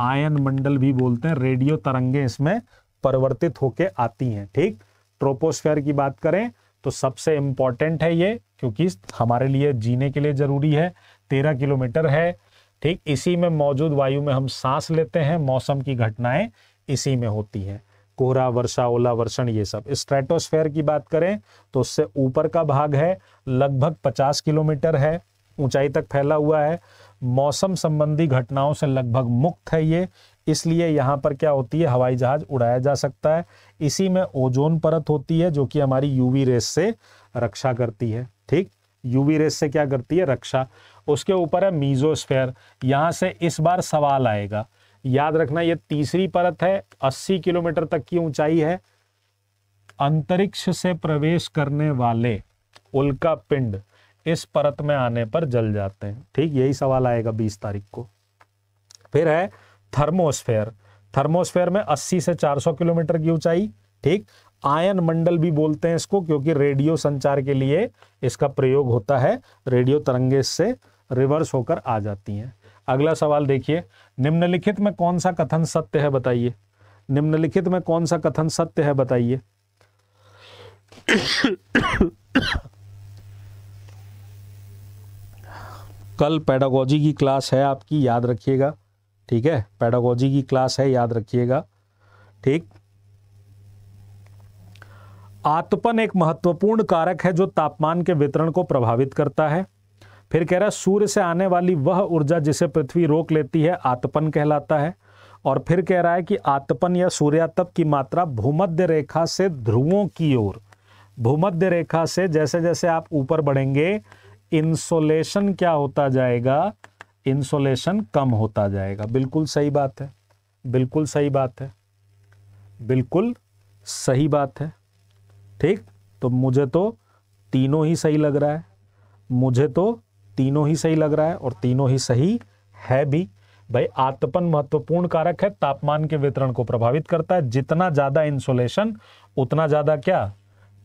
आयन मंडल भी बोलते हैं रेडियो तरंगे इसमें परिवर्तित होके आती हैं ठीक ट्रोपोस्फेयर की बात करें तो सबसे इम्पॉर्टेंट है ये क्योंकि हमारे लिए जीने के लिए ज़रूरी है तेरह किलोमीटर है ठीक इसी में मौजूद वायु में हम सांस लेते हैं मौसम की घटनाएं इसी में होती हैं कोहरा वर्षा ओला वर्षण ये सब स्ट्रेटोस्फेयर की बात करें तो उससे ऊपर का भाग है लगभग 50 किलोमीटर है ऊंचाई तक फैला हुआ है मौसम संबंधी घटनाओं से लगभग मुक्त है ये इसलिए यहाँ पर क्या होती है हवाई जहाज उड़ाया जा सकता है इसी में ओजोन परत होती है जो कि हमारी यूवी रेस से रक्षा करती है ठीक यूवी रेस से क्या करती है रक्षा उसके ऊपर है मीजोस्फेयर यहाँ से इस बार सवाल आएगा याद रखना ये तीसरी परत है 80 किलोमीटर तक की ऊंचाई है अंतरिक्ष से प्रवेश करने वाले उल्का पिंड इस परत में आने पर जल जाते हैं ठीक यही सवाल आएगा 20 तारीख को फिर है थर्मोस्फेयर थर्मोस्फेयर में 80 से 400 किलोमीटर की ऊंचाई ठीक आयन मंडल भी बोलते हैं इसको क्योंकि रेडियो संचार के लिए इसका प्रयोग होता है रेडियो तरंगे से रिवर्स होकर आ जाती हैं अगला सवाल देखिए निम्नलिखित में कौन सा कथन सत्य है बताइए निम्नलिखित में कौन सा कथन सत्य है बताइए कल पेडागोजी की क्लास है आपकी याद रखिएगा ठीक है पैडागोजी की क्लास है याद रखिएगा ठीक आत्मपन एक महत्वपूर्ण कारक है जो तापमान के वितरण को प्रभावित करता है फिर कह रहा है सूर्य से आने वाली वह ऊर्जा जिसे पृथ्वी रोक लेती है आत्मपन कहलाता है और फिर कह रहा है कि आत्मपन या सूर्यातप की मात्रा भूमध्य रेखा से ध्रुवों की ओर भूमध्य रेखा से जैसे जैसे आप ऊपर बढ़ेंगे इंसोलेशन क्या होता जाएगा इंसोलेशन कम होता जाएगा बिल्कुल सही बात है बिल्कुल सही बात है बिल्कुल सही बात है ठीक तो मुझे तो तीनों ही सही लग रहा है मुझे तो तीनों ही सही लग रहा है और तीनों ही सही है भी भाई आत्पन महत्वपूर्ण कारक है तापमान के वितरण को प्रभावित करता है जितना ज़्यादा इंसुलेशन उतना ज़्यादा क्या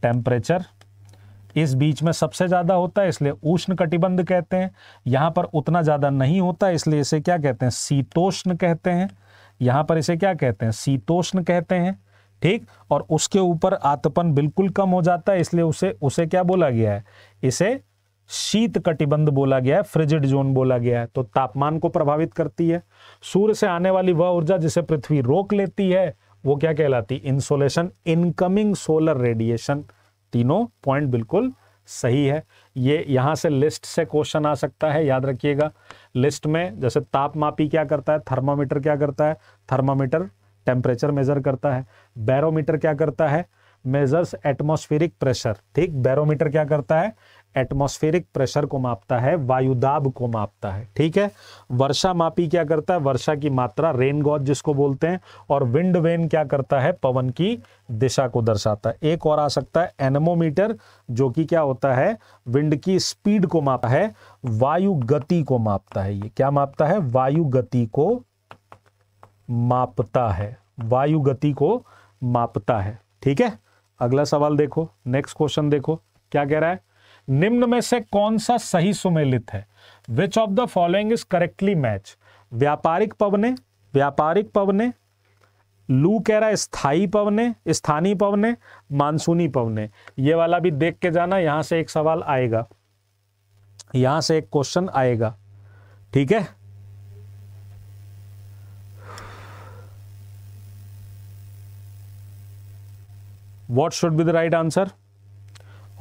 टेम्परेचर इस बीच में सबसे ज़्यादा होता है इसलिए उष्ण कटिबंध कहते हैं यहां पर उतना ज़्यादा नहीं होता इसलिए इसे क्या कहते हैं शीतोष्ण कहते हैं यहाँ पर इसे क्या कहते हैं शीतोष्ण कहते हैं ठीक और उसके ऊपर आतपन बिल्कुल कम हो जाता है इसलिए उसे उसे क्या बोला गया है इसे शीत कटिबंध बोला गया है फ्रिजिड जोन बोला गया है तो तापमान को प्रभावित करती है सूर्य से आने वाली वह ऊर्जा जिसे पृथ्वी रोक लेती है वो क्या कहलाती इंसोलेशन इनकमिंग सोलर रेडिएशन तीनों पॉइंट बिल्कुल सही है ये यहाँ से लिस्ट से क्वेश्चन आ सकता है याद रखिएगा लिस्ट में जैसे तापमापी क्या करता है थर्मामीटर क्या करता है थर्मामीटर टेम्परेचर मेजर करता है बैरोमीटर क्या करता है मेजर्स एटमोस्फेरिक प्रेशर ठीक बैरोमीटर क्या करता है एटमॉस्फेरिक प्रेशर को मापता है वायुदाब को मापता है ठीक है वर्षा मापी क्या करता है वर्षा की मात्रा रेन गॉज जिसको बोलते हैं और विंड वेन क्या करता है पवन की दिशा को दर्शाता है एक और आ सकता है एनमोमीटर जो कि क्या होता है विंड की स्पीड को मापता है वायु गति को मापता है ये क्या मापता है वायु गति को मापता है वायु गति को मापता है ठीक है अगला सवाल देखो नेक्स्ट क्वेश्चन देखो क्या कह रहा है निम्न में से कौन सा सही सुमेलित है which of the following is correctly match व्यापारिक पवने व्यापारिक पवने लू कह रहा है स्थायी पवने स्थानीय पवने मानसूनी पवने ये वाला भी देख के जाना यहां से एक सवाल आएगा यहां से एक क्वेश्चन आएगा ठीक है what should be the right answer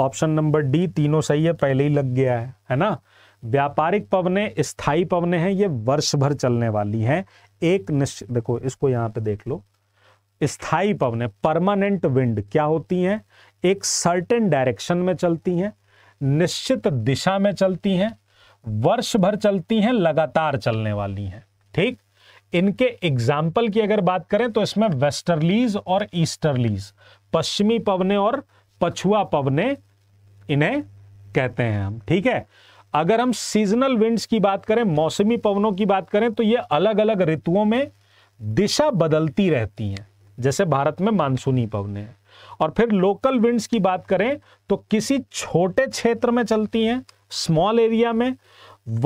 option number D तीनों सही है पहले ही लग गया है है ना व्यापारिक पवने स्थाई पवने हैं ये वर्ष भर चलने वाली हैं एक निश्चित देखो इसको यहां पे देख लो स्थाई पवने परमानेंट विंड क्या होती हैं एक सर्टेन डायरेक्शन में चलती हैं निश्चित दिशा में चलती हैं वर्ष भर चलती हैं लगातार चलने वाली हैं ठीक इनके एग्जाम्पल की अगर बात करें तो इसमें वेस्टर्लीज और ईस्टर्लीज पश्चिमी पवने और पछुआ पवने इन्हें कहते हैं हम ठीक है अगर हम सीजनल विंड्स की बात करें मौसमी पवनों की बात करें तो ये अलग अलग ऋतुओं में दिशा बदलती रहती हैं जैसे भारत में मानसूनी पवन है और फिर लोकल विंड्स की बात करें तो किसी छोटे क्षेत्र में चलती हैं स्मॉल एरिया में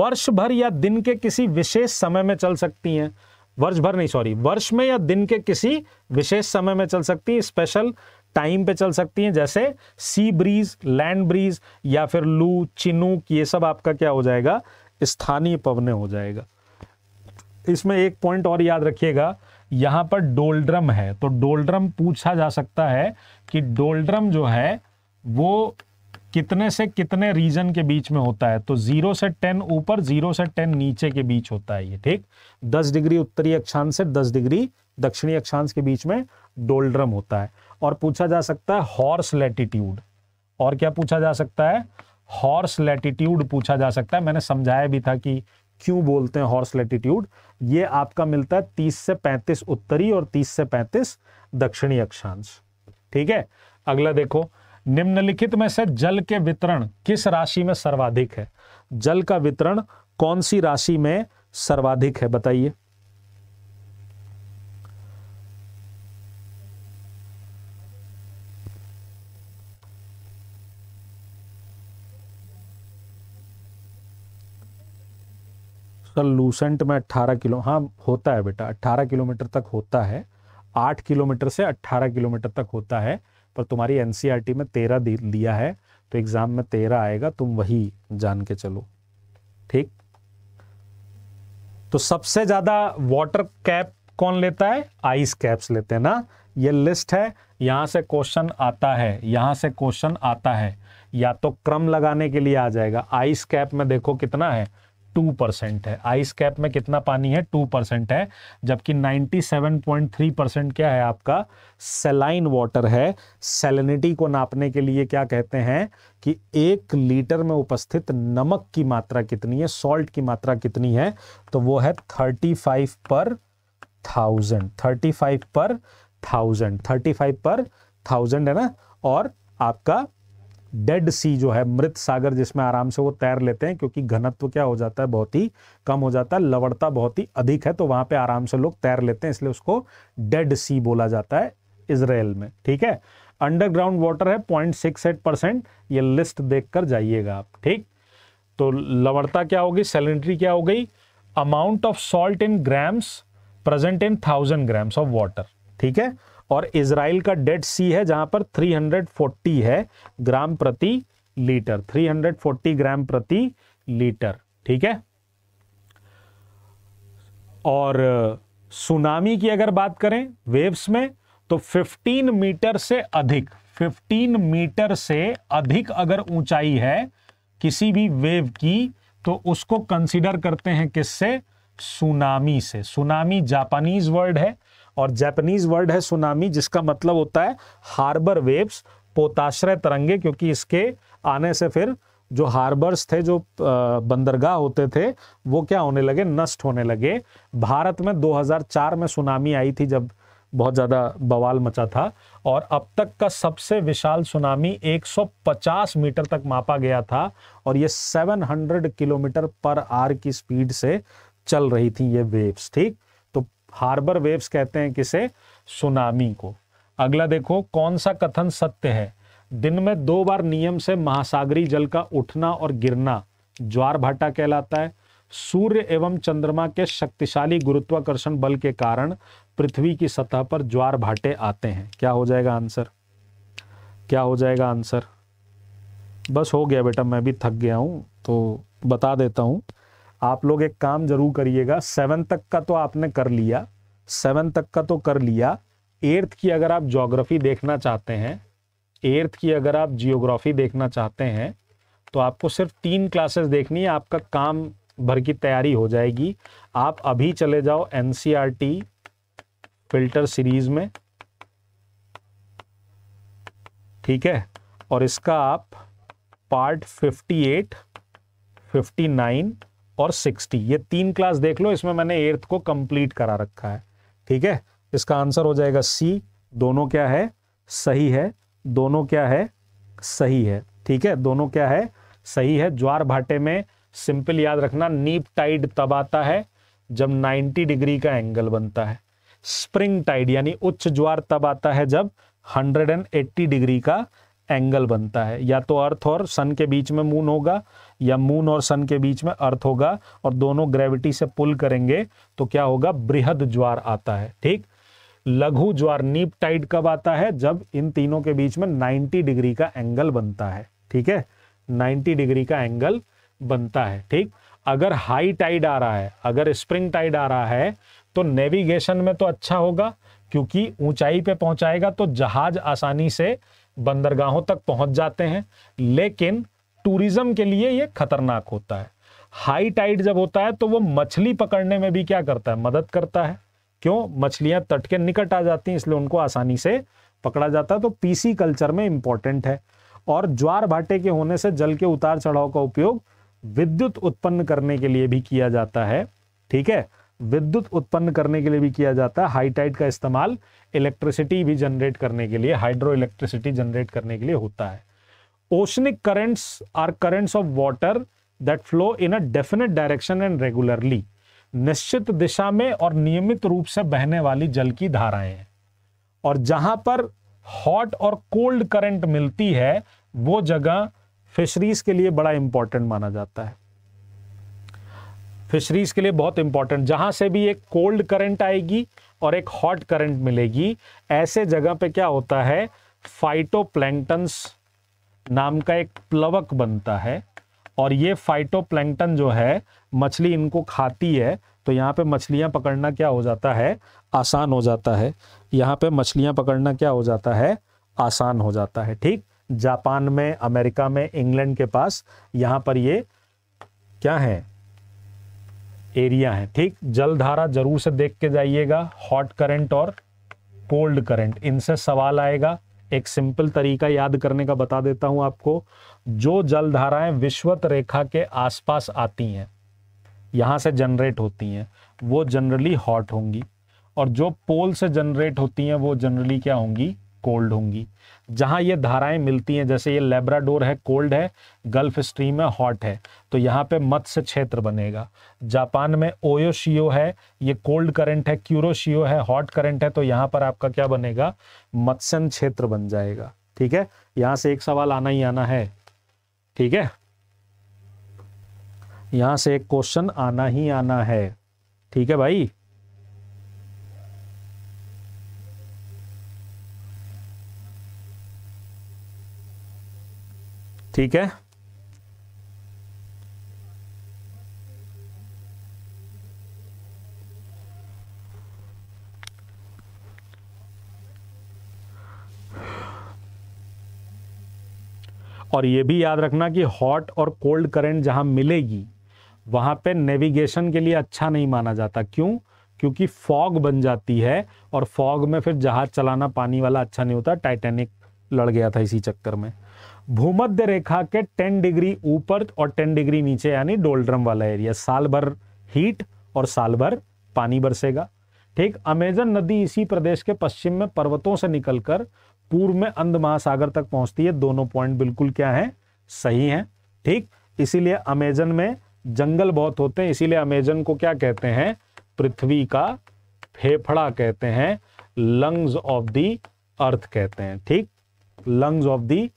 वर्ष भर या दिन के किसी विशेष समय में चल सकती हैं वर्ष भर नहीं सॉरी वर्ष में या दिन के किसी विशेष समय में चल सकती है स्पेशल टाइम पे चल सकती हैं जैसे सी ब्रीज लैंड ब्रीज या फिर लू चिनूक ये सब आपका क्या हो जाएगा स्थानीय पवने हो जाएगा इसमें एक पॉइंट और याद रखिएगा यहाँ पर डोल्ड्रम है तो डोल्ड्रम पूछा जा सकता है कि डोल्ड्रम जो है वो कितने से कितने रीजन के बीच में होता है तो जीरो से टेन ऊपर जीरो से टेन नीचे के बीच होता है ये ठीक दस डिग्री उत्तरी अक्षांश से दस डिग्री दक्षिणी अक्षांश के बीच में डोल्ड्रम होता है और पूछा जा सकता है हॉर्स लेटीट्यूड और क्या पूछा जा सकता है हॉर्स लेटीट्यूड पूछा जा सकता है मैंने समझाया भी था कि क्यों बोलते हैं हॉर्स लेटीट्यूड ये आपका मिलता है तीस से पैंतीस उत्तरी और तीस से पैंतीस दक्षिणी अक्षांश ठीक है अगला देखो निम्नलिखित में से जल के वितरण किस राशि में सर्वाधिक है जल का वितरण कौन सी राशि में सर्वाधिक है बताइए उसका लूसेंट में अट्ठारह किलो हाँ होता है बेटा अट्ठारह किलोमीटर तक होता है आठ किलोमीटर से अट्ठारह किलोमीटर तक होता है पर तुम्हारी एन e में तेरह दिया है तो एग्ज़ाम में तेरह आएगा तुम वही जान के चलो ठीक तो सबसे ज़्यादा वाटर कैप कौन लेता है आइस कैप्स लेते हैं ना ये लिस्ट है यहां से क्वेश्चन आता है यहां से क्वेश्चन आता है या तो क्रम लगाने के लिए आ जाएगा आइस कैप में देखो कितना है टू परसेंट है आइस कैप में कितना पानी है टू परसेंट है जबकि ninety seven point three percent क्या है आपका सेलाइन वाटर है सेलिनिटी को नापने के लिए क्या कहते हैं कि एक लीटर में उपस्थित नमक की मात्रा कितनी है सॉल्ट की मात्रा कितनी है तो वो है thirty five per thousand thirty five per thousand thirty five per thousand है ना और आपका डेड सी जो है मृत सागर जिसमें आराम से वो तैर लेते हैं क्योंकि घनत्व क्या हो जाता है बहुत ही कम हो जाता है लवड़ता बहुत ही अधिक है तो वहां पे आराम से लोग तैर लेते हैं इसलिए उसको डेड सी बोला जाता है इसराइल में ठीक है अंडरग्राउंड वाटर है पॉइंट सिक्स एट परसेंट ये लिस्ट देख कर जाइएगा आप ठीक तो लवड़ता क्या होगी सेलिनिटी क्या हो गई amount of salt in grams present in thousand grams of water ठीक है और इसराइल का डेड सी है जहां पर 340 है ग्राम प्रति लीटर 340 ग्राम प्रति लीटर ठीक है और सुनामी की अगर बात करें वेव्स में तो 15 मीटर से अधिक 15 मीटर से अधिक अगर ऊंचाई है किसी भी वेव की तो उसको कंसीडर करते हैं किससे सुनामी से सुनामी जापानीज वर्ड है और जैपनीज वर्ड है सुनामी जिसका मतलब होता है हार्बर वेव्स पोताश्रय तरंगे क्योंकि इसके आने से फिर जो हार्बर्स थे जो बंदरगाह होते थे वो क्या होने लगे नष्ट होने लगे भारत में 2004 में सुनामी आई थी जब बहुत ज़्यादा बवाल मचा था और अब तक का सबसे विशाल सुनामी 150 मीटर तक मापा गया था और ये 700 किलोमीटर पर आर की स्पीड से चल रही थी ये वेव्स ठीक हार्बर वेव्स कहते हैं किसे सुनामी को अगला देखो कौन सा कथन सत्य है दिन में दो बार नियम से महासागरी जल का उठना और गिरना ज्वार भाटा कहलाता है सूर्य एवं चंद्रमा के शक्तिशाली गुरुत्वाकर्षण बल के कारण पृथ्वी की सतह पर ज्वार भाटे आते हैं क्या हो जाएगा आंसर क्या हो जाएगा आंसर बस हो गया बेटा मैं भी थक गया हूं तो बता देता हूं आप लोग एक काम जरूर करिएगा सेवन तक का तो आपने कर लिया सेवन तक का तो कर लिया एर्थ की अगर आप जोग्राफी देखना चाहते हैं एर्थ की अगर आप जियोग्राफी देखना चाहते हैं तो आपको सिर्फ तीन क्लासेस देखनी है आपका काम भर की तैयारी हो जाएगी आप अभी चले जाओ एन फिल्टर सीरीज में ठीक है और इसका आप पार्ट 58, 59 और सिक्सटी ये तीन क्लास देख लो इसमें मैंने एर्थ को कंप्लीट करा रखा है ठीक है इसका आंसर हो जाएगा सी दोनों क्या है सही है दोनों क्या है सही है ठीक है दोनों क्या है सही है ज्वार भाटे में सिंपल याद रखना नीप टाइड तब आता है जब 90 डिग्री का एंगल बनता है स्प्रिंग टाइड यानी उच्च ज्वार तब आता है जब 180 डिग्री का एंगल बनता है या तो अर्थ और सन के बीच में मून होगा या मून और सन के बीच में अर्थ होगा और दोनों ग्रेविटी से पुल करेंगे तो क्या होगा बृहद ज्वार आता है ठीक लघु ज्वार नीप टाइड कब आता है जब इन तीनों के बीच में 90 डिग्री का एंगल बनता है ठीक है 90 डिग्री का एंगल बनता है ठीक अगर हाई टाइड आ रहा है अगर स्प्रिंग टाइड आ रहा है तो नेविगेशन में तो अच्छा होगा क्योंकि ऊंचाई पे पहुंचाएगा तो जहाज आसानी से बंदरगाहों तक पहुंच जाते हैं लेकिन टूरिज्म के लिए ये खतरनाक होता है हाई टाइड जब होता है तो वो मछली पकड़ने में भी क्या करता है मदद करता है क्यों मछलियां तट के निकट आ जाती हैं इसलिए उनको आसानी से पकड़ा जाता है तो पीसी कल्चर में इंपॉर्टेंट है और ज्वार भाटे के होने से जल के उतार चढ़ाव का उपयोग विद्युत उत्पन्न करने के लिए भी किया जाता है ठीक है विद्युत उत्पन्न करने के लिए भी किया जाता है हाईटाइट का इस्तेमाल इलेक्ट्रिसिटी भी जनरेट करने के लिए हाइड्रो इलेक्ट्रिसिटी जनरेट करने के लिए होता है oceanic currents are currents of water that flow in a definite direction and regularly निश्चित दिशा में और नियमित रूप से बहने वाली जल की धाराएं हैं और जहां पर हॉट और कोल्ड करंट मिलती है वो जगह फिशरीज के लिए बड़ा इंपॉर्टेंट माना जाता है फिशरीज के लिए बहुत इंपॉर्टेंट जहां से भी एक कोल्ड करंट आएगी और एक हॉट करंट मिलेगी ऐसे जगह पे क्या होता है फाइटोप्लैंक्टन्स नाम का एक प्लवक बनता है और ये फाइटोप्लैंक्टन जो है मछली इनको खाती है तो यहाँ पे मछलियाँ पकड़ना क्या हो जाता है आसान हो जाता है यहाँ पे मछलियाँ पकड़ना क्या हो जाता है आसान हो जाता है ठीक जापान में अमेरिका में इंग्लैंड के पास यहाँ पर ये क्या है एरिया है ठीक जल धारा जरूर से देख के जाइएगा हॉट करंट और कोल्ड करंट इनसे सवाल आएगा एक सिंपल तरीका याद करने का बता देता हूं आपको जो जल धाराएं विश्वत रेखा के आसपास आती हैं यहां से जनरेट होती हैं वो जनरली हॉट होंगी और जो पोल से जनरेट होती हैं वो जनरली क्या होंगी कोल्ड होंगी जहाँ ये धाराएं मिलती हैं जैसे ये लेब्राडोर है कोल्ड है गल्फ स्ट्रीम है हॉट है तो यहाँ पे मत्स्य क्षेत्र बनेगा जापान में ओयोशियो है ये कोल्ड करंट है क्यूरोशियो है हॉट करंट है तो यहाँ पर आपका क्या बनेगा मत्स्य क्षेत्र बन जाएगा ठीक है यहाँ से एक सवाल आना ही आना है ठीक है यहाँ से एक क्वेश्चन आना ही आना है ठीक है भाई ठीक है और ये भी याद रखना कि हॉट और कोल्ड करंट जहां मिलेगी वहां पे नेविगेशन के लिए अच्छा नहीं माना जाता क्यों क्योंकि फॉग बन जाती है और फॉग में फिर जहाज़ चलाना पानी वाला अच्छा नहीं होता टाइटैनिक लड़ गया था इसी चक्कर में भूमध्य रेखा के 10 डिग्री ऊपर और 10 डिग्री नीचे यानी डोल्ड्रम वाला एरिया साल भर हीट और साल भर पानी बरसेगा ठीक अमेजन नदी इसी प्रदेश के पश्चिम में पर्वतों से निकलकर पूर्व में अंध महासागर तक पहुंचती है दोनों पॉइंट बिल्कुल क्या है सही है ठीक इसीलिए अमेजन में जंगल बहुत होते हैं इसीलिए अमेजन को क्या कहते हैं पृथ्वी का फेफड़ा कहते हैं लंग्स ऑफ दी अर्थ कहते हैं ठीक लंग्स ऑफ दी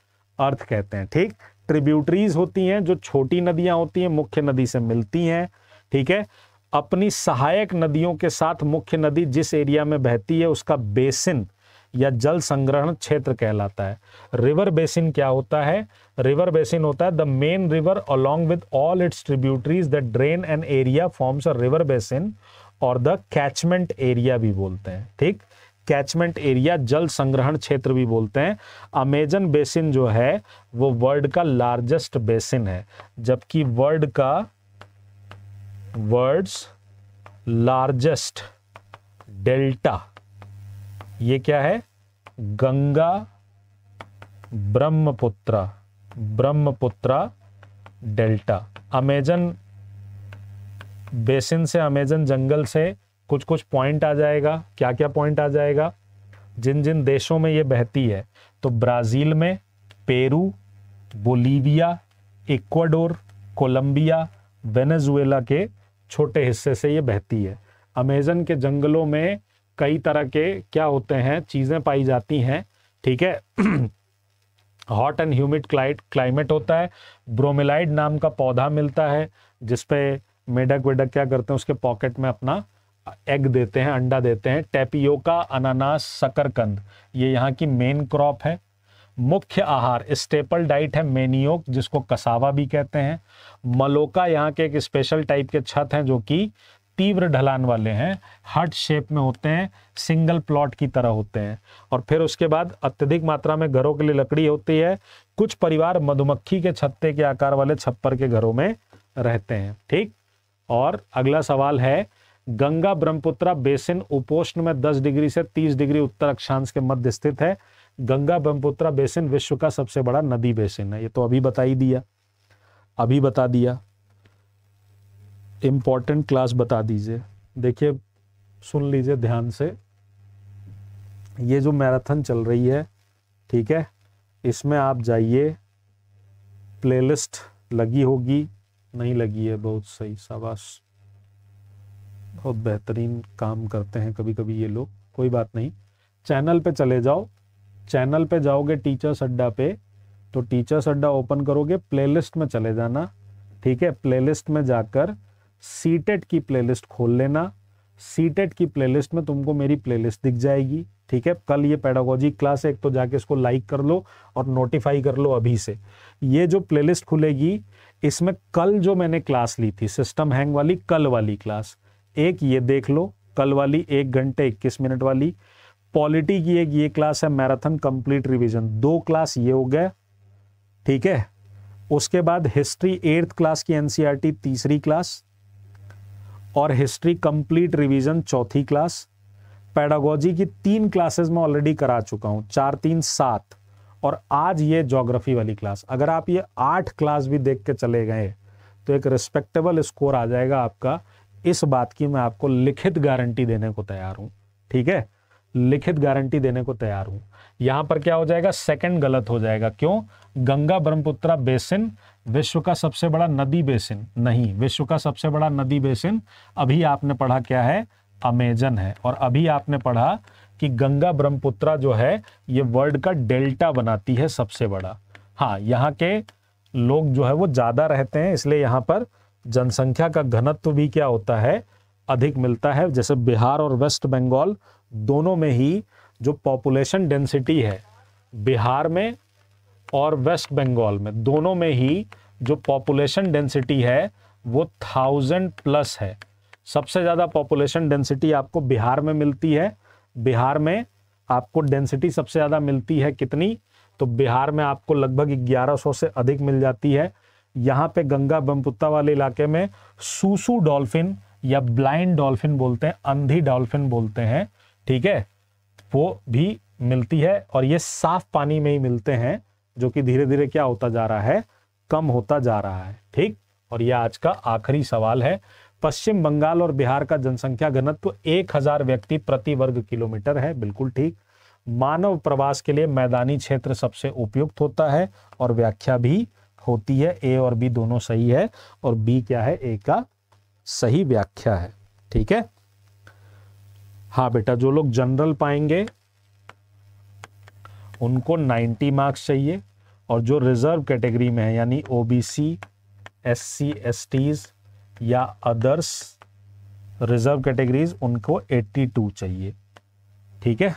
अर्थ कहते हैं ठीक ट्रिब्यूटरीज होती हैं जो छोटी नदियां होती हैं मुख्य नदी से मिलती हैं ठीक है अपनी सहायक नदियों के साथ मुख्य नदी जिस एरिया में बहती है उसका बेसिन या जल संग्रहण क्षेत्र कहलाता है रिवर बेसिन क्या होता है रिवर बेसिन होता है the main river along with all its tributaries the drain and area forms a river basin और द कैचमेंट एरिया भी बोलते हैं ठीक कैचमेंट एरिया जल संग्रहण क्षेत्र भी बोलते हैं अमेजन बेसिन जो है वो वर्ल्ड का लार्जेस्ट बेसिन है जबकि वर्ल्ड का वर्ल्ड लार्जेस्ट डेल्टा ये क्या है Ganga Brahmaputra Brahmaputra delta Amazon basin से अमेजन जंगल से कुछ कुछ पॉइंट आ जाएगा क्या क्या पॉइंट आ जाएगा जिन जिन देशों में ये बहती है तो ब्राज़ील में Peru Bolivia Ecuador Colombia Venezuela के छोटे हिस्से से ये बहती है अमेजन के जंगलों में कई तरह के क्या होते हैं चीज़ें पाई जाती हैं ठीक है हॉट एंड ह्यूमिड क्लाइट क्लाइमेट होता है ब्रोमिलाइड नाम का पौधा मिलता है जिसपे मेढक वेडक क्या करते हैं उसके पॉकेट में अपना एग देते हैं अंडा देते हैं टेपियोका अनानास शकरकंद ये यहाँ की मेन क्रॉप है मुख्य आहार स्टेपल डाइट है मेनियोक जिसको कसावा भी कहते हैं मलोका यहाँ के एक स्पेशल टाइप के छत हैं जो कि तीव्र ढलान वाले हैं हट शेप में होते हैं सिंगल प्लॉट की तरह होते हैं और फिर उसके बाद अत्यधिक मात्रा में घरों के लिए लकड़ी होती है कुछ परिवार मधुमक्खी के छत्ते के आकार वाले छप्पर के घरों में रहते हैं ठीक और अगला सवाल है गंगा ब्रह्मपुत्रा बेसिन उपोष्ण में 10 डिग्री से 30 डिग्री उत्तर अक्षांश के मध्य स्थित है गंगा ब्रह्मपुत्रा बेसिन विश्व का सबसे बड़ा नदी बेसिन है ये तो अभी बता ही दिया अभी बता दिया इंपॉर्टेंट क्लास बता दीजिए देखिए सुन लीजिए ध्यान से ये जो मैराथन चल रही है ठीक है इसमें आप जाइए प्लेलिस्ट लगी होगी नहीं लगी है बहुत सही शाबाश बहुत बेहतरीन काम करते हैं कभी कभी ये लोग कोई बात नहीं चैनल पे चले जाओ चैनल पे जाओगे टीचर्स अड्डा पे तो टीचर्स अड्डा ओपन करोगे प्लेलिस्ट में चले जाना ठीक है प्लेलिस्ट में जाकर सीटेट की प्लेलिस्ट खोल लेना सीटेट की प्लेलिस्ट में तुमको मेरी प्लेलिस्ट दिख जाएगी ठीक है कल ये पैडागोजी क्लास एक तो जाके इसको लाइक कर लो और नोटिफाई कर लो अभी से ये जो प्लेलिस्ट खुलेगी इसमें कल जो मैंने क्लास ली थी सिस्टम हैंग वाली कल वाली क्लास एक ये देख लो कल वाली एक घंटे इक्कीस मिनट वाली पॉलिटी की एक ये क्लास है मैराथन कंप्लीट रिवीजन दो क्लास ये हो गए ठीक है उसके बाद हिस्ट्री एट्थ क्लास की एनसीईआरटी e तीसरी क्लास और हिस्ट्री कंप्लीट रिवीजन चौथी क्लास पैडागोजी की तीन क्लासेस मैं ऑलरेडी करा चुका हूं चार तीन सात और आज ये ज्योग्राफी वाली क्लास अगर आप ये आठ क्लास भी देख के चले गए तो एक रिस्पेक्टेबल स्कोर आ जाएगा आपका इस बात की मैं आपको लिखित गारंटी देने को तैयार हूं ठीक है लिखित गारंटी देने को तैयार हूं यहां पर क्या हो जाएगा सेकंड गलत हो जाएगा क्यों गंगा ब्रह्मपुत्रा बेसिन विश्व का सबसे बड़ा नदी बेसिन नहीं विश्व का सबसे बड़ा नदी बेसिन अभी आपने पढ़ा क्या है अमेजन है और अभी आपने पढ़ा कि गंगा ब्रह्मपुत्रा जो है ये वर्ल्ड का डेल्टा बनाती है सबसे बड़ा हाँ यहाँ के लोग जो है वो ज़्यादा रहते हैं इसलिए यहाँ पर जनसंख्या का घनत्व भी क्या होता है अधिक मिलता है जैसे बिहार और वेस्ट बंगाल दोनों में ही जो पॉपुलेशन डेंसिटी है बिहार में और वेस्ट बंगाल में दोनों में ही जो पॉपुलेशन डेंसिटी है वो थाउजेंड प्लस है सबसे ज़्यादा पॉपुलेशन डेंसिटी आपको बिहार में मिलती है बिहार में आपको डेंसिटी सबसे ज़्यादा मिलती है कितनी तो बिहार में आपको लगभग 1100 से अधिक मिल जाती है यहाँ पे गंगा बमपुत्ता वाले इलाके में सूसू डॉल्फिन या ब्लाइंड डॉल्फिन बोलते हैं अंधी डॉल्फिन बोलते हैं ठीक है वो भी मिलती है और ये साफ पानी में ही मिलते हैं जो कि धीरे धीरे क्या होता जा रहा है कम होता जा रहा है ठीक और यह आज का आखिरी सवाल है पश्चिम बंगाल और बिहार का जनसंख्या घनत्व एक हजार व्यक्ति प्रति वर्ग किलोमीटर है बिल्कुल ठीक मानव प्रवास के लिए मैदानी क्षेत्र सबसे उपयुक्त होता है और व्याख्या भी होती है ए और बी दोनों सही है और बी क्या है ए का सही व्याख्या है ठीक है हाँ बेटा जो लोग जनरल पाएंगे उनको 90 मार्क्स चाहिए और जो रिजर्व कैटेगरी में है यानी ओबीसी एससी एसटीज या अदर्स रिजर्व कैटेगरीज उनको 82 चाहिए ठीक है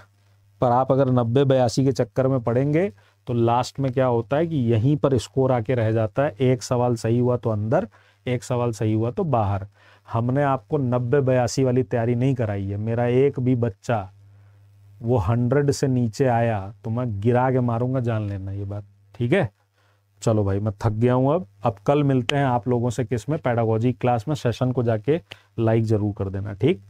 पर आप अगर नब्बे बयासी के चक्कर में पढ़ेंगे तो लास्ट में क्या होता है कि यहीं पर स्कोर आके रह जाता है एक सवाल सही हुआ तो अंदर एक सवाल सही हुआ तो बाहर हमने आपको नब्बे बयासी वाली तैयारी नहीं कराई है मेरा एक भी बच्चा वो हंड्रेड से नीचे आया तो मैं गिरा के मारूंगा जान लेना ये बात ठीक है चलो भाई मैं थक गया हूँ अब अब कल मिलते हैं आप लोगों से किस में पैडागोजी क्लास में सेशन को जाके लाइक ज़रूर कर देना ठीक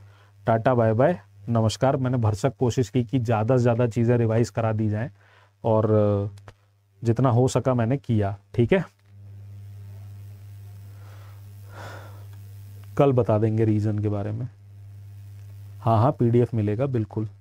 टाटा बाय बाय नमस्कार मैंने भरसक कोशिश की कि ज़्यादा से ज़्यादा चीज़ें रिवाइज़ करा दी जाएँ और जितना हो सका मैंने किया ठीक है कल बता देंगे रीज़न के बारे में हाँ हाँ पीडीएफ मिलेगा बिल्कुल